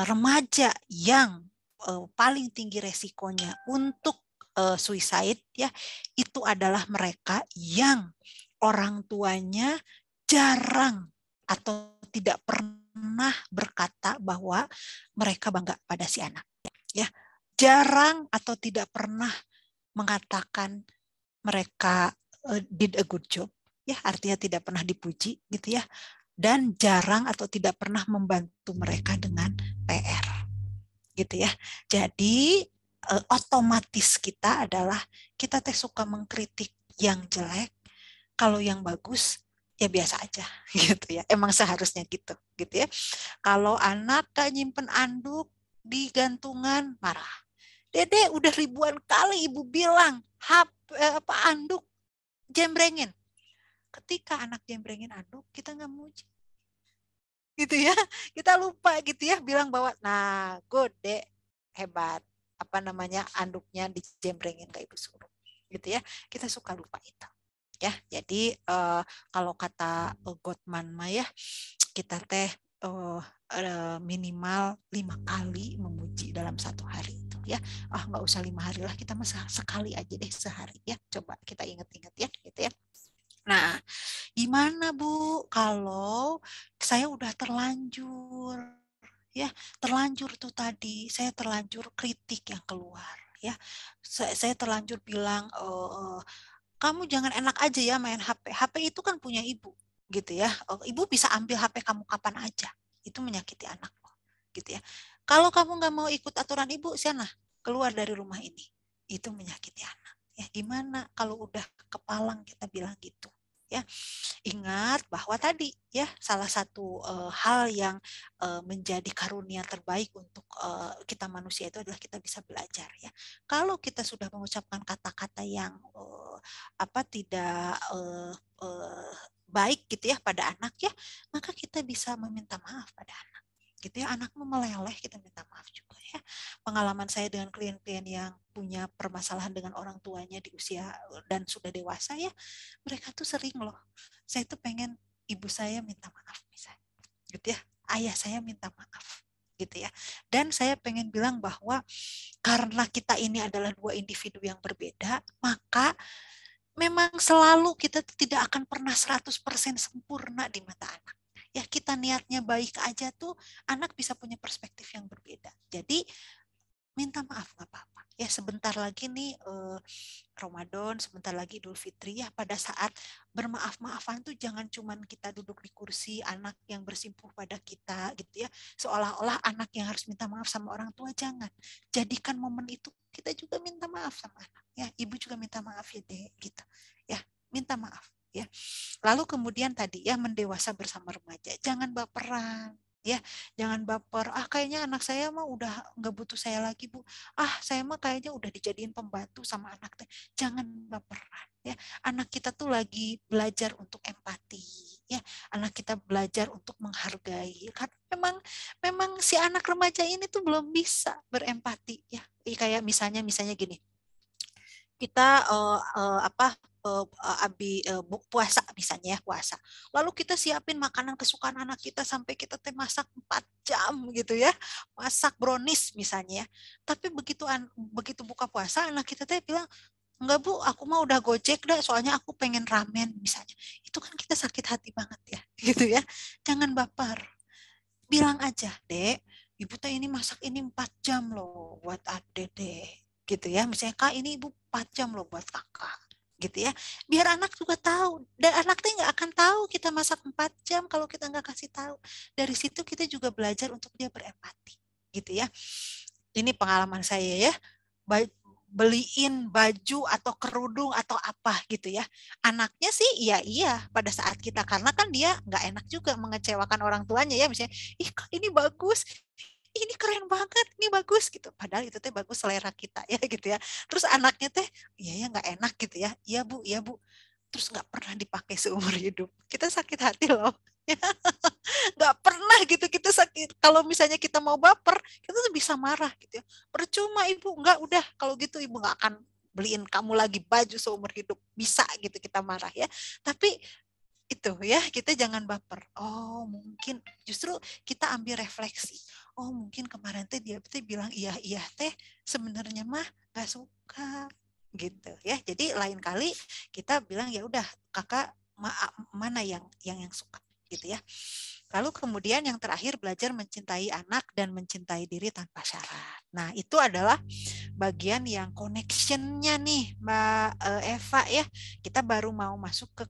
remaja yang uh, paling tinggi resikonya untuk uh, suicide ya itu adalah mereka yang orang tuanya jarang atau tidak pernah berkata bahwa mereka bangga pada si anak ya jarang atau tidak pernah mengatakan mereka uh, did a good job ya artinya tidak pernah dipuji gitu ya dan jarang atau tidak pernah membantu mereka dengan PR gitu ya. Jadi eh, otomatis kita adalah kita teh suka mengkritik yang jelek, kalau yang bagus ya biasa aja gitu ya. Emang seharusnya gitu gitu ya. Kalau anak gak nyimpen anduk di gantungan marah. Dede udah ribuan kali ibu bilang hap, eh, apa anduk jembrengin. Ketika anak jembrengin anduk kita nggak muji gitu ya kita lupa gitu ya bilang bahwa nah gode hebat apa namanya anduknya dijembrengin ke ibu suruh gitu ya kita suka lupa itu ya jadi uh, kalau kata uh, Gottman mah ya kita teh uh, minimal lima kali memuji dalam satu hari itu ya ah oh, nggak usah lima hari lah kita masa sekali aja deh sehari ya coba kita inget-inget ya gitu ya Nah, gimana Bu kalau saya udah terlanjur ya, terlanjur tuh tadi saya terlanjur kritik yang keluar ya. Saya, saya terlanjur bilang e, kamu jangan enak aja ya main HP. HP itu kan punya ibu gitu ya. Oh, ibu bisa ambil HP kamu kapan aja. Itu menyakiti anak gitu ya. Kalau kamu nggak mau ikut aturan ibu, sana keluar dari rumah ini. Itu menyakiti anak. Ya gimana kalau udah kepalang kita bilang gitu ya ingat bahwa tadi ya salah satu uh, hal yang uh, menjadi karunia terbaik untuk uh, kita manusia itu adalah kita bisa belajar ya kalau kita sudah mengucapkan kata-kata yang uh, apa tidak uh, uh, baik gitu ya pada anak ya maka kita bisa meminta maaf pada anak gitu ya anakmu meleleh kita minta maaf juga ya pengalaman saya dengan klien-klien yang punya permasalahan dengan orang tuanya di usia dan sudah dewasa ya mereka tuh sering loh saya tuh pengen ibu saya minta maaf misalnya gitu ya ayah saya minta maaf gitu ya dan saya pengen bilang bahwa karena kita ini adalah dua individu yang berbeda maka memang selalu kita tidak akan pernah 100% sempurna di mata anak ya kita niatnya baik aja tuh anak bisa punya perspektif yang berbeda. Jadi minta maaf nggak apa-apa ya sebentar lagi nih eh, Ramadan sebentar lagi Idul Fitri ya pada saat bermaaf-maafan tuh jangan cuman kita duduk di kursi anak yang bersimpuh pada kita gitu ya seolah-olah anak yang harus minta maaf sama orang tua jangan jadikan momen itu kita juga minta maaf sama anak ya ibu juga minta maaf ya deh gitu ya minta maaf ya. Lalu kemudian tadi ya mendewasa bersama remaja. Jangan baperan ya jangan baper ah kayaknya anak saya mah udah nggak butuh saya lagi bu ah saya mah kayaknya udah dijadiin pembantu sama anak teh jangan baperan ya anak kita tuh lagi belajar untuk empati ya anak kita belajar untuk menghargai karena memang memang si anak remaja ini tuh belum bisa berempati ya iya, kayak misalnya misalnya gini kita uh, uh, apa uh, abi uh, puasa misalnya ya puasa. Lalu kita siapin makanan kesukaan anak kita sampai kita teh masak 4 jam gitu ya. Masak brownies misalnya ya. Tapi begitu an begitu buka puasa anak kita teh bilang enggak bu aku mah udah gojek dah soalnya aku pengen ramen misalnya itu kan kita sakit hati banget ya gitu ya jangan baper bilang aja dek ibu teh ini masak ini 4 jam loh buat adek deh gitu ya misalnya kak ini ibu 4 jam loh buat kakak gitu ya biar anak juga tahu dan anak tuh nggak akan tahu kita masak 4 jam kalau kita nggak kasih tahu dari situ kita juga belajar untuk dia berempati gitu ya ini pengalaman saya ya beliin baju atau kerudung atau apa gitu ya. Anaknya sih iya iya pada saat kita karena kan dia nggak enak juga mengecewakan orang tuanya ya misalnya, ih ini bagus, ini keren banget ini bagus gitu padahal itu teh bagus selera kita ya gitu ya terus anaknya teh iya ya nggak enak gitu ya iya bu iya bu terus nggak pernah dipakai seumur hidup kita sakit hati loh nggak pernah gitu kita sakit kalau misalnya kita mau baper kita tuh bisa marah gitu ya percuma ibu nggak udah kalau gitu ibu nggak akan beliin kamu lagi baju seumur hidup bisa gitu kita marah ya tapi itu ya kita jangan baper oh mungkin justru kita ambil refleksi oh mungkin kemarin teh dia teh bilang iya iya teh sebenarnya mah gak suka gitu ya jadi lain kali kita bilang ya udah kakak ma mana yang yang yang suka gitu ya Lalu kemudian yang terakhir belajar mencintai anak dan mencintai diri tanpa syarat. Nah itu adalah bagian yang connectionnya nih Mbak eh, Eva ya. Kita baru mau masuk ke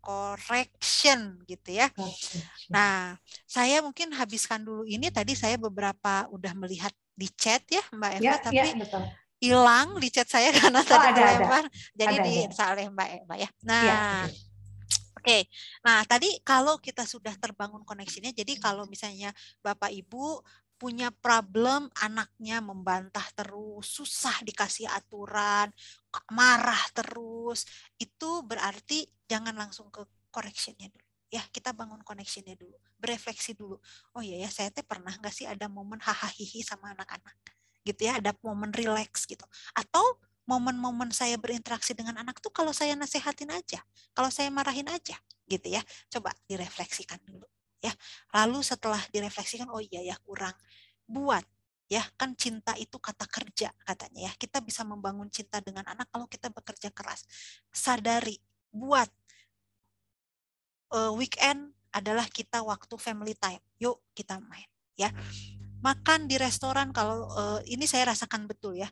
correction gitu ya. Nah saya mungkin habiskan dulu ini. Tadi saya beberapa udah melihat di chat ya Mbak Eva, ya, ya tapi ya, betul hilang di chat saya karena oh, tadi ada, ada. Jadi ada, di ada. Mbak Eva ya. ya nah, ya. Oke, okay. nah tadi kalau kita sudah terbangun koneksinya, jadi kalau misalnya bapak ibu punya problem anaknya membantah terus, susah dikasih aturan, marah terus, itu berarti jangan langsung ke correctionnya dulu. Ya, kita bangun koneksinya dulu, berefleksi dulu. Oh iya ya, saya teh pernah nggak sih ada momen hahaha sama anak-anak, gitu ya, ada momen relax gitu. Atau momen-momen saya berinteraksi dengan anak tuh kalau saya nasehatin aja, kalau saya marahin aja, gitu ya. Coba direfleksikan dulu, ya. Lalu setelah direfleksikan, oh iya ya kurang, buat ya kan cinta itu kata kerja katanya ya kita bisa membangun cinta dengan anak kalau kita bekerja keras sadari buat uh, weekend adalah kita waktu family time yuk kita main ya hmm. makan di restoran kalau uh, ini saya rasakan betul ya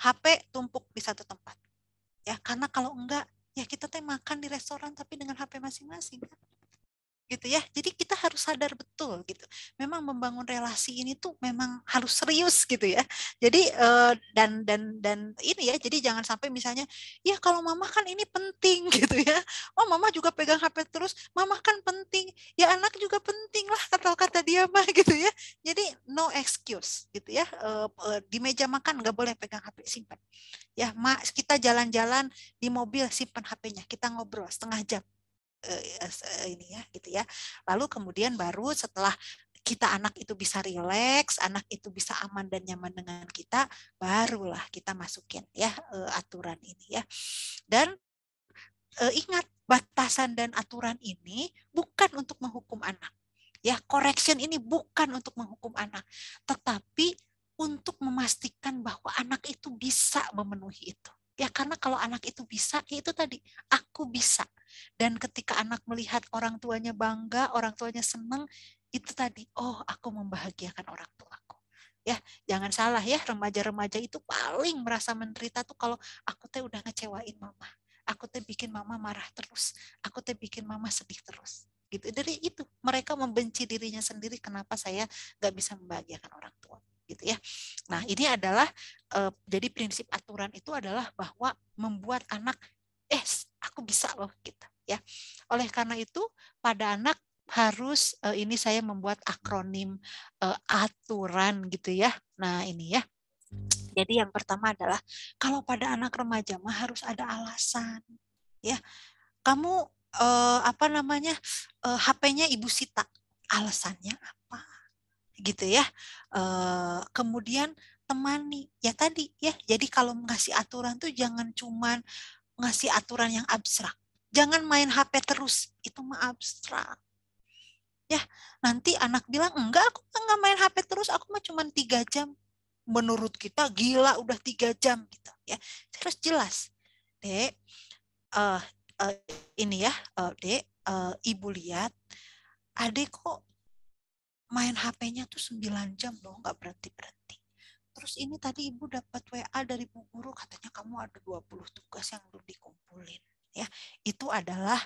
HP tumpuk di satu tempat. Ya, karena kalau enggak, ya kita teh makan di restoran tapi dengan HP masing-masing kan gitu ya. Jadi kita harus sadar betul gitu. Memang membangun relasi ini tuh memang harus serius gitu ya. Jadi dan dan dan ini ya. Jadi jangan sampai misalnya ya kalau mama kan ini penting gitu ya. Oh mama juga pegang HP terus. Mama kan penting. Ya anak juga penting lah kata kata dia mah gitu ya. Jadi no excuse gitu ya. di meja makan nggak boleh pegang HP simpan. Ya mak kita jalan-jalan di mobil simpan HP-nya. Kita ngobrol setengah jam Eh, eh, ini ya gitu ya. Lalu kemudian baru setelah kita anak itu bisa rileks, anak itu bisa aman dan nyaman dengan kita, barulah kita masukin ya eh, aturan ini ya. Dan ingat batasan dan aturan ini bukan untuk menghukum anak. Ya, correction ini bukan untuk menghukum anak, tetapi untuk memastikan bahwa anak itu bisa memenuhi itu. Ya karena kalau anak itu bisa, ya itu tadi aku bisa. Dan ketika anak melihat orang tuanya bangga, orang tuanya senang, itu tadi, oh aku membahagiakan orang tuaku. Ya, jangan salah ya, remaja-remaja itu paling merasa menderita tuh kalau aku teh udah ngecewain mama. Aku teh bikin mama marah terus. Aku teh bikin mama sedih terus. Gitu. Dari itu mereka membenci dirinya sendiri kenapa saya nggak bisa membahagiakan orang tua gitu ya. Nah, ini adalah eh, jadi prinsip aturan itu adalah bahwa membuat anak eh aku bisa loh gitu ya. Oleh karena itu pada anak harus eh, ini saya membuat akronim eh, aturan gitu ya. Nah, ini ya. Jadi yang pertama adalah kalau pada anak remaja mah harus ada alasan ya. Kamu eh, apa namanya? HP-nya Ibu Sita. Alasannya apa? Gitu ya. kemudian temani ya tadi ya. Jadi kalau ngasih aturan tuh jangan cuman ngasih aturan yang abstrak. Jangan main HP terus, itu mah abstrak. Ya, nanti anak bilang, enggak aku enggak main HP terus, aku mah cuma tiga jam. Menurut kita gila udah tiga jam gitu ya. Terus jelas, dek, uh, uh, ini ya, uh, dek, uh, ibu lihat, adik kok main HP-nya tuh sembilan jam loh, nggak berhenti berhenti terus ini tadi ibu dapat WA dari bu guru katanya kamu ada 20 tugas yang belum dikumpulin ya itu adalah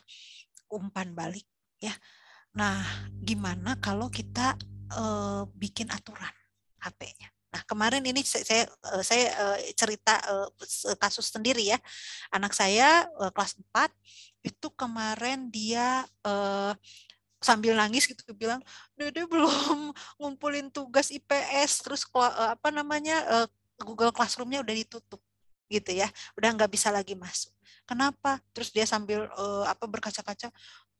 umpan balik ya nah gimana kalau kita uh, bikin aturan HP-nya nah kemarin ini saya eh, saya, saya eh, cerita kasus sendiri ya anak saya kelas 4 itu kemarin dia sambil nangis gitu bilang Dede belum ngumpulin tugas IPS terus eh, apa namanya eh, Google classroomnya udah ditutup gitu ya udah nggak bisa lagi masuk kenapa terus dia sambil eh, apa berkaca-kaca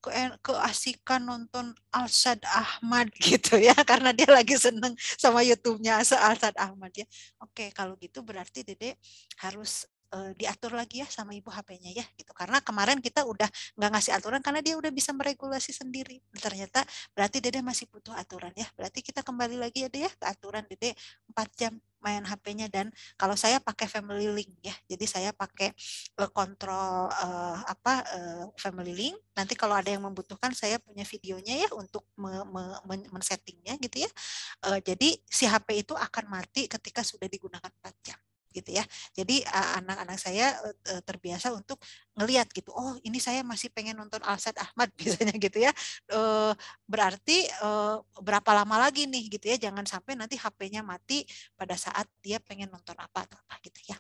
ke keasikan nonton Alsad Ahmad gitu ya karena dia lagi seneng sama YouTube-nya Alsad Ahmad ya oke kalau gitu berarti Dede harus Eh, diatur lagi ya sama ibu HP-nya ya gitu karena kemarin kita udah nggak ngasih aturan karena dia udah bisa meregulasi sendiri ternyata berarti dede masih butuh aturan ya berarti kita kembali lagi ya dede ya ke aturan dede 4 jam main HP-nya dan kalau saya pakai family link ya jadi saya pakai eh, kontrol uh, apa uh, family link nanti kalau ada yang membutuhkan saya punya videonya ya untuk me, me, men, men gitu ya uh, jadi si HP itu akan mati ketika sudah digunakan 4 jam gitu ya. Jadi eh, anak-anak saya eh, terbiasa untuk ngelihat gitu. Oh, ini saya masih pengen nonton Alsat Ahmad biasanya gitu ya. Eh, berarti berapa lama lagi nih gitu ya. Jangan sampai nanti HP-nya mati pada saat dia pengen nonton apa atau apa gitu ya.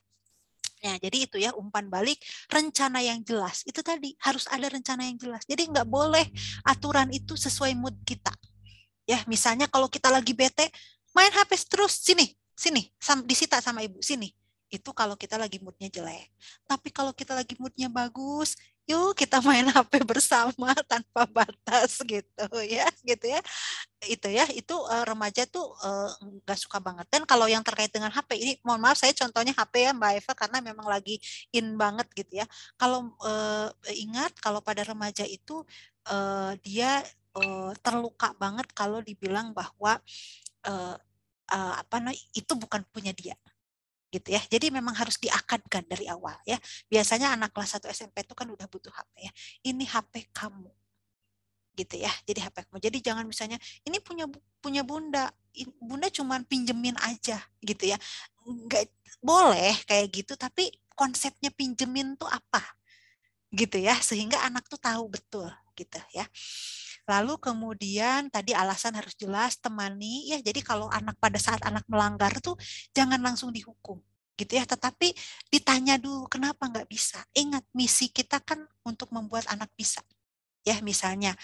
ya jadi itu ya umpan balik rencana yang jelas. Itu tadi harus ada rencana yang jelas. Jadi nggak boleh aturan itu sesuai mood kita. Ya, misalnya kalau kita lagi bete, main HP terus sini, sini, disita sama ibu, sini itu kalau kita lagi moodnya jelek. Tapi kalau kita lagi moodnya bagus, yuk kita main HP bersama tanpa batas gitu ya, gitu ya. Itu ya, itu uh, remaja tuh eh, nggak uh, suka banget. Dan kalau yang terkait dengan HP ini, mohon maaf saya contohnya HP ya Mbak Eva karena memang lagi in banget gitu ya. Kalau uh, ingat kalau pada remaja itu uh, dia uh, terluka banget kalau dibilang bahwa uh, uh, apa no, itu bukan punya dia gitu ya. Jadi memang harus diakadkan dari awal ya. Biasanya anak kelas 1 SMP itu kan udah butuh HP ya. Ini HP kamu. Gitu ya. Jadi HP kamu. Jadi jangan misalnya ini punya punya Bunda. Bunda cuman pinjemin aja gitu ya. Enggak boleh kayak gitu tapi konsepnya pinjemin tuh apa? Gitu ya, sehingga anak tuh tahu betul gitu ya. Lalu kemudian tadi alasan harus jelas, temani ya. Jadi kalau anak pada saat anak melanggar tuh jangan langsung dihukum gitu ya tetapi ditanya dulu kenapa nggak bisa ingat misi kita kan untuk membuat anak bisa ya misalnya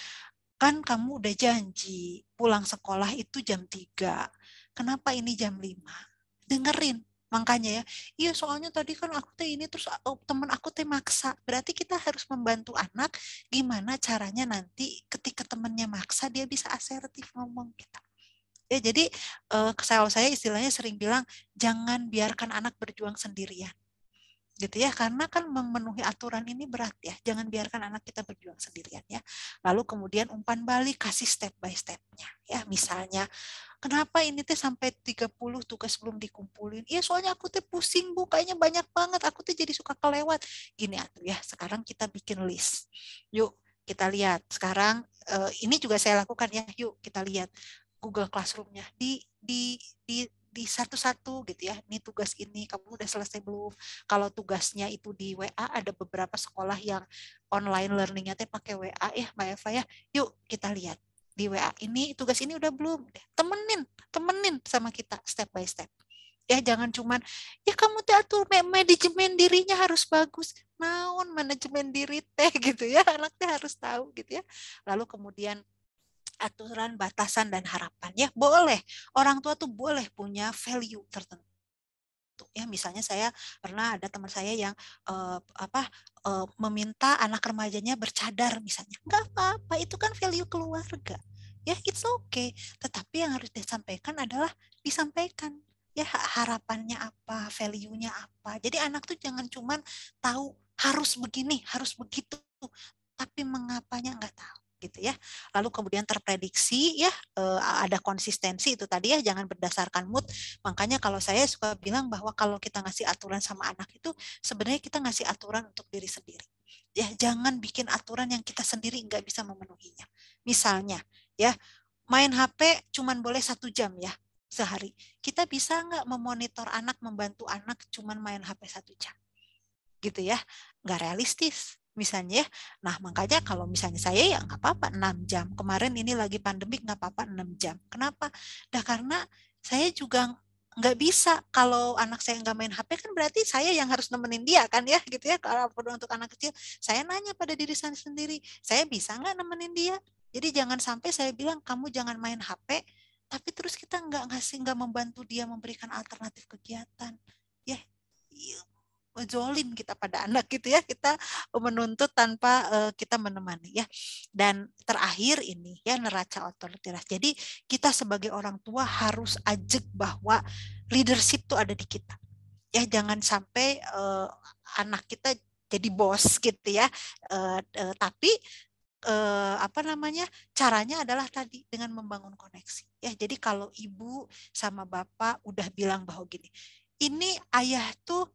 kan kamu udah janji pulang sekolah itu jam 3 kenapa ini jam 5 dengerin Makanya ya, iya soalnya tadi kan aku teh ini terus oh, teman aku teh maksa. Berarti kita harus membantu anak gimana caranya nanti ketika temennya maksa dia bisa asertif ngomong kita. Ya jadi eh, saya istilahnya sering bilang jangan biarkan anak berjuang sendirian gitu ya karena kan memenuhi aturan ini berat ya jangan biarkan anak kita berjuang sendirian ya lalu kemudian umpan balik kasih step by stepnya ya misalnya kenapa ini teh sampai 30 tugas belum dikumpulin ya soalnya aku teh pusing bu kayaknya banyak banget aku teh jadi suka kelewat gini atuh ya sekarang kita bikin list yuk kita lihat sekarang eh, ini juga saya lakukan ya yuk kita lihat Google Classroom-nya di di di di satu-satu gitu ya. Ini tugas ini kamu udah selesai belum? Kalau tugasnya itu di WA ada beberapa sekolah yang online learningnya teh pakai WA ya Mbak Eva ya. Yuk kita lihat di WA ini tugas ini udah belum. Temenin, temenin sama kita step by step. Ya jangan cuman ya kamu teh atur manajemen dirinya harus bagus. Naon manajemen diri teh gitu ya. anaknya harus tahu gitu ya. Lalu kemudian aturan, batasan, dan harapan. Ya boleh, orang tua tuh boleh punya value tertentu ya misalnya saya pernah ada teman saya yang uh, apa uh, meminta anak remajanya bercadar misalnya nggak apa-apa itu kan value keluarga ya it's okay tetapi yang harus disampaikan adalah disampaikan ya harapannya apa value-nya apa jadi anak tuh jangan cuman tahu harus begini harus begitu tapi mengapanya nggak tahu gitu ya. Lalu kemudian terprediksi ya eh, ada konsistensi itu tadi ya jangan berdasarkan mood. Makanya kalau saya suka bilang bahwa kalau kita ngasih aturan sama anak itu sebenarnya kita ngasih aturan untuk diri sendiri. Ya jangan bikin aturan yang kita sendiri nggak bisa memenuhinya. Misalnya ya main HP cuman boleh satu jam ya sehari. Kita bisa nggak memonitor anak, membantu anak cuman main HP satu jam? Gitu ya, nggak realistis misalnya ya. Nah, makanya kalau misalnya saya ya nggak apa-apa 6 jam. Kemarin ini lagi pandemik nggak apa-apa 6 jam. Kenapa? Nah, karena saya juga nggak bisa kalau anak saya nggak main HP kan berarti saya yang harus nemenin dia kan ya gitu ya kalau untuk anak kecil saya nanya pada diri saya sendiri saya bisa nggak nemenin dia jadi jangan sampai saya bilang kamu jangan main HP tapi terus kita nggak ngasih nggak membantu dia memberikan alternatif kegiatan ya iya zolim kita pada anak gitu ya kita menuntut tanpa uh, kita menemani ya dan terakhir ini ya neraca otoritas jadi kita sebagai orang tua harus ajak bahwa leadership itu ada di kita ya jangan sampai uh, anak kita jadi bos gitu ya uh, uh, tapi uh, apa namanya caranya adalah tadi dengan membangun koneksi ya jadi kalau ibu sama bapak udah bilang bahwa gini ini ayah tuh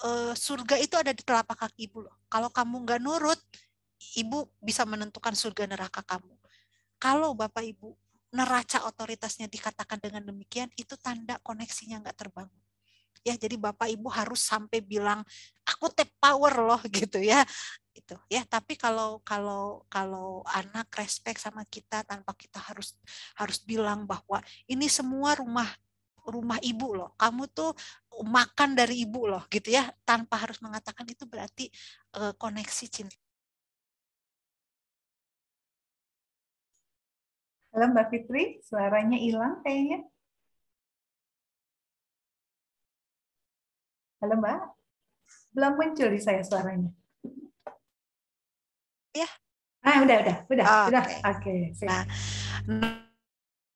uh, surga itu ada di telapak kaki ibu loh. Kalau kamu nggak nurut, ibu bisa menentukan surga neraka kamu. Kalau bapak ibu neraca otoritasnya dikatakan dengan demikian, itu tanda koneksinya nggak terbangun. Ya, jadi bapak ibu harus sampai bilang aku tap power loh gitu ya itu ya tapi kalau kalau kalau anak respect sama kita tanpa kita harus harus bilang bahwa ini semua rumah rumah ibu loh, kamu tuh makan dari ibu loh gitu ya, tanpa harus mengatakan itu berarti uh, koneksi cinta. Halo Mbak Fitri, suaranya hilang kayaknya. Halo Mbak, belum muncul di saya suaranya. Ya. Ah udah udah udah oh, udah oke. Okay. Nah.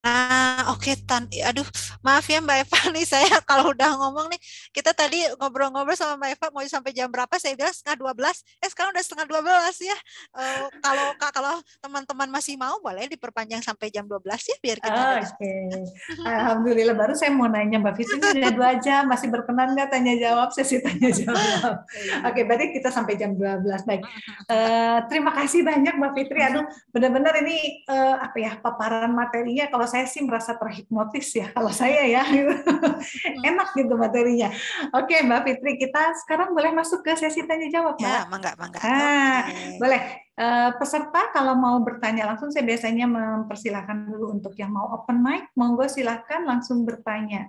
Nah, oke okay, Tan. Aduh, maaf ya Mbak Eva nih saya kalau udah ngomong nih, kita tadi ngobrol-ngobrol sama Mbak Eva mau sampai jam berapa? Saya bilang setengah 12. Eh, sekarang udah setengah 12 ya. Uh, kalau kalau teman-teman masih mau boleh diperpanjang sampai jam 12 ya biar kita oh, Oke. Okay. Alhamdulillah baru saya mau nanya Mbak Vivi udah dua jam masih berkenan nggak tanya jawab sesi tanya jawab. Iya. oke, okay, berarti kita sampai jam 12. Baik. Uh, terima kasih banyak Mbak Fitri. Aduh, benar-benar ini uh, apa ya paparan materinya kalau saya sih merasa terhipnotis ya kalau iya. saya ya enak gitu materinya oke okay, mbak Fitri kita sekarang boleh masuk ke sesi tanya jawab ya, mbak ya, mangga mangga ah, okay. boleh eh, peserta kalau mau bertanya langsung saya biasanya mempersilahkan dulu untuk yang mau open mic monggo silahkan langsung bertanya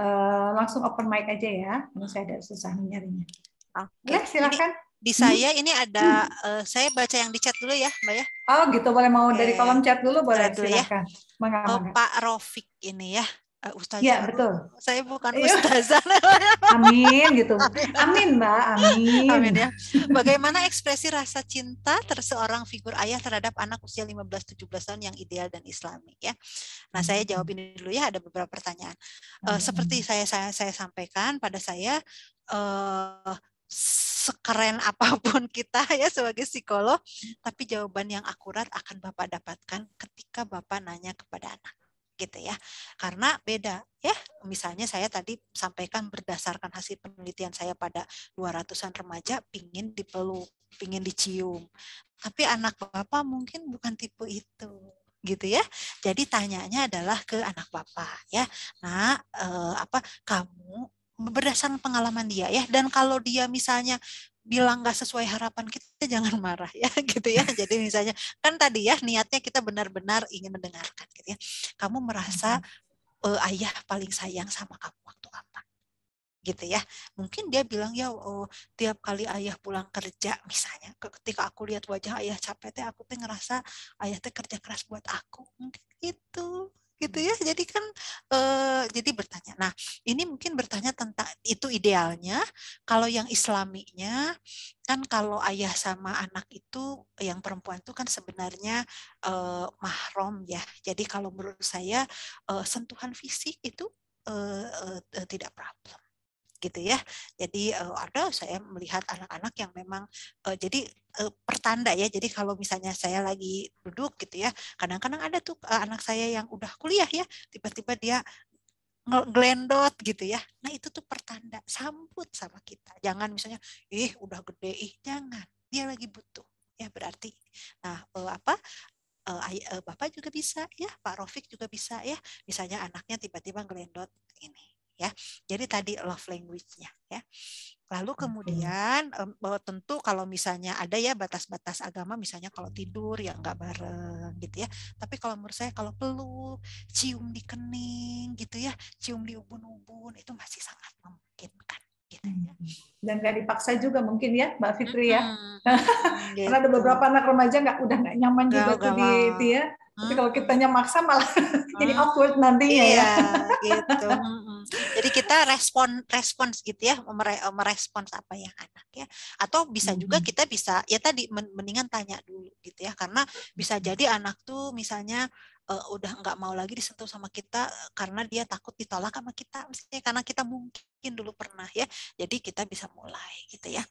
eh, langsung open mic aja ya ini saya ada susah nyarinya Oke, okay. silakan. Di saya ini ada uh, saya baca yang di chat dulu ya, Mbak ya. Oh, gitu boleh mau dari kolom chat dulu boleh dulu ya. silakan. Ya. oh, Pak Rofik ini ya. Eh, ustazah. Ya, betul. Saya bukan Ayo. Iya. ustazah. Amin gitu. Amin, Mbak. Amin. Amin ya. Bagaimana ekspresi rasa cinta terseorang figur ayah terhadap anak usia 15 17 tahun yang ideal dan islami ya. Nah, saya jawab ini dulu ya ada beberapa pertanyaan. Uh, seperti saya saya saya sampaikan pada saya uh, sekeren apapun kita ya sebagai psikolog, tapi jawaban yang akurat akan Bapak dapatkan ketika Bapak nanya kepada anak gitu ya. Karena beda ya. Misalnya saya tadi sampaikan berdasarkan hasil penelitian saya pada 200-an remaja pingin dipeluk, pingin dicium. Tapi anak Bapak mungkin bukan tipe itu gitu ya. Jadi tanyanya adalah ke anak Bapak ya. Nah, eh, apa kamu berdasarkan pengalaman dia ya dan kalau dia misalnya bilang nggak sesuai harapan kita jangan marah ya gitu ya jadi misalnya kan tadi ya niatnya kita benar-benar ingin mendengarkan gitu ya kamu merasa e, ayah paling sayang sama kamu waktu apa gitu ya mungkin dia bilang ya oh, tiap kali ayah pulang kerja misalnya ketika aku lihat wajah ayah capek teh aku tuh ngerasa ayah tuh kerja keras buat aku mungkin itu gitu ya. Jadi kan jadi bertanya. Nah, ini mungkin bertanya tentang itu idealnya. Kalau yang islaminya kan kalau ayah sama anak itu yang perempuan itu kan sebenarnya eh, mahrom ya. Jadi kalau menurut saya sentuhan fisik itu tidak problem gitu ya. Jadi uh, ada saya melihat anak-anak yang memang uh, jadi uh, pertanda ya. Jadi kalau misalnya saya lagi duduk gitu ya, kadang-kadang ada tuh uh, anak saya yang udah kuliah ya, tiba-tiba dia ngelendot gitu ya. Nah itu tuh pertanda sambut sama kita. Jangan misalnya, ih udah gede, ih jangan. Dia lagi butuh ya berarti. Nah eh, apa? Bapak juga bisa ya, Pak Rofik juga bisa ya. Misalnya anaknya tiba-tiba ngelendot ini ya. Jadi tadi love language-nya ya. Lalu kemudian bahwa tentu kalau misalnya ada ya batas-batas agama misalnya kalau tidur ya nggak bareng gitu ya. Tapi kalau menurut saya kalau perlu cium di kening gitu ya, cium di ubun-ubun itu masih sangat memungkinkan. Gitu, ya. Hmm. Dan nggak dipaksa juga mungkin ya Mbak Fitri ya. Mm -hmm. Karena ada gitu. beberapa anak remaja nggak udah nggak nyaman juga gak, tuh gak di itu ya tapi ah, kalau kitanya maksa malah hmm. jadi ah, awkward nantinya iya, ya. gitu. jadi kita respon respons gitu ya, merespons apa yang anak ya. Atau bisa juga kita bisa ya tadi mendingan tanya dulu gitu ya karena bisa jadi anak tuh misalnya uh, udah nggak mau lagi disentuh sama kita eh, karena dia takut ditolak sama kita misalnya karena kita mungkin dulu pernah ya jadi kita bisa mulai gitu ya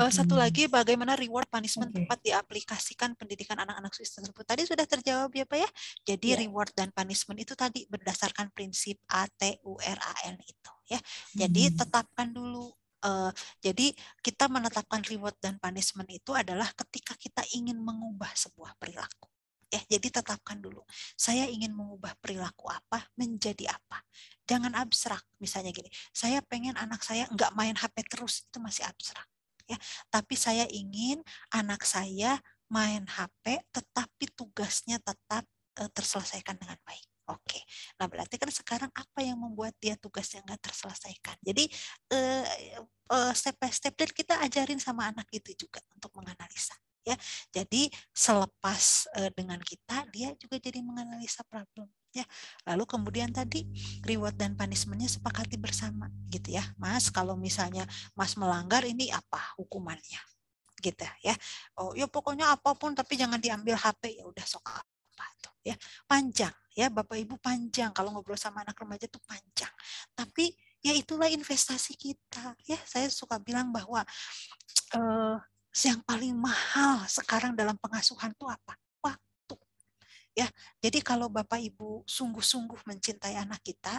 uh, satu mhm. lagi bagaimana reward punishment okay. tempat diaplikasikan pendidikan anak-anak siswa tersebut tadi sudah terjawab ya pak ya jadi yeah. reward dan punishment itu tadi berdasarkan prinsip ATURAN itu ya jadi mhm. tetapkan dulu uh, jadi kita menetapkan reward dan punishment itu adalah ketika kita ingin mengubah sebuah perilaku ya jadi tetapkan dulu saya ingin mengubah perilaku apa menjadi apa jangan abstrak misalnya gini saya pengen anak saya nggak main HP terus itu masih abstrak ya tapi saya ingin anak saya main HP tetapi tugasnya tetap eh, terselesaikan dengan baik Oke, okay. nah berarti kan sekarang apa yang membuat dia tugasnya nggak terselesaikan? Jadi eh, step by step kita ajarin sama anak itu juga untuk menganalisa ya. Jadi selepas uh, dengan kita dia juga jadi menganalisa problem ya. Lalu kemudian tadi reward dan punishmentnya sepakati bersama gitu ya. Mas kalau misalnya Mas melanggar ini apa hukumannya? gitu ya. Oh, ya pokoknya apapun tapi jangan diambil HP ya udah sok apa tuh ya. Panjang ya Bapak Ibu panjang kalau ngobrol sama anak remaja tuh panjang. Tapi ya itulah investasi kita ya. Saya suka bilang bahwa eh, yang paling mahal sekarang dalam pengasuhan itu apa? Waktu. Ya, jadi kalau Bapak Ibu sungguh-sungguh mencintai anak kita,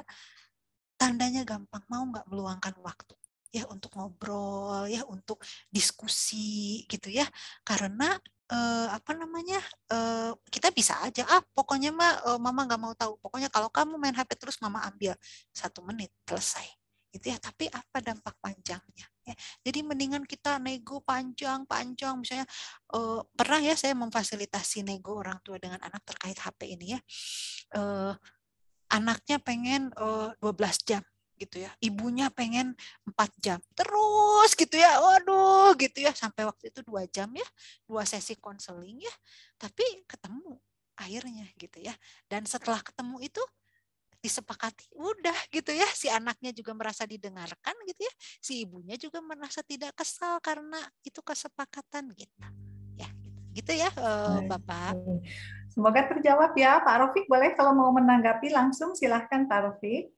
tandanya gampang mau nggak meluangkan waktu ya untuk ngobrol ya untuk diskusi gitu ya karena eh, apa namanya eh, kita bisa aja ah pokoknya mah eh, mama nggak mau tahu pokoknya kalau kamu main hp terus mama ambil satu menit selesai gitu ya tapi apa dampak panjangnya Ya, jadi mendingan kita nego panjang-panjang misalnya eh, pernah ya saya memfasilitasi nego orang tua dengan anak terkait HP ini ya. Eh, anaknya pengen eh, 12 jam gitu ya. Ibunya pengen 4 jam. Terus gitu ya. Waduh gitu ya sampai waktu itu dua jam ya, dua sesi konseling ya. Tapi ketemu akhirnya gitu ya. Dan setelah ketemu itu disepakati udah gitu ya si anaknya juga merasa didengarkan gitu ya si ibunya juga merasa tidak kesal karena itu kesepakatan ya gitu, gitu ya gitu ya uh, bapak semoga terjawab ya Pak Rofiq boleh kalau mau menanggapi langsung silahkan Pak Rofiq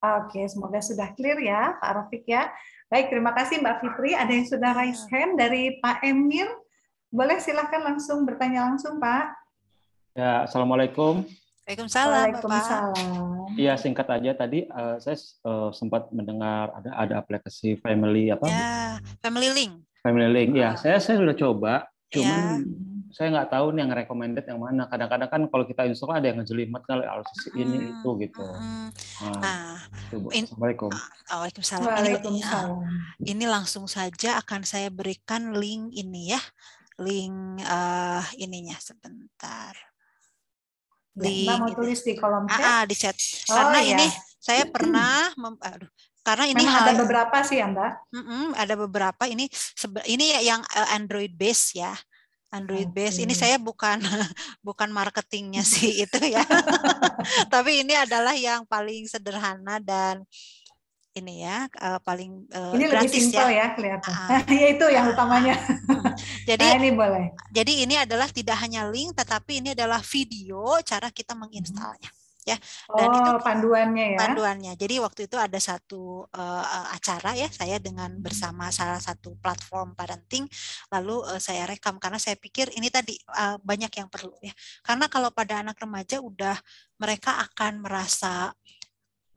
Oke, semoga sudah clear ya Pak Rafiq ya. Baik, terima kasih Mbak Fitri. Ada yang sudah iya. raise hand dari Pak Emil. Boleh silahkan langsung bertanya langsung Pak. Ya, assalamualaikum. Waalaikumsalam. Waalaikumsalam. Iya singkat aja tadi uh, saya uh, sempat mendengar ada ada aplikasi Family apa? Ya, Family Link. Family Link. Iya, ah. saya saya sudah coba, cuman ya. saya nggak tahu nih yang recommended yang mana. Kadang-kadang kan kalau kita install ada yang ngejelimet kalau ah, harus hmm, ini itu gitu. Hmm. Nah, nah gitu, in, Assalamualaikum. Waalaikumsalam. Ah, waalaikumsalam. Ini, ini langsung saja akan saya berikan link ini ya. Link uh, ininya sebentar di mau tulis di kolom ah, chat. Ah, di chat. Oh, karena iya. ini saya pernah mem, aduh, karena ini hal, ada beberapa sih ya, Mbak. Mm -mm, ada beberapa ini ini yang eh, Android base ya. Android base. Ini saya bukan bukan marketingnya sih itu ya. Tapi ini adalah yang paling sederhana dan ini ya uh, paling uh, ini gratis lebih ya. simpel ya, ya kelihatan. Uh, ya itu yang uh, utamanya. Jadi nah, ini boleh. Jadi ini adalah tidak hanya link tetapi ini adalah video cara kita menginstalnya. Hmm ya dan oh, itu panduannya ya panduannya jadi waktu itu ada satu uh, acara ya saya dengan bersama salah satu platform parenting lalu uh, saya rekam karena saya pikir ini tadi uh, banyak yang perlu ya karena kalau pada anak remaja udah mereka akan merasa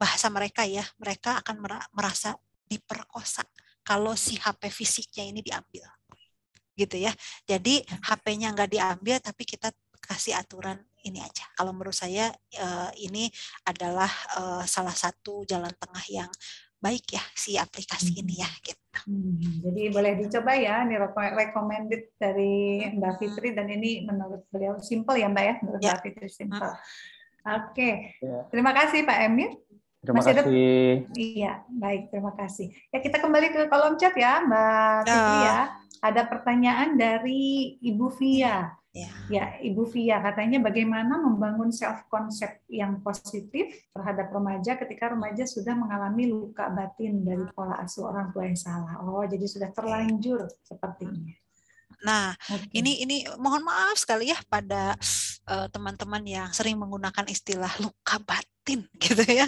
bahasa mereka ya mereka akan merasa diperkosa kalau si HP fisiknya ini diambil gitu ya. Jadi iya. HP-nya nggak diambil tapi kita kasih aturan ini aja. Kalau menurut saya eh, ini adalah eh, salah satu jalan tengah yang baik ya si aplikasi ini ya hmm. gitu. Hmm, jadi boleh dicoba ya, ini recommended dari Mbak hmm. Fitri dan ini menurut beliau simple ya Mbak ya, menurut ya. Mbak Fitri simple. Hmm. Oke, okay. ya. terima kasih Pak Emir. Terima Masih kasih. Ada... Iya, baik terima kasih. Ya kita kembali ke kolom chat ya Mbak ya. Fitri ya ada pertanyaan dari Ibu Fia, Ya. ya, Ibu Fia katanya bagaimana membangun self concept yang positif terhadap remaja ketika remaja sudah mengalami luka batin dari pola asuh orang tua yang salah. Oh, jadi sudah terlanjur sepertinya. Nah, okay. ini ini mohon maaf sekali ya pada eh, teman-teman uh, teman -teman yang sering menggunakan istilah luka batin rutin gitu ya.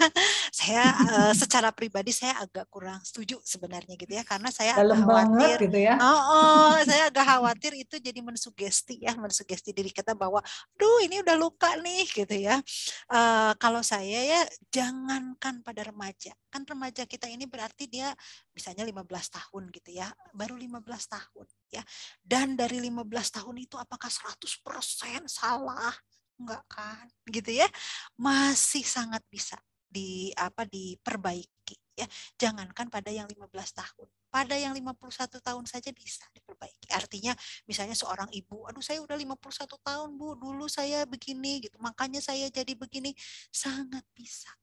Saya uh, secara pribadi saya agak kurang setuju sebenarnya gitu ya karena saya Dalam agak khawatir gitu ya. Oh, oh, saya agak khawatir itu jadi mensugesti ya, mensugesti diri kita bahwa duh ini udah luka nih gitu ya. Uh, kalau saya ya jangankan pada remaja. Kan remaja kita ini berarti dia misalnya 15 tahun gitu ya. Baru 15 tahun ya. Dan dari 15 tahun itu apakah 100% salah? enggak kan gitu ya masih sangat bisa di apa diperbaiki ya jangankan pada yang 15 tahun pada yang 51 tahun saja bisa diperbaiki artinya misalnya seorang ibu aduh saya udah 51 tahun Bu dulu saya begini gitu makanya saya jadi begini sangat bisa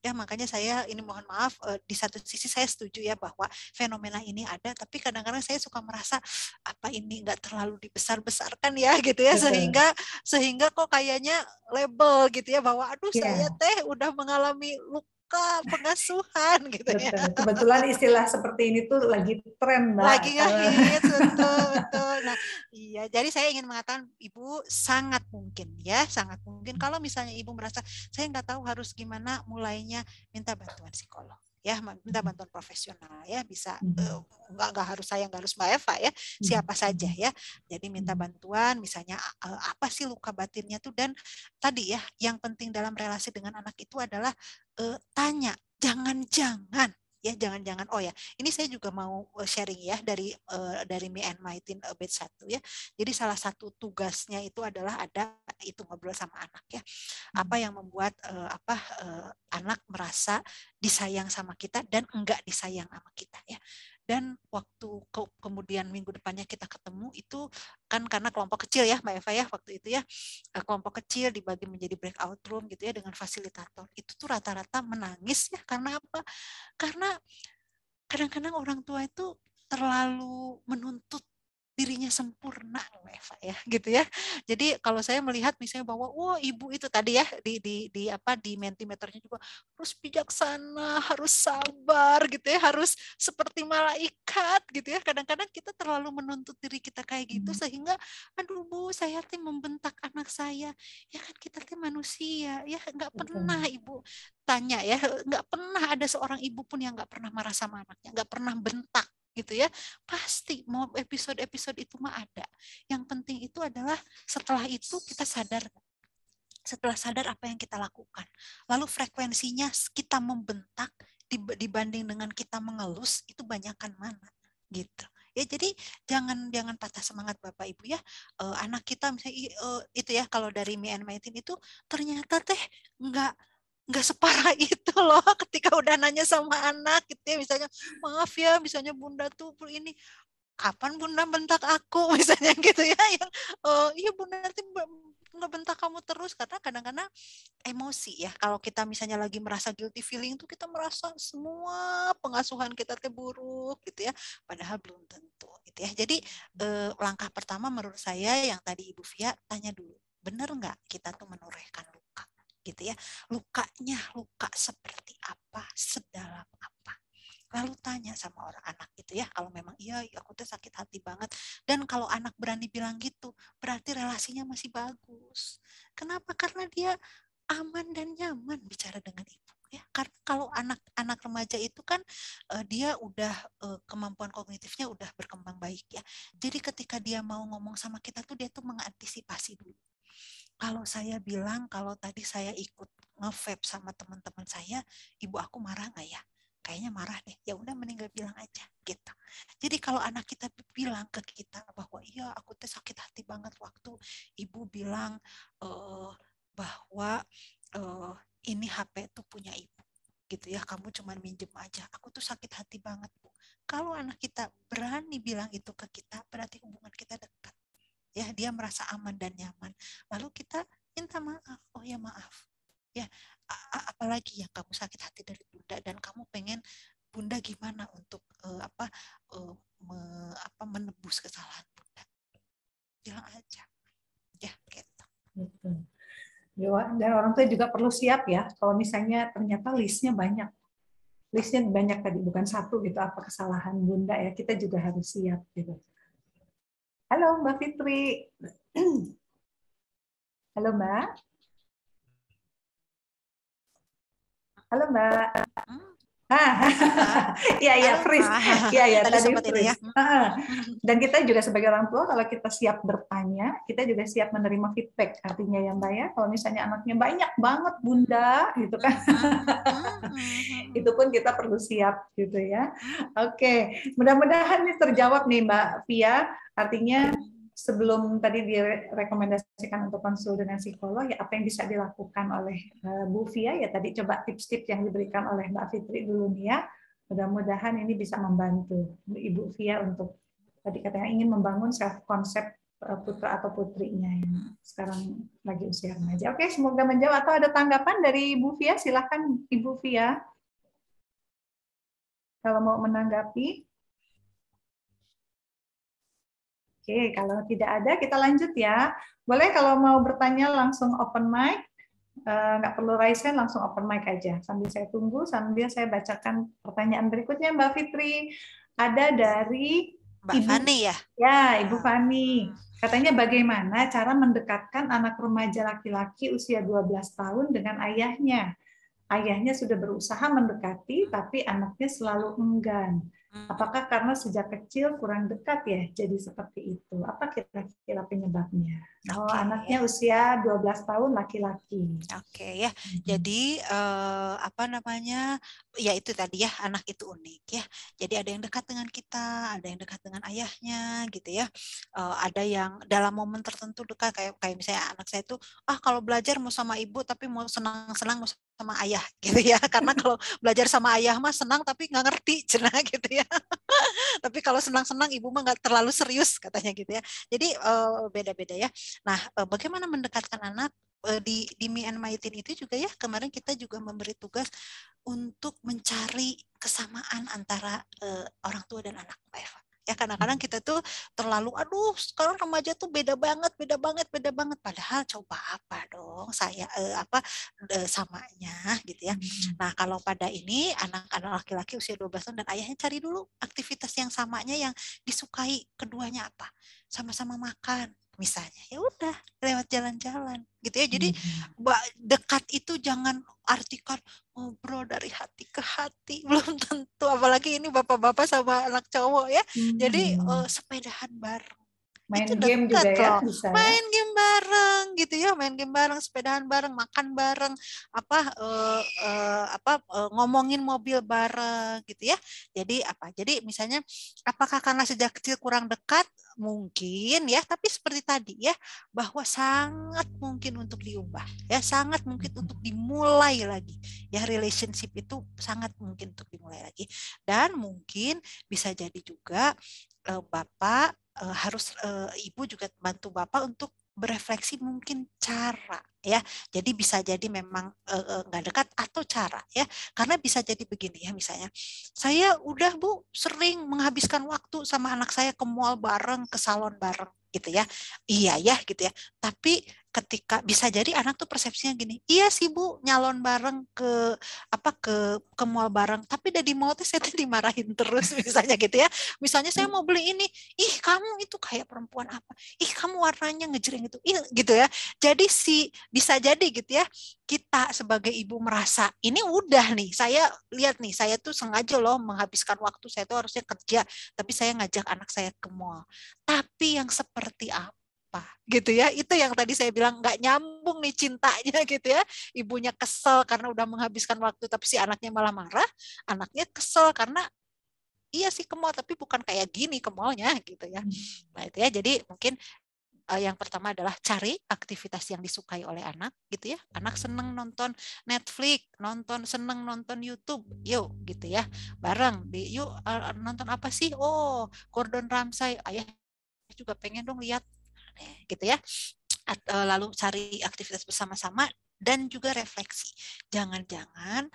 Ya makanya saya ini mohon maaf uh, di satu sisi saya setuju ya bahwa fenomena ini ada, tapi kadang-kadang saya suka merasa apa ini nggak terlalu dibesar-besarkan ya gitu ya sehingga sehingga kok kayaknya label gitu ya bahwa aduh yeah. saya teh udah mengalami luka suka pengasuhan gitu ya. Kebetulan istilah seperti ini tuh lagi tren mbak. Lagi nggak? Eh. betul betul. Nah iya jadi saya ingin mengatakan ibu sangat mungkin ya sangat mungkin kalau misalnya ibu merasa saya nggak tahu harus gimana mulainya minta bantuan psikolog ya minta mm-hmm. bantuan profesional ya bisa uh, nggak nggak harus saya nggak harus mbak Eva ya mm-hmm. siapa saja ya jadi minta bantuan misalnya uh, apa sih luka batinnya tuh dan tadi ya yang penting dalam relasi dengan anak itu adalah uh, tanya jangan-jangan ya jangan-jangan oh ya ini saya juga mau eh, sharing ya dari uh, dari me and my teen eh, batch satu ya jadi salah satu tugasnya itu adalah ada itu ngobrol sama anak ya apa hmm. yang membuat uh, apa uh, anak merasa disayang sama kita dan enggak disayang sama kita ya dan waktu ke kemudian minggu depannya kita ketemu itu kan karena kelompok kecil ya Mbak Eva ya waktu itu ya eh, kelompok kecil dibagi menjadi breakout room gitu ya dengan fasilitator itu tuh rata-rata menangis ya karena apa karena kadang-kadang orang tua itu terlalu menuntut dirinya sempurna Eva ya gitu ya jadi kalau saya melihat misalnya bahwa wah ibu itu tadi ya di di di apa di mentimeternya juga harus bijaksana harus sabar gitu ya harus seperti malaikat gitu ya kadang-kadang kita terlalu menuntut diri kita kayak gitu hmm. sehingga aduh bu saya tim membentak anak saya ya kan kita tim manusia ya nggak pernah ibu tanya ya nggak pernah ada seorang ibu pun yang nggak pernah marah sama anaknya nggak pernah bentak gitu ya. Pasti mau episode-episode itu mah ada. Yang penting itu adalah setelah itu kita sadar setelah sadar apa yang kita lakukan. Lalu frekuensinya kita membentak dibanding dengan kita mengelus itu banyakkan mana gitu ya jadi jangan jangan patah semangat bapak ibu ya eh, anak kita misalnya eh, itu ya kalau dari Mi and my itu ternyata teh enggak nggak separah itu loh ketika udah nanya sama anak gitu ya misalnya maaf ya misalnya bunda tuh ini kapan bunda bentak aku misalnya gitu ya yang oh iya bunda nanti nggak bentak kamu terus karena kadang-kadang emosi ya kalau kita misalnya lagi merasa guilty feeling tuh kita merasa semua pengasuhan kita tuh buruk gitu ya padahal belum tentu gitu ya jadi eh, langkah pertama menurut saya yang tadi ibu Fia tanya dulu benar nggak kita tuh menorehkan luka gitu ya. Lukanya luka seperti apa, sedalam apa. Lalu tanya sama orang anak gitu ya, kalau memang iya, iya aku tuh sakit hati banget. Dan kalau anak berani bilang gitu, berarti relasinya masih bagus. Kenapa? Karena dia aman dan nyaman bicara dengan ibu ya karena kalau anak-anak remaja itu kan uh, dia udah uh, kemampuan kognitifnya udah berkembang baik ya jadi ketika dia mau ngomong sama kita tuh dia tuh mengantisipasi dulu kalau saya bilang kalau tadi saya ikut ngevap sama teman-teman saya, ibu aku marah nggak ya? Kayaknya marah deh. Ya udah meninggal bilang aja gitu. Jadi kalau anak kita bilang ke kita bahwa iya aku tuh sakit hati banget waktu ibu bilang uh, bahwa uh, ini HP tuh punya ibu gitu ya kamu cuma minjem aja aku tuh sakit hati banget bu kalau anak kita berani bilang itu ke kita berarti hubungan kita dekat ya dia merasa aman dan nyaman lalu kita minta maaf oh ya maaf ya apalagi yang kamu sakit hati dari bunda dan kamu pengen bunda gimana untuk uh, apa uh, me, apa menebus kesalahan bunda bilang aja ya gitu ya, dan orang tua juga perlu siap ya kalau misalnya ternyata listnya banyak listnya banyak tadi bukan satu gitu apa kesalahan bunda ya kita juga harus siap gitu Halo Mbak Fitri. Halo Mbak. Halo Mbak. Hmm. Iya iya freeze. Iya iya tadi freeze. Ya. Hmm. Dan kita juga sebagai orang tua kalau kita siap bertanya, kita juga siap menerima feedback. Artinya ya Mbak ya, kalau misalnya anaknya banyak banget bunda gitu kan. Hmm. Hmm. Itu pun kita perlu siap gitu ya. Oke, mudah-mudahan ini terjawab nih Mbak Via. Artinya sebelum tadi direkomendasikan untuk konsul dengan psikolog, ya apa yang bisa dilakukan oleh eh, Bu Fia, ya tadi coba tips-tips yang diberikan oleh Mbak Fitri dulu nih ya. Mudah-mudahan ini bisa membantu Ibu Fia untuk tadi katanya ingin membangun self-konsep eh, putra atau putrinya yang sekarang lagi usia remaja. Oke, semoga menjawab. Atau ada tanggapan dari Ibu Fia? Silahkan Ibu Fia. Kalau mau menanggapi. Oke, kalau tidak ada kita lanjut ya. Boleh kalau mau bertanya langsung open mic, eh, nggak perlu raise hand, langsung open mic aja. Sambil saya tunggu, sambil saya bacakan pertanyaan berikutnya Mbak Fitri. Ada dari Mbak Ibu, Fani ya? Ya, Ibu Fani. Katanya bagaimana cara mendekatkan anak remaja laki-laki usia 12 tahun dengan ayahnya? Ayahnya sudah berusaha mendekati, tapi anaknya selalu enggan Apakah karena sejak kecil kurang dekat ya jadi seperti itu? Apa kira-kira penyebabnya? Oh, okay. anaknya usia 12 tahun laki-laki. Oke okay, ya. Hmm. Jadi uh, apa namanya? Ya itu tadi ya, anak itu unik ya. Jadi ada yang dekat dengan kita, ada yang dekat dengan ayahnya gitu ya. Uh, ada yang dalam momen tertentu dekat kayak kayak misalnya anak saya itu ah kalau belajar mau sama ibu tapi mau senang-senang mau sama ayah gitu ya karena kalau belajar sama ayah mah senang tapi nggak ngerti cerah gitu ya tapi kalau senang-senang ibu mah nggak terlalu serius katanya gitu ya jadi eh, beda-beda uh, beda -beda ya Nah, eh, bagaimana mendekatkan anak eh, di di Mi and Teen itu juga ya kemarin kita juga memberi tugas untuk mencari kesamaan antara uh, orang tua dan anak pak Eva. Ya kadang-kadang hmm. kita tuh terlalu aduh sekarang remaja tuh beda banget, beda banget, beda banget padahal coba apa dong saya uh, apa uh, samanya gitu ya. Hmm. Nah, kalau pada ini anak-anak laki-laki usia 12 tahun dan ayahnya cari dulu aktivitas yang samanya yang disukai keduanya apa. Sama-sama makan, misalnya ya udah lewat jalan-jalan gitu ya jadi hmm. dekat itu jangan artikan ngobrol dari hati ke hati belum tentu apalagi ini bapak-bapak sama anak cowok ya hmm. jadi uh, eh, sepedahan bareng main itu game juga ya, Bisa, ya. main ya? game bareng gitu ya, main game bareng, sepedaan bareng, makan bareng, apa uh, uh, apa uh, ngomongin mobil bareng gitu ya. Jadi apa? Jadi misalnya apakah karena sejak kecil kurang dekat mungkin ya, tapi seperti tadi ya bahwa sangat mungkin untuk diubah ya, sangat mungkin untuk dimulai lagi. Ya relationship itu sangat mungkin untuk dimulai lagi dan mungkin bisa jadi juga Bapak uh, harus uh, ibu juga bantu bapak untuk berefleksi mungkin cara ya jadi bisa jadi memang eh, nggak uh, dekat atau cara ya karena bisa jadi begini ya misalnya saya udah bu sering menghabiskan waktu sama anak saya ke mall bareng ke salon bareng gitu ya iya ya gitu ya tapi ketika bisa jadi anak tuh persepsinya gini iya sih bu nyalon bareng ke apa ke ke mall bareng tapi dari mall tuh saya tuh dimarahin terus misalnya gitu ya misalnya saya mau beli ini ih kamu itu kayak perempuan apa ih kamu warnanya ngejreng itu ih, gitu ya jadi si bisa jadi gitu ya kita sebagai ibu merasa ini udah nih saya lihat nih saya tuh sengaja loh menghabiskan waktu saya tuh harusnya kerja tapi saya ngajak anak saya ke mall tapi yang seperti apa apa gitu ya itu yang tadi saya bilang nggak nyambung nih cintanya gitu ya ibunya kesel karena udah menghabiskan waktu tapi si anaknya malah marah anaknya kesel karena iya sih ke mall tapi bukan kayak gini ke mallnya gitu ya nah itu ya jadi mungkin eh, yang pertama adalah cari aktivitas yang disukai oleh anak gitu ya. Anak seneng nonton Netflix, nonton seneng nonton YouTube, yuk gitu ya. Bareng di yuk nonton apa sih? Oh, Gordon Ramsay. Ayah juga pengen dong lihat gitu ya. Eh, lalu cari aktivitas bersama-sama dan juga refleksi. Jangan-jangan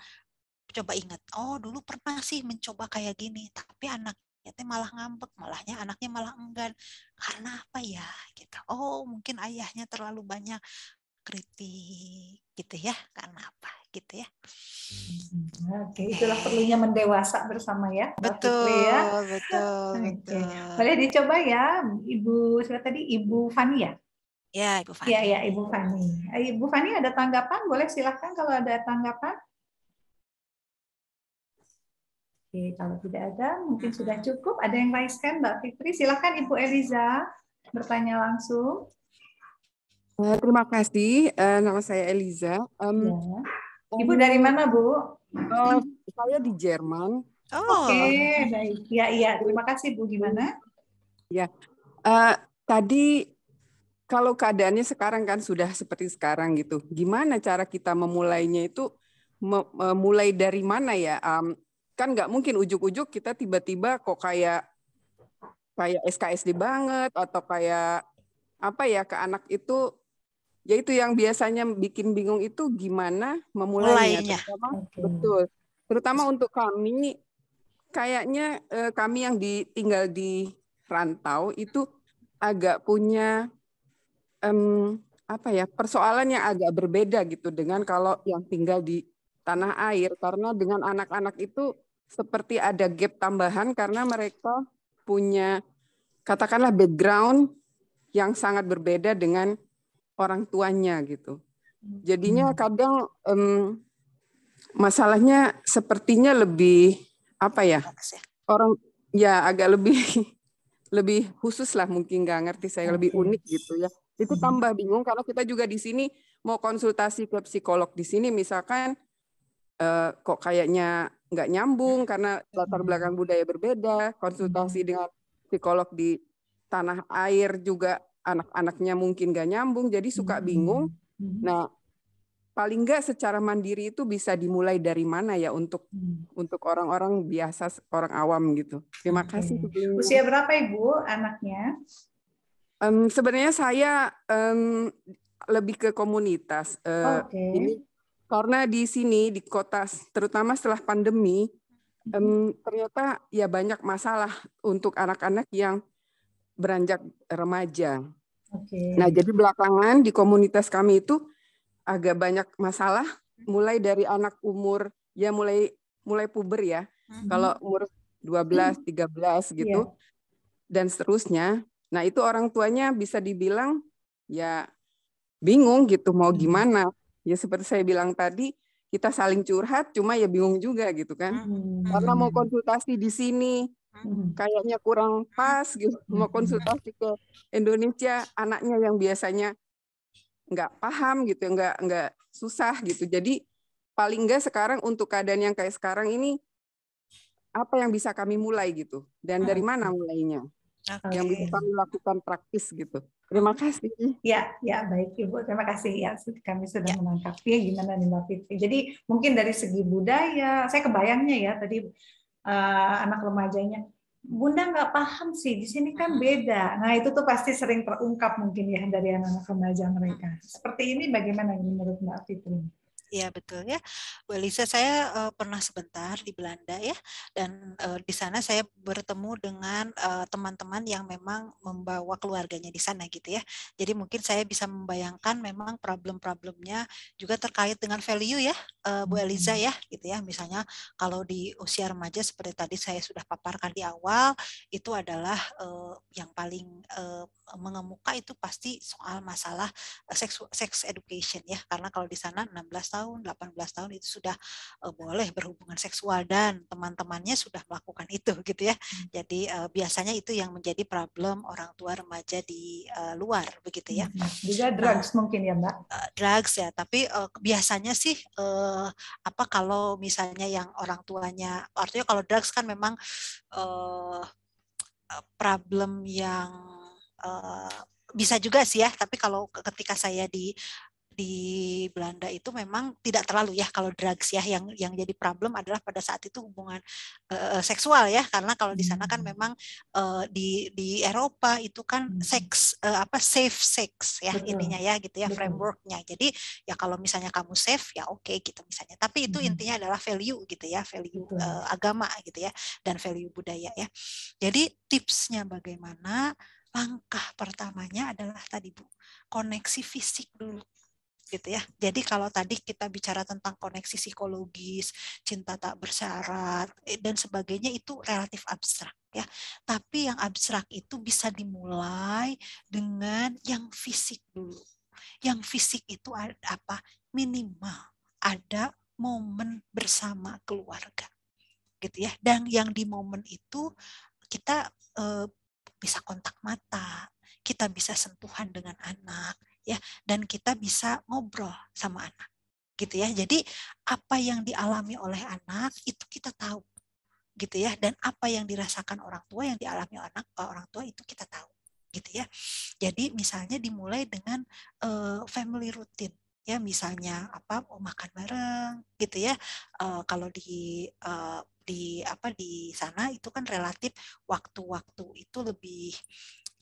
coba ingat, oh dulu pernah sih mencoba kayak gini, tapi anaknya malah ngambek, malahnya anaknya malah enggan. Karena apa ya? Gitu. Oh, mungkin ayahnya terlalu banyak kritik gitu ya. Karena apa? gitu ya. Hmm, oke, itulah perlunya mendewasa bersama ya. Betul, Fitri, ya. betul, Oke. betul. Boleh dicoba ya, Ibu siapa tadi? Ibu Fani ya. Ya, Ibu Fani. ya ya, Ibu Fani. Eh, Ibu Fani ada tanggapan? Boleh silahkan kalau ada tanggapan. Oke, kalau tidak ada, mungkin sudah cukup. Ada yang raise hand, Mbak Fitri. Silahkan Ibu Eliza bertanya langsung. Eh, terima kasih. Eh, nama saya Eliza. Um, ya. Ibu dari mana, Bu? Uh, saya di Jerman. Oh. Oke, okay, baik. Ya, iya. Terima kasih, Bu. Gimana? Ya, uh, tadi kalau keadaannya sekarang kan sudah seperti sekarang gitu. Gimana cara kita memulainya itu? Eh, mulai dari mana ya? Um, kan nggak mungkin ujuk-ujuk kita tiba-tiba kok kayak kayak SKSD banget atau kayak apa ya ke anak itu itu yang biasanya bikin bingung itu gimana memulainya. Mulainya. Terutama, okay. Betul. Terutama untuk kami, kayaknya eh, kami yang ditinggal di rantau itu agak punya um, apa ya persoalan yang agak berbeda gitu dengan kalau yang tinggal di tanah air karena dengan anak-anak itu seperti ada gap tambahan karena mereka punya katakanlah background yang sangat berbeda dengan orang tuanya gitu. Hmm. Jadinya hmm. kadang um, masalahnya sepertinya lebih apa ya? ya. Orang ya agak lebih lebih khusus lah mungkin nggak ngerti saya lebih unik gitu ya. Itu hmm. tambah bingung kalau kita juga di sini mau konsultasi ke psikolog di sini misalkan eh, kok kayaknya nggak nyambung karena latar belakang budaya berbeda, konsultasi dengan psikolog di tanah air juga anak-anaknya mungkin gak nyambung, jadi suka hmm. bingung. Hmm. Nah, paling nggak secara mandiri itu bisa dimulai dari mana ya untuk hmm. untuk orang-orang biasa orang awam gitu. Terima kasih. Usia berapa ibu anaknya? Um, sebenarnya saya um, lebih ke komunitas. Uh, eh, okay. Ini karena di sini di kota terutama setelah pandemi um, ternyata ya banyak masalah untuk anak-anak yang beranjak remaja. Okay. Nah, jadi belakangan di komunitas kami itu agak banyak masalah mulai dari anak umur ya mulai mulai puber ya. Mm-hmm. Kalau umur 12, 13 mm. gitu yeah. dan seterusnya. Nah, itu orang tuanya bisa dibilang ya bingung gitu mau mm-hmm. gimana. Ya seperti saya bilang tadi, kita saling curhat cuma ya bingung juga gitu kan. Mm-hmm. Karena mau mm-hmm. konsultasi di sini, kayaknya kurang pas gitu mau konsultasi ke Indonesia anaknya yang biasanya nggak paham gitu nggak nggak susah gitu jadi paling nggak sekarang untuk keadaan yang kayak sekarang ini apa yang bisa kami mulai gitu dan dari mana mulainya okay. yang bisa kami lakukan praktis gitu terima kasih ya ya baik ibu terima kasih ya kami sudah ya. menangkapnya gimana nih mbak Fitri jadi mungkin dari segi budaya saya kebayangnya ya tadi uh, anak remajanya bunda nggak paham sih di sini kan beda nah itu tuh pasti sering terungkap mungkin ya dari anak-anak remaja mereka seperti ini bagaimana ini menurut mbak Fitri? ya betul ya. Bu Elisa, saya uh, pernah sebentar di Belanda ya, dan uh, di sana saya bertemu dengan teman-teman uh, yang memang membawa keluarganya di sana gitu ya. Jadi mungkin saya bisa membayangkan memang problem-problemnya juga terkait dengan value ya, uh, Bu Eliza ya, gitu ya. Misalnya kalau di usia remaja seperti tadi saya sudah paparkan di awal, itu adalah uh, yang paling uh, mengemuka itu pasti soal masalah seks, seks education ya, karena kalau di sana 16 tahun, 18 tahun itu sudah uh, boleh berhubungan seksual dan teman-temannya sudah melakukan itu gitu ya. Hmm. Jadi uh, biasanya itu yang menjadi problem orang tua remaja di uh, luar begitu ya. Hmm, hmm. Juga nah, drugs nah, mungkin ya, Mbak. Uh, drugs ya, tapi uh, biasanya sih uh, apa kalau misalnya yang orang tuanya artinya kalau drugs kan memang uh, problem yang uh, bisa juga sih ya tapi kalau ketika saya di di Belanda itu memang tidak terlalu ya kalau drugs ya yang yang jadi problem adalah pada saat itu hubungan uh, seksual ya karena kalau di sana kan hmm. memang uh, di di Eropa itu kan hmm. seks uh, apa safe sex ya Betul. ininya ya gitu ya frameworknya jadi ya kalau misalnya kamu safe ya oke okay, gitu misalnya tapi itu hmm. intinya adalah value gitu ya value uh, agama gitu ya dan value budaya ya jadi tipsnya bagaimana langkah pertamanya adalah tadi Bu, koneksi fisik dulu gitu ya. Jadi kalau tadi kita bicara tentang koneksi psikologis, cinta tak bersyarat e, dan sebagainya itu relatif abstrak ya. Tapi yang abstrak itu bisa dimulai dengan yang fisik dulu. Yang fisik itu ada apa? Minimal ada momen bersama keluarga. Gitu ya. Dan yang di momen itu kita eh, bisa kontak mata, kita bisa sentuhan dengan anak ya dan kita bisa ngobrol sama anak gitu ya jadi apa yang dialami oleh anak itu kita tahu gitu ya dan apa yang dirasakan orang tua yang dialami anak eh, orang tua itu kita tahu gitu ya jadi misalnya dimulai dengan uh, family routine ya misalnya apa oh, makan bareng gitu ya uh, kalau di uh, di apa di sana itu kan relatif waktu-waktu itu lebih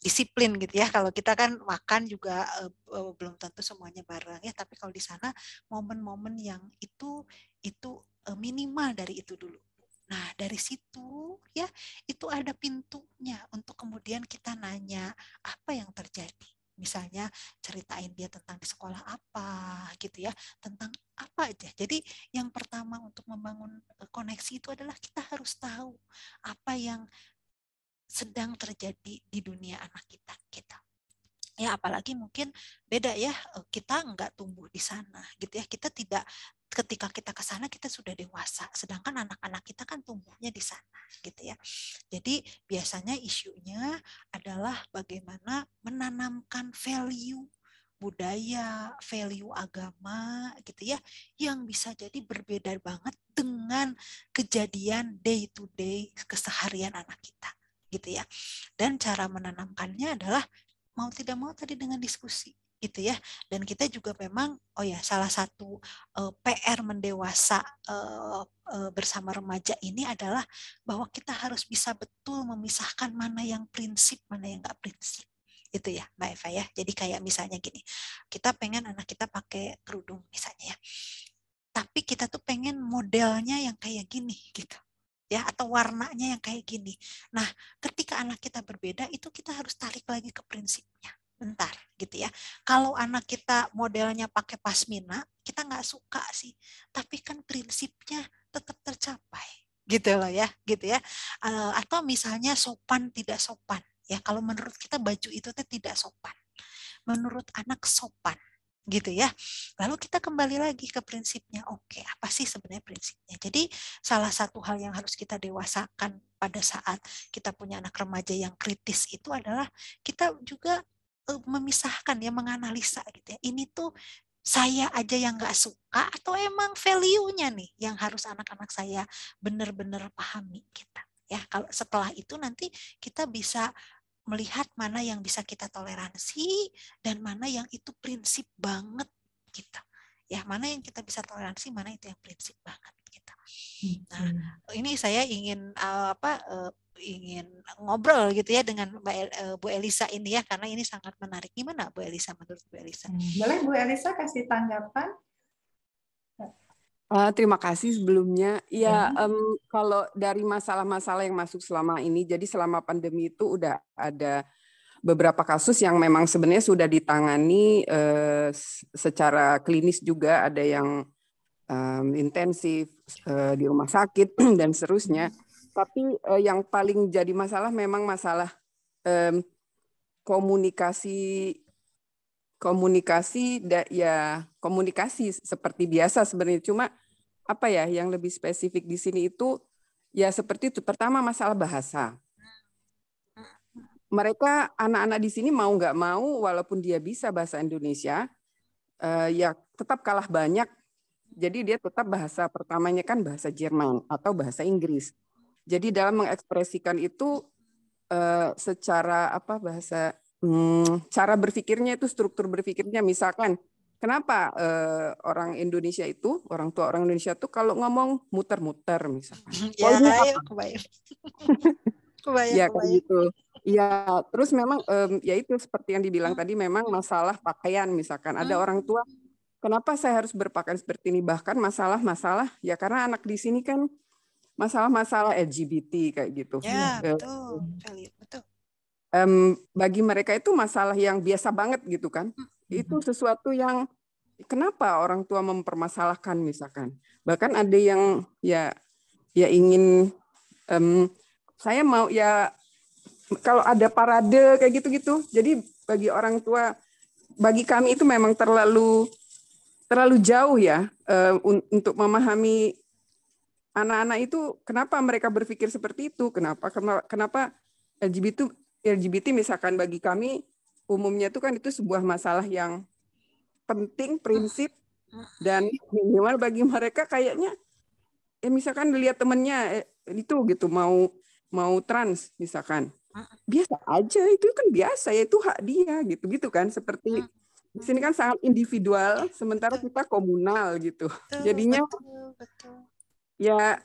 disiplin gitu ya. Kalau kita kan makan juga uh, belum tentu semuanya bareng ya, tapi kalau di sana momen-momen yang itu itu uh, minimal dari itu dulu. Nah, dari situ ya itu ada pintunya untuk kemudian kita nanya apa yang terjadi misalnya ceritain dia tentang di sekolah apa gitu ya tentang apa aja jadi yang pertama untuk membangun koneksi itu adalah kita harus tahu apa yang sedang terjadi di dunia anak kita kita gitu. ya apalagi mungkin beda ya e, kita nggak tumbuh di sana gitu ya kita tidak ketika kita ke sana kita sudah dewasa sedangkan anak-anak kita kan tumbuhnya di sana gitu ya jadi biasanya isunya adalah bagaimana menanamkan value budaya, value agama gitu ya yang bisa jadi berbeda banget dengan kejadian day to day keseharian anak kita gitu ya. Dan cara menanamkannya adalah mau tidak mau tadi dengan diskusi gitu ya. Dan kita juga memang oh ya salah satu uh, eh, PR mendewasa uh, uh, bersama remaja ini adalah bahwa kita harus bisa betul memisahkan mana yang prinsip, mana yang enggak prinsip itu ya Mbak Eva ya. Jadi kayak misalnya gini, kita pengen anak kita pakai kerudung misalnya ya. Tapi kita tuh pengen modelnya yang kayak gini gitu ya atau warnanya yang kayak gini. Nah, ketika anak kita berbeda itu kita harus tarik lagi ke prinsipnya. Bentar, gitu ya. Kalau anak kita modelnya pakai pasmina, kita nggak suka sih. Tapi kan prinsipnya tetap tercapai, gitu loh ya, gitu ya. Eh, atau misalnya sopan tidak sopan, ya. Kalau menurut kita baju itu teh tidak sopan, menurut anak sopan gitu ya. Lalu kita kembali lagi ke prinsipnya. Oke, apa sih sebenarnya prinsipnya? Jadi salah satu hal yang harus kita dewasakan pada saat kita punya anak remaja yang kritis itu adalah kita juga memisahkan ya menganalisa gitu ya. Ini tuh saya aja yang nggak suka atau emang value-nya nih yang harus anak-anak saya benar-benar pahami kita gitu ya kalau setelah itu nanti kita bisa melihat mana yang bisa kita toleransi dan mana yang itu prinsip banget kita. Gitu. ya mana yang kita bisa toleransi mana itu yang prinsip banget kita gitu. gitu. nah ini saya ingin eh, apa eh, ingin ngobrol gitu ya dengan Mbak El, eh, Bu Elisa ini ya karena ini sangat menarik gimana Bu Elisa menurut Bu Elisa hmm, boleh Bu Elisa kasih tanggapan Uh, terima kasih sebelumnya. Iya, ya, um, kalau dari masalah-masalah yang masuk selama ini, jadi selama pandemi itu udah ada beberapa kasus yang memang sebenarnya sudah ditangani uh, secara klinis juga, ada yang um, intensif uh, di rumah sakit dan seterusnya. Tapi uh, yang paling jadi masalah memang masalah um, komunikasi komunikasi ya komunikasi seperti biasa sebenarnya cuma apa ya yang lebih spesifik di sini itu ya seperti itu pertama masalah bahasa mereka anak-anak di sini mau nggak mau walaupun dia bisa bahasa Indonesia eh, ya tetap kalah banyak jadi dia tetap bahasa pertamanya kan bahasa Jerman atau bahasa Inggris jadi dalam mengekspresikan itu eh, secara apa bahasa Hmm, cara berpikirnya itu struktur berpikirnya misalkan kenapa eh, orang Indonesia itu orang tua orang Indonesia itu kalau ngomong muter-muter misalkan ya, oh, ayo, iya. kebayang. kebayang, ya kayak gitu ya terus memang ya itu seperti yang dibilang hmm. tadi memang masalah pakaian misalkan ada hmm. orang tua kenapa saya harus berpakaian seperti ini bahkan masalah-masalah ya karena anak di sini kan masalah-masalah LGBT kayak gitu ya nah, eh, betul betul um, bagi mereka itu masalah yang biasa banget gitu kan. Itu sesuatu yang kenapa orang tua mempermasalahkan misalkan. Bahkan ada yang ya ya ingin um, saya mau ya kalau ada parade kayak gitu-gitu. Jadi bagi orang tua bagi kami itu memang terlalu terlalu jauh ya uh, untuk memahami anak-anak itu kenapa mereka berpikir seperti itu, kenapa kenapa LGBT LGBT misalkan bagi kami umumnya itu kan itu sebuah masalah yang penting prinsip dan minimal bagi mereka kayaknya ya misalkan lihat temennya eh, itu gitu mau mau trans misalkan biasa aja itu kan biasa ya itu hak dia gitu gitu kan seperti di sini kan sangat individual sementara kita komunal gitu jadinya ya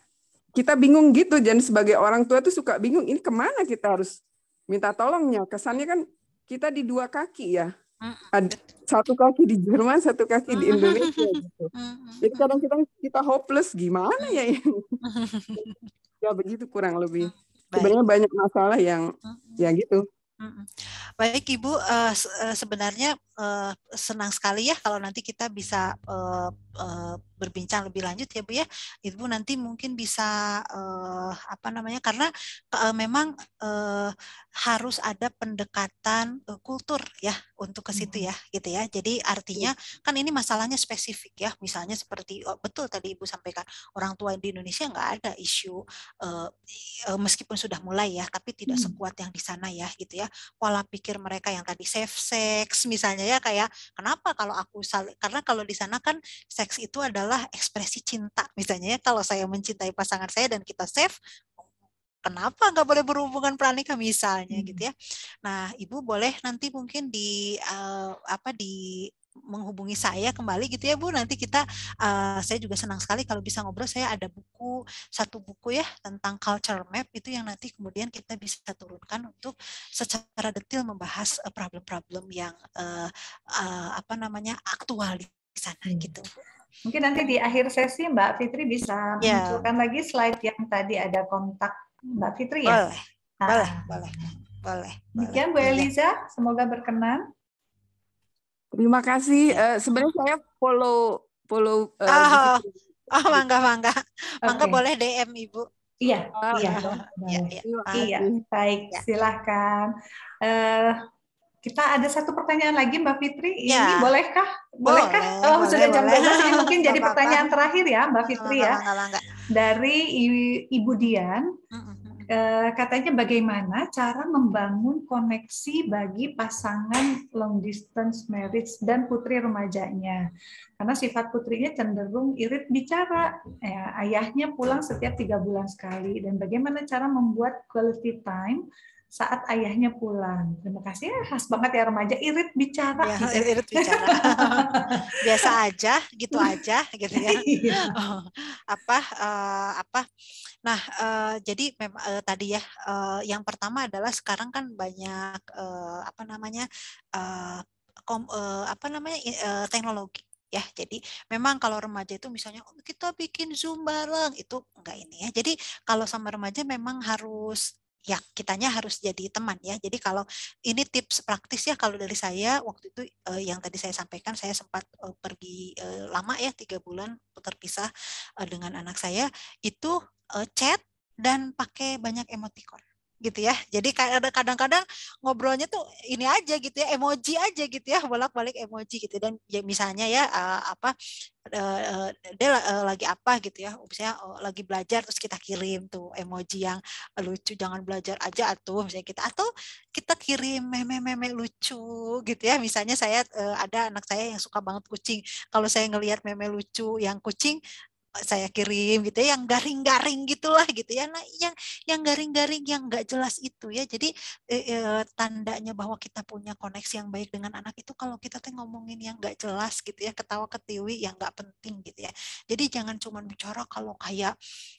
kita bingung gitu dan sebagai orang tua tuh suka bingung ini kemana kita harus minta tolongnya. Kesannya kan kita di dua kaki ya. Ada satu kaki di Jerman, satu kaki di Indonesia. Gitu. Jadi kadang kita kita hopeless gimana ya ini. ya begitu kurang lebih. Sebenarnya banyak masalah yang ya gitu. Baik Ibu, eh, eh, sebenarnya eh, senang sekali ya kalau nanti kita bisa Eh, berbincang lebih lanjut ya Bu ya. Ibu nanti mungkin bisa uh, apa namanya karena uh, memang uh, harus ada pendekatan uh, kultur ya untuk ke situ hmm. ya gitu ya. Jadi iya. artinya kan ini masalahnya spesifik ya. Misalnya seperti oh, betul tadi Ibu sampaikan orang tua di Indonesia nggak ada isu uh, meskipun sudah mulai ya tapi tidak hmm. sekuat yang di sana ya gitu ya. Pola pikir mereka yang tadi safe sex misalnya ya kayak kenapa kalau aku karena kalau di sana kan seks itu adalah ekspresi cinta misalnya ya. kalau saya mencintai pasangan saya dan kita safe, kenapa nggak boleh berhubungan pranikah misalnya hmm. gitu ya nah ibu boleh nanti mungkin di uh, apa di menghubungi saya kembali gitu ya Bu nanti kita uh, saya juga senang sekali kalau bisa ngobrol saya ada buku satu buku ya tentang culture map itu yang nanti kemudian kita bisa turunkan untuk secara detail membahas eh, problem-problem yang uh, uh, apa namanya aktual di sana hmm. gitu. Mungkin nanti di akhir sesi Mbak Fitri bisa yeah. munculkan lagi slide yang tadi ada kontak Mbak Fitri ya. Boleh, nah. boleh, boleh, boleh. Demikian Bu Eliza, semoga berkenan. Terima kasih. Uh, sebenarnya saya follow follow. Uh, oh, oh mangga mangga, mangga okay. boleh DM ibu. Iya, oh, iya, iya, iya, iya. iya. iya baik, ya. silahkan. Uh, eh, kita ada satu pertanyaan lagi Mbak Fitri. Ini ya. bolehkah? Bolehkah? Boleh, oh, boleh, sudah jam 12 ini mungkin jadi pertanyaan terakhir ya Mbak Fitri ya. Dari Ibu Dian. Eh, katanya bagaimana cara membangun koneksi bagi pasangan long distance marriage dan putri remajanya? Karena sifat putrinya cenderung irit bicara, ya, ayahnya pulang setiap tiga bulan sekali, dan bagaimana cara membuat quality time saat ayahnya pulang. Terima kasih, ya, khas banget ya remaja, irit bicara. Ya, gitu ya. irit bicara. Biasa aja, gitu aja, gitu ya. Iya. Oh, apa, uh, apa. Nah, uh, jadi memang uh, eh, tadi ya, uh, yang pertama adalah sekarang kan banyak uh, apa namanya, uh, kom, uh, apa namanya uh, teknologi ya jadi memang kalau remaja itu misalnya oh, kita bikin zoom bareng itu enggak ini ya jadi kalau sama remaja memang harus ya kitanya harus jadi teman ya. Jadi kalau ini tips praktis ya kalau dari saya waktu itu eh, yang tadi saya sampaikan saya sempat eh, pergi eh, lama ya tiga bulan terpisah eh, dengan anak saya itu eh, chat dan pakai banyak emoticon gitu ya. Jadi kadang-kadang ngobrolnya tuh ini aja gitu ya, emoji aja gitu ya, bolak-balik emoji gitu dan ya misalnya ya uh, apa uh, dia uh, lagi apa gitu ya, misalnya uh, lagi belajar terus kita kirim tuh emoji yang lucu jangan belajar aja atau misalnya kita gitu. atau kita kirim meme-meme lucu gitu ya. Misalnya saya uh, ada anak saya yang suka banget kucing. Kalau saya ngelihat meme lucu yang kucing, saya kirim gitu ya yang garing-garing gitulah gitu ya nah yang yang garing-garing yang nggak jelas itu ya jadi e, e, tandanya bahwa kita punya koneksi yang baik dengan anak itu kalau kita tuh ngomongin yang nggak jelas gitu ya ketawa ketiwi yang nggak penting gitu ya jadi jangan cuma bicara kalau kayak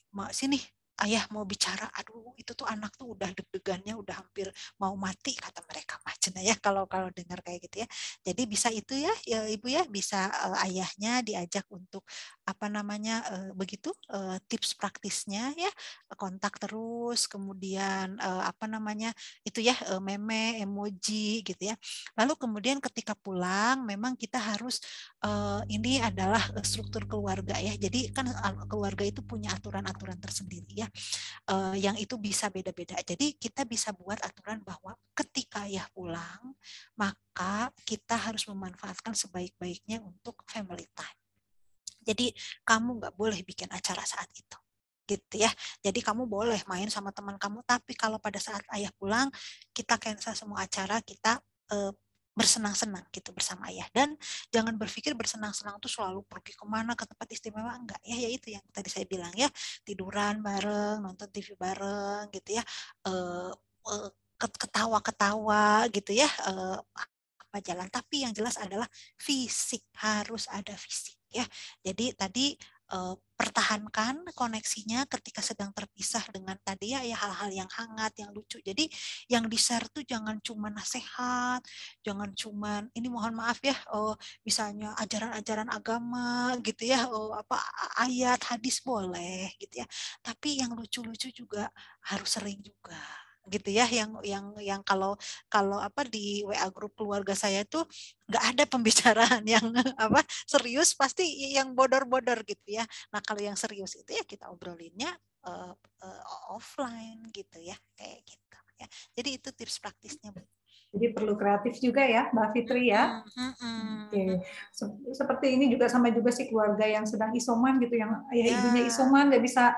mak sini ayah mau bicara aduh itu tuh anak tuh udah deg-degannya udah hampir mau mati kata mereka macam ya kalau kalau dengar kayak gitu ya jadi bisa itu ya, ya ibu ya bisa uh, ayahnya diajak untuk apa namanya uh, begitu uh, tips praktisnya ya kontak terus kemudian uh, apa namanya itu ya uh, meme emoji gitu ya lalu kemudian ketika pulang memang kita harus uh, ini adalah eh, struktur keluarga ya. Jadi kan eh, keluarga itu punya aturan-aturan tersendiri ya, uh, yang itu bisa beda-beda. Jadi kita bisa buat aturan bahwa ketika ayah pulang, maka kita harus memanfaatkan sebaik-baiknya untuk family time. Jadi kamu nggak boleh bikin acara saat itu gitu ya. Jadi kamu boleh main sama teman kamu, tapi kalau pada saat ayah pulang, kita cancel semua acara, kita bersenang-senang gitu bersama ayah dan jangan berpikir bersenang-senang tuh selalu pergi kemana ke tempat istimewa enggak ya ya itu yang tadi saya bilang ya tiduran bareng nonton TV bareng gitu ya eh, eh, ketawa-ketawa gitu ya eh, apa jalan tapi yang jelas adalah fisik harus ada fisik ya jadi tadi uh, pertahankan koneksinya ketika sedang terpisah dengan tadi ya ya hal-hal yang hangat yang lucu jadi yang di share tuh jangan cuma nasihat jangan cuma ini mohon maaf ya oh misalnya ajaran-ajaran agama gitu ya oh apa ayat hadis boleh gitu ya tapi yang lucu-lucu juga harus sering juga gitu ya yang yang yang kalau kalau apa di WA grup keluarga saya itu nggak ada pembicaraan yang apa serius pasti yang bodor-bodor gitu ya. Nah kalau yang serius itu ya kita obrolinnya uh, uh, offline gitu ya kayak gitu ya. Jadi itu tips praktisnya bu. Jadi perlu kreatif juga ya, Mbak Fitri ya. Hmm, hmm, hmm, Oke, okay. seperti ini juga sama juga sih keluarga yang sedang isoman gitu, yang ayah ibunya ya. isoman nggak bisa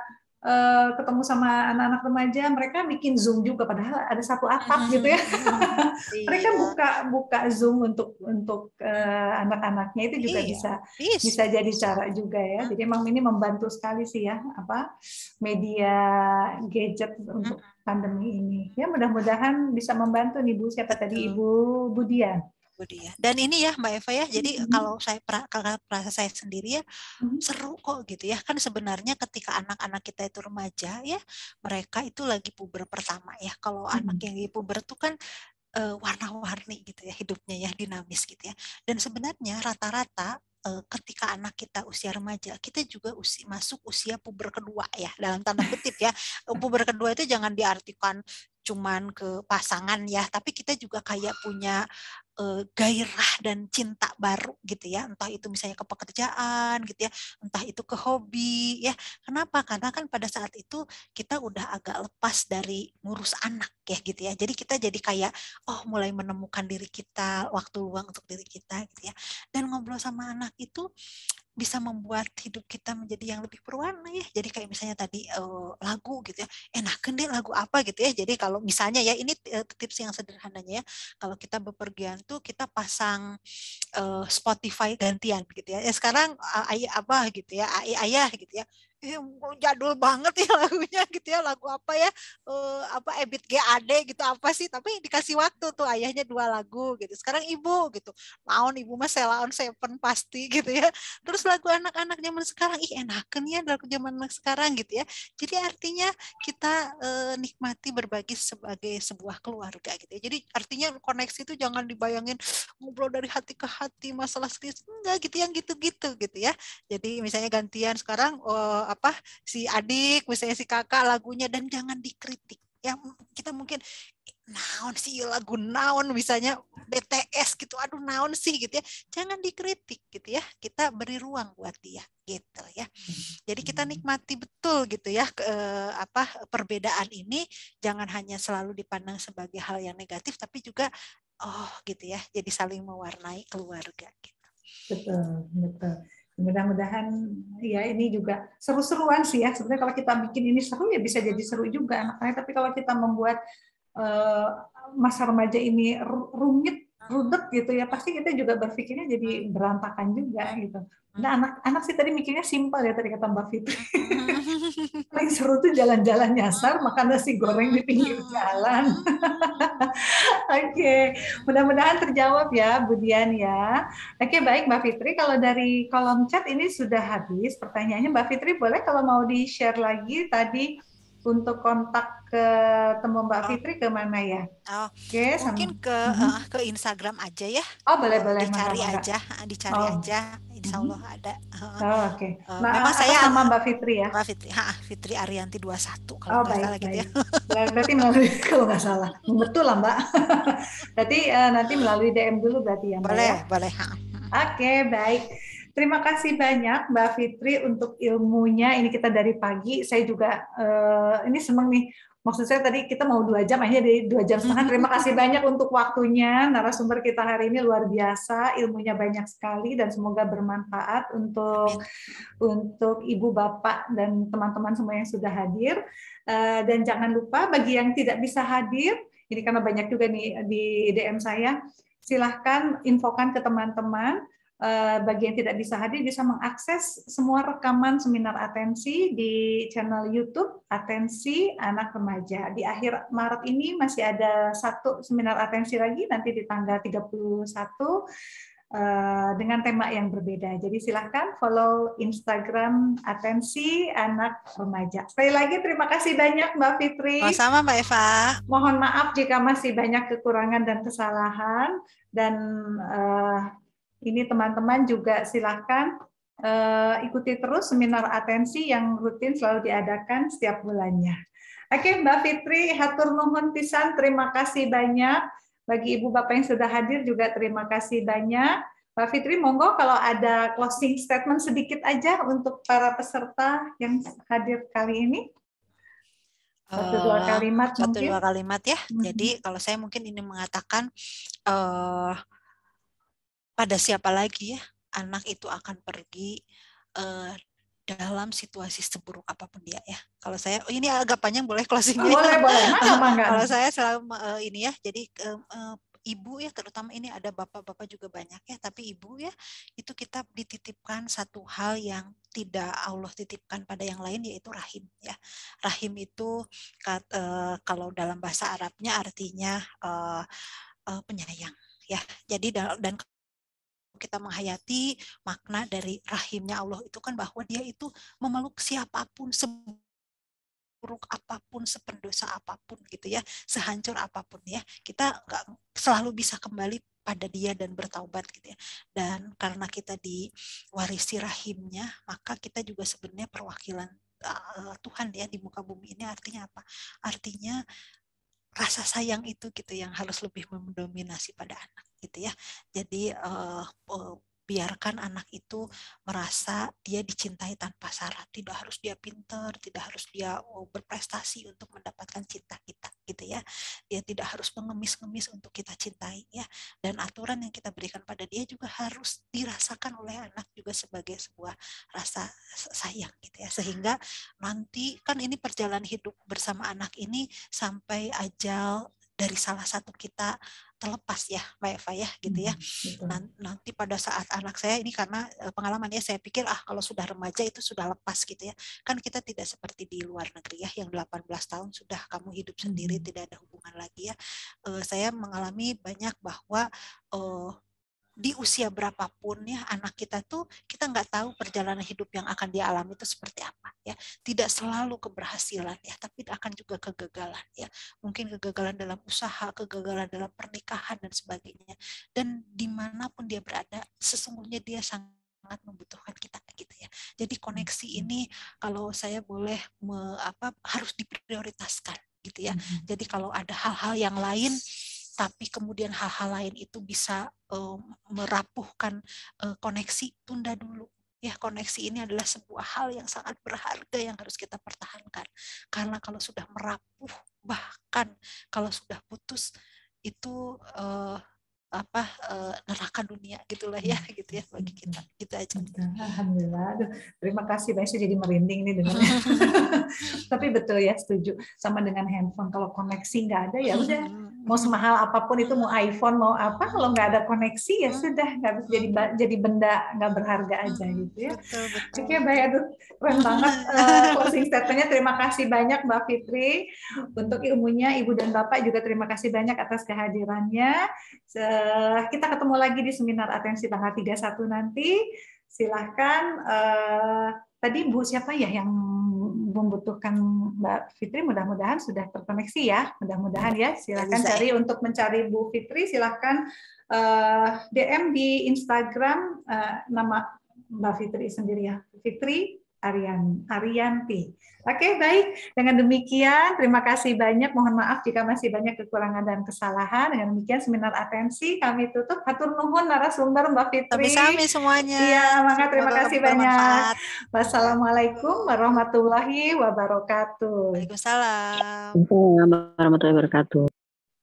Eh, ketemu sama anak-anak remaja, mereka bikin Zoom juga padahal ada satu atap mm-hmm. gitu ya. Mm-hmm. mereka iya. buka buka Zoom untuk untuk eh, anak-anaknya itu juga iya. bisa bisa jadi cara juga ya. Mm-hmm. Jadi emang ini membantu sekali sih ya apa media gadget untuk pandemi ini. Ya mudah-mudahan bisa membantu nih Bu siapa tadi Ibu Budian. Budi ya. Dan ini ya Mbak Eva ya, jadi -hmm. kalau saya kalau perasa saya sendiri ya -hmm. seru kok gitu ya. Kan sebenarnya ketika anak-anak kita itu remaja ya, mereka itu lagi puber pertama ya. Kalau -hmm. anak mm-hmm. yang di puber itu kan uh, warna-warni gitu ya hidupnya ya dinamis gitu ya. Dan sebenarnya rata-rata eh, ketika anak kita usia remaja, kita juga usi, masuk usia puber kedua ya dalam tanda kutip ya. Eh, puber kedua itu jangan diartikan cuman ke pasangan ya, tapi kita juga kayak punya gairah dan cinta baru gitu ya entah itu misalnya ke pekerjaan gitu ya entah itu ke hobi ya kenapa karena kan pada saat itu kita udah agak lepas dari ngurus anak ya gitu ya jadi kita jadi kayak oh mulai menemukan diri kita waktu luang untuk diri kita gitu ya dan ngobrol sama anak itu bisa membuat hidup kita menjadi yang lebih berwarna ya. Jadi kayak misalnya tadi uh, lagu gitu ya, enakan deh lagu apa gitu ya. Jadi kalau misalnya ya ini tips yang sederhananya ya, kalau kita bepergian itu kita pasang uh, Spotify gantian gitu ya. ya sekarang ayah apa gitu ya, ayah gitu ya jadul banget ya lagunya gitu ya lagu apa ya uh, apa Ebit GAD gitu apa sih tapi dikasih waktu tuh ayahnya dua lagu gitu sekarang ibu gitu naon ibu mah on seven pasti gitu ya terus lagu anak-anak zaman sekarang ih enakan ya lagu zaman anak sekarang gitu ya jadi artinya kita uh, nikmati berbagi sebagai sebuah keluarga gitu ya jadi artinya koneksi itu jangan dibayangin ngobrol dari hati ke hati masalah serius enggak gitu yang gitu-gitu gitu ya jadi misalnya gantian sekarang uh, apa si adik misalnya si kakak lagunya dan jangan dikritik ya kita mungkin naon sih lagu naon misalnya BTS gitu aduh naon sih gitu ya jangan dikritik gitu ya kita beri ruang buat dia gitu ya jadi kita hmm. nikmati betul gitu ya ke, eh, apa perbedaan ini jangan hanya selalu dipandang sebagai hal yang negatif tapi juga oh gitu ya jadi saling mewarnai keluarga gitu betul betul mudah-mudahan ya ini juga seru-seruan sih ya sebenarnya kalau kita bikin ini seru ya bisa jadi seru juga anak-anak tapi kalau kita membuat eh, masa remaja ini rumit rudet gitu ya pasti kita juga berpikirnya jadi berantakan juga gitu. Nah hmm. anak anak sih tadi mikirnya simpel ya tadi kata Mbak Fitri. Hmm. Paling seru tuh jalan-jalan nyasar hmm. makan nasi goreng di pinggir jalan. Oke, okay. mudah-mudahan terjawab ya Bu Dian ya. Oke okay, baik Mbak Fitri kalau dari kolom chat ini sudah habis pertanyaannya Mbak Fitri boleh kalau mau di share lagi tadi untuk kontak ke temu Mbak oh. Fitri kemana ya? Oh, Oke, mungkin sama. ke mm-hmm. uh, ke Instagram aja ya. Oh, boleh boleh. Dicari mana, aja, eh, dicari oh. aja. Insya mm-hmm. Allah mm-hmm. ada. Uh, oh, Oke. Okay. Uh, eh, nah, saya sama Mbak Fitri ya. Mbak Fitri, ha, Fitri Arianti 21 kalau oh, baik, salah baik. gitu ya. berarti melalui kalau nggak salah, betul lah Mbak. berarti uh, nanti melalui DM dulu berarti ya. Mbak, boleh ya? boleh. Oke, okay, baik. Terima kasih banyak Mbak Fitri untuk ilmunya. Ini kita dari pagi. Saya juga uh, ini seneng nih. Maksud saya tadi kita mau dua jam, akhirnya dari dua jam setengah. Terima kasih banyak untuk waktunya. Narasumber kita hari ini luar biasa, ilmunya banyak sekali dan semoga bermanfaat untuk untuk ibu bapak dan teman-teman semua yang sudah hadir. Uh, dan jangan lupa bagi yang tidak bisa hadir, ini karena banyak juga nih di DM saya, silahkan infokan ke teman-teman Eh, bagi yang tidak bisa hadir bisa mengakses semua rekaman seminar atensi di channel YouTube Atensi Anak Remaja. Di akhir Maret ini masih ada satu seminar atensi lagi nanti di tanggal 31 eh, dengan tema yang berbeda. Jadi silahkan follow Instagram Atensi Anak Remaja. Sekali lagi terima kasih banyak Mbak Fitri. Sama Mbak Eva. Mohon maaf jika masih banyak kekurangan dan kesalahan dan uh, ini teman-teman juga silahkan uh, eh, ikuti terus seminar atensi yang rutin selalu diadakan setiap bulannya. Oke, okay, Mbak Fitri, hatur nuhun pisan, terima kasih banyak. Bagi Ibu Bapak yang sudah hadir juga terima kasih banyak. Mbak Fitri, monggo kalau ada closing statement sedikit aja untuk para peserta yang hadir kali ini. Satu dua eh, kalimat uh, satu dua kalimat ya. Mm -hmm. Jadi kalau saya mungkin ini mengatakan uh, pada siapa lagi ya anak itu akan pergi uh, dalam situasi seburuk apapun dia ya. Kalau saya oh ini agak panjang boleh closing Boleh boleh. Kalau saya selama uh, ini ya jadi um, uh, ibu ya terutama ini ada bapak-bapak juga banyak ya tapi ibu ya itu kita dititipkan satu hal yang tidak Allah titipkan pada yang lain yaitu rahim ya rahim itu kalau dalam bahasa Arabnya artinya uh, uh, penyayang ya jadi dan kita menghayati makna dari rahimnya Allah itu kan bahwa dia itu memeluk siapapun seburuk apapun, sependosa apapun gitu ya, sehancur apapun ya. Kita selalu bisa kembali pada dia dan bertaubat gitu ya. Dan karena kita diwarisi rahimnya, maka kita juga sebenarnya perwakilan eh, Tuhan ya di muka bumi ini artinya apa? Artinya rasa sayang itu gitu yang harus lebih mendominasi pada anak gitu ya. Jadi uh, biarkan anak itu merasa dia dicintai tanpa syarat tidak harus dia pinter tidak harus dia oh, berprestasi untuk mendapatkan cinta kita gitu ya dia tidak harus mengemis-ngemis untuk kita cintai ya dan aturan yang kita berikan pada dia juga harus dirasakan oleh anak juga sebagai sebuah rasa sayang gitu ya sehingga nanti kan ini perjalanan hidup bersama anak ini sampai ajal dari salah satu kita terlepas ya Mbak Eva ya gitu ya. Hmm, nanti pada saat anak saya ini karena e, pengalaman ya saya pikir ah kalau sudah remaja itu sudah lepas gitu ya. Kan kita tidak seperti di luar negeri ya yang 18 tahun sudah kamu hidup sendiri hmm. tidak ada hubungan lagi ya. Uh, saya mengalami banyak bahwa uh, di usia berapapun ya anak kita tuh kita nggak tahu perjalanan hidup yang akan dia alami itu seperti apa ya tidak selalu keberhasilan ya tapi akan juga kegagalan ya mungkin kegagalan dalam usaha kegagalan dalam pernikahan dan sebagainya dan dimanapun dia berada sesungguhnya dia sangat membutuhkan kita gitu ya. Jadi koneksi hmm. ini kalau saya boleh me, apa harus diprioritaskan gitu ya. Hmm. Jadi kalau ada hal-hal yang lain tapi kemudian hal-hal lain itu bisa uh, merapuhkan uh, koneksi tunda dulu ya koneksi ini adalah sebuah hal yang sangat berharga yang harus kita pertahankan karena kalau sudah merapuh bahkan kalau sudah putus itu uh, apa uh, neraka dunia gitulah ya hmm. gitu ya bagi kita kita gitu aja gitu. alhamdulillah Aduh, terima kasih banyak jadi merinding nih dengan tapi betul ya setuju sama dengan handphone kalau koneksi nggak ada ya hmm. udah mau semahal apapun itu mau iPhone mau apa kalau nggak ada koneksi ya hmm. sudah nggak bisa jadi jadi benda nggak berharga hmm, aja gitu ya betul, betul. oke okay, baik aduh keren banget uh, closing statementnya terima kasih banyak Mbak Fitri untuk ilmunya Ibu dan Bapak juga terima kasih banyak atas kehadirannya uh, kita ketemu lagi di seminar atensi tanggal 31 nanti silahkan uh, tadi Bu siapa ya yang membutuhkan Mbak Fitri mudah-mudahan sudah terkoneksi ya mudah-mudahan ya silakan cari ya. untuk mencari Bu Fitri silahkan eh, DM di Instagram eh, nama Mbak Fitri sendiri ya Fitri Arian, Arianti. Oke, baik. Dengan demikian, terima kasih banyak. Mohon maaf jika masih banyak kekurangan dan kesalahan. Dengan demikian, seminar atensi kami tutup. Hatur nuhun narasumber Mbak Fitri. Sami semuanya. Iya, maka terima kasih banyak. Wassalamualaikum warahmatullahi wabarakatuh. Waalaikumsalam. Warahmatullahi wabarakatuh.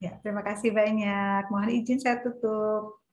Ya, terima kasih banyak. Mohon izin saya tutup.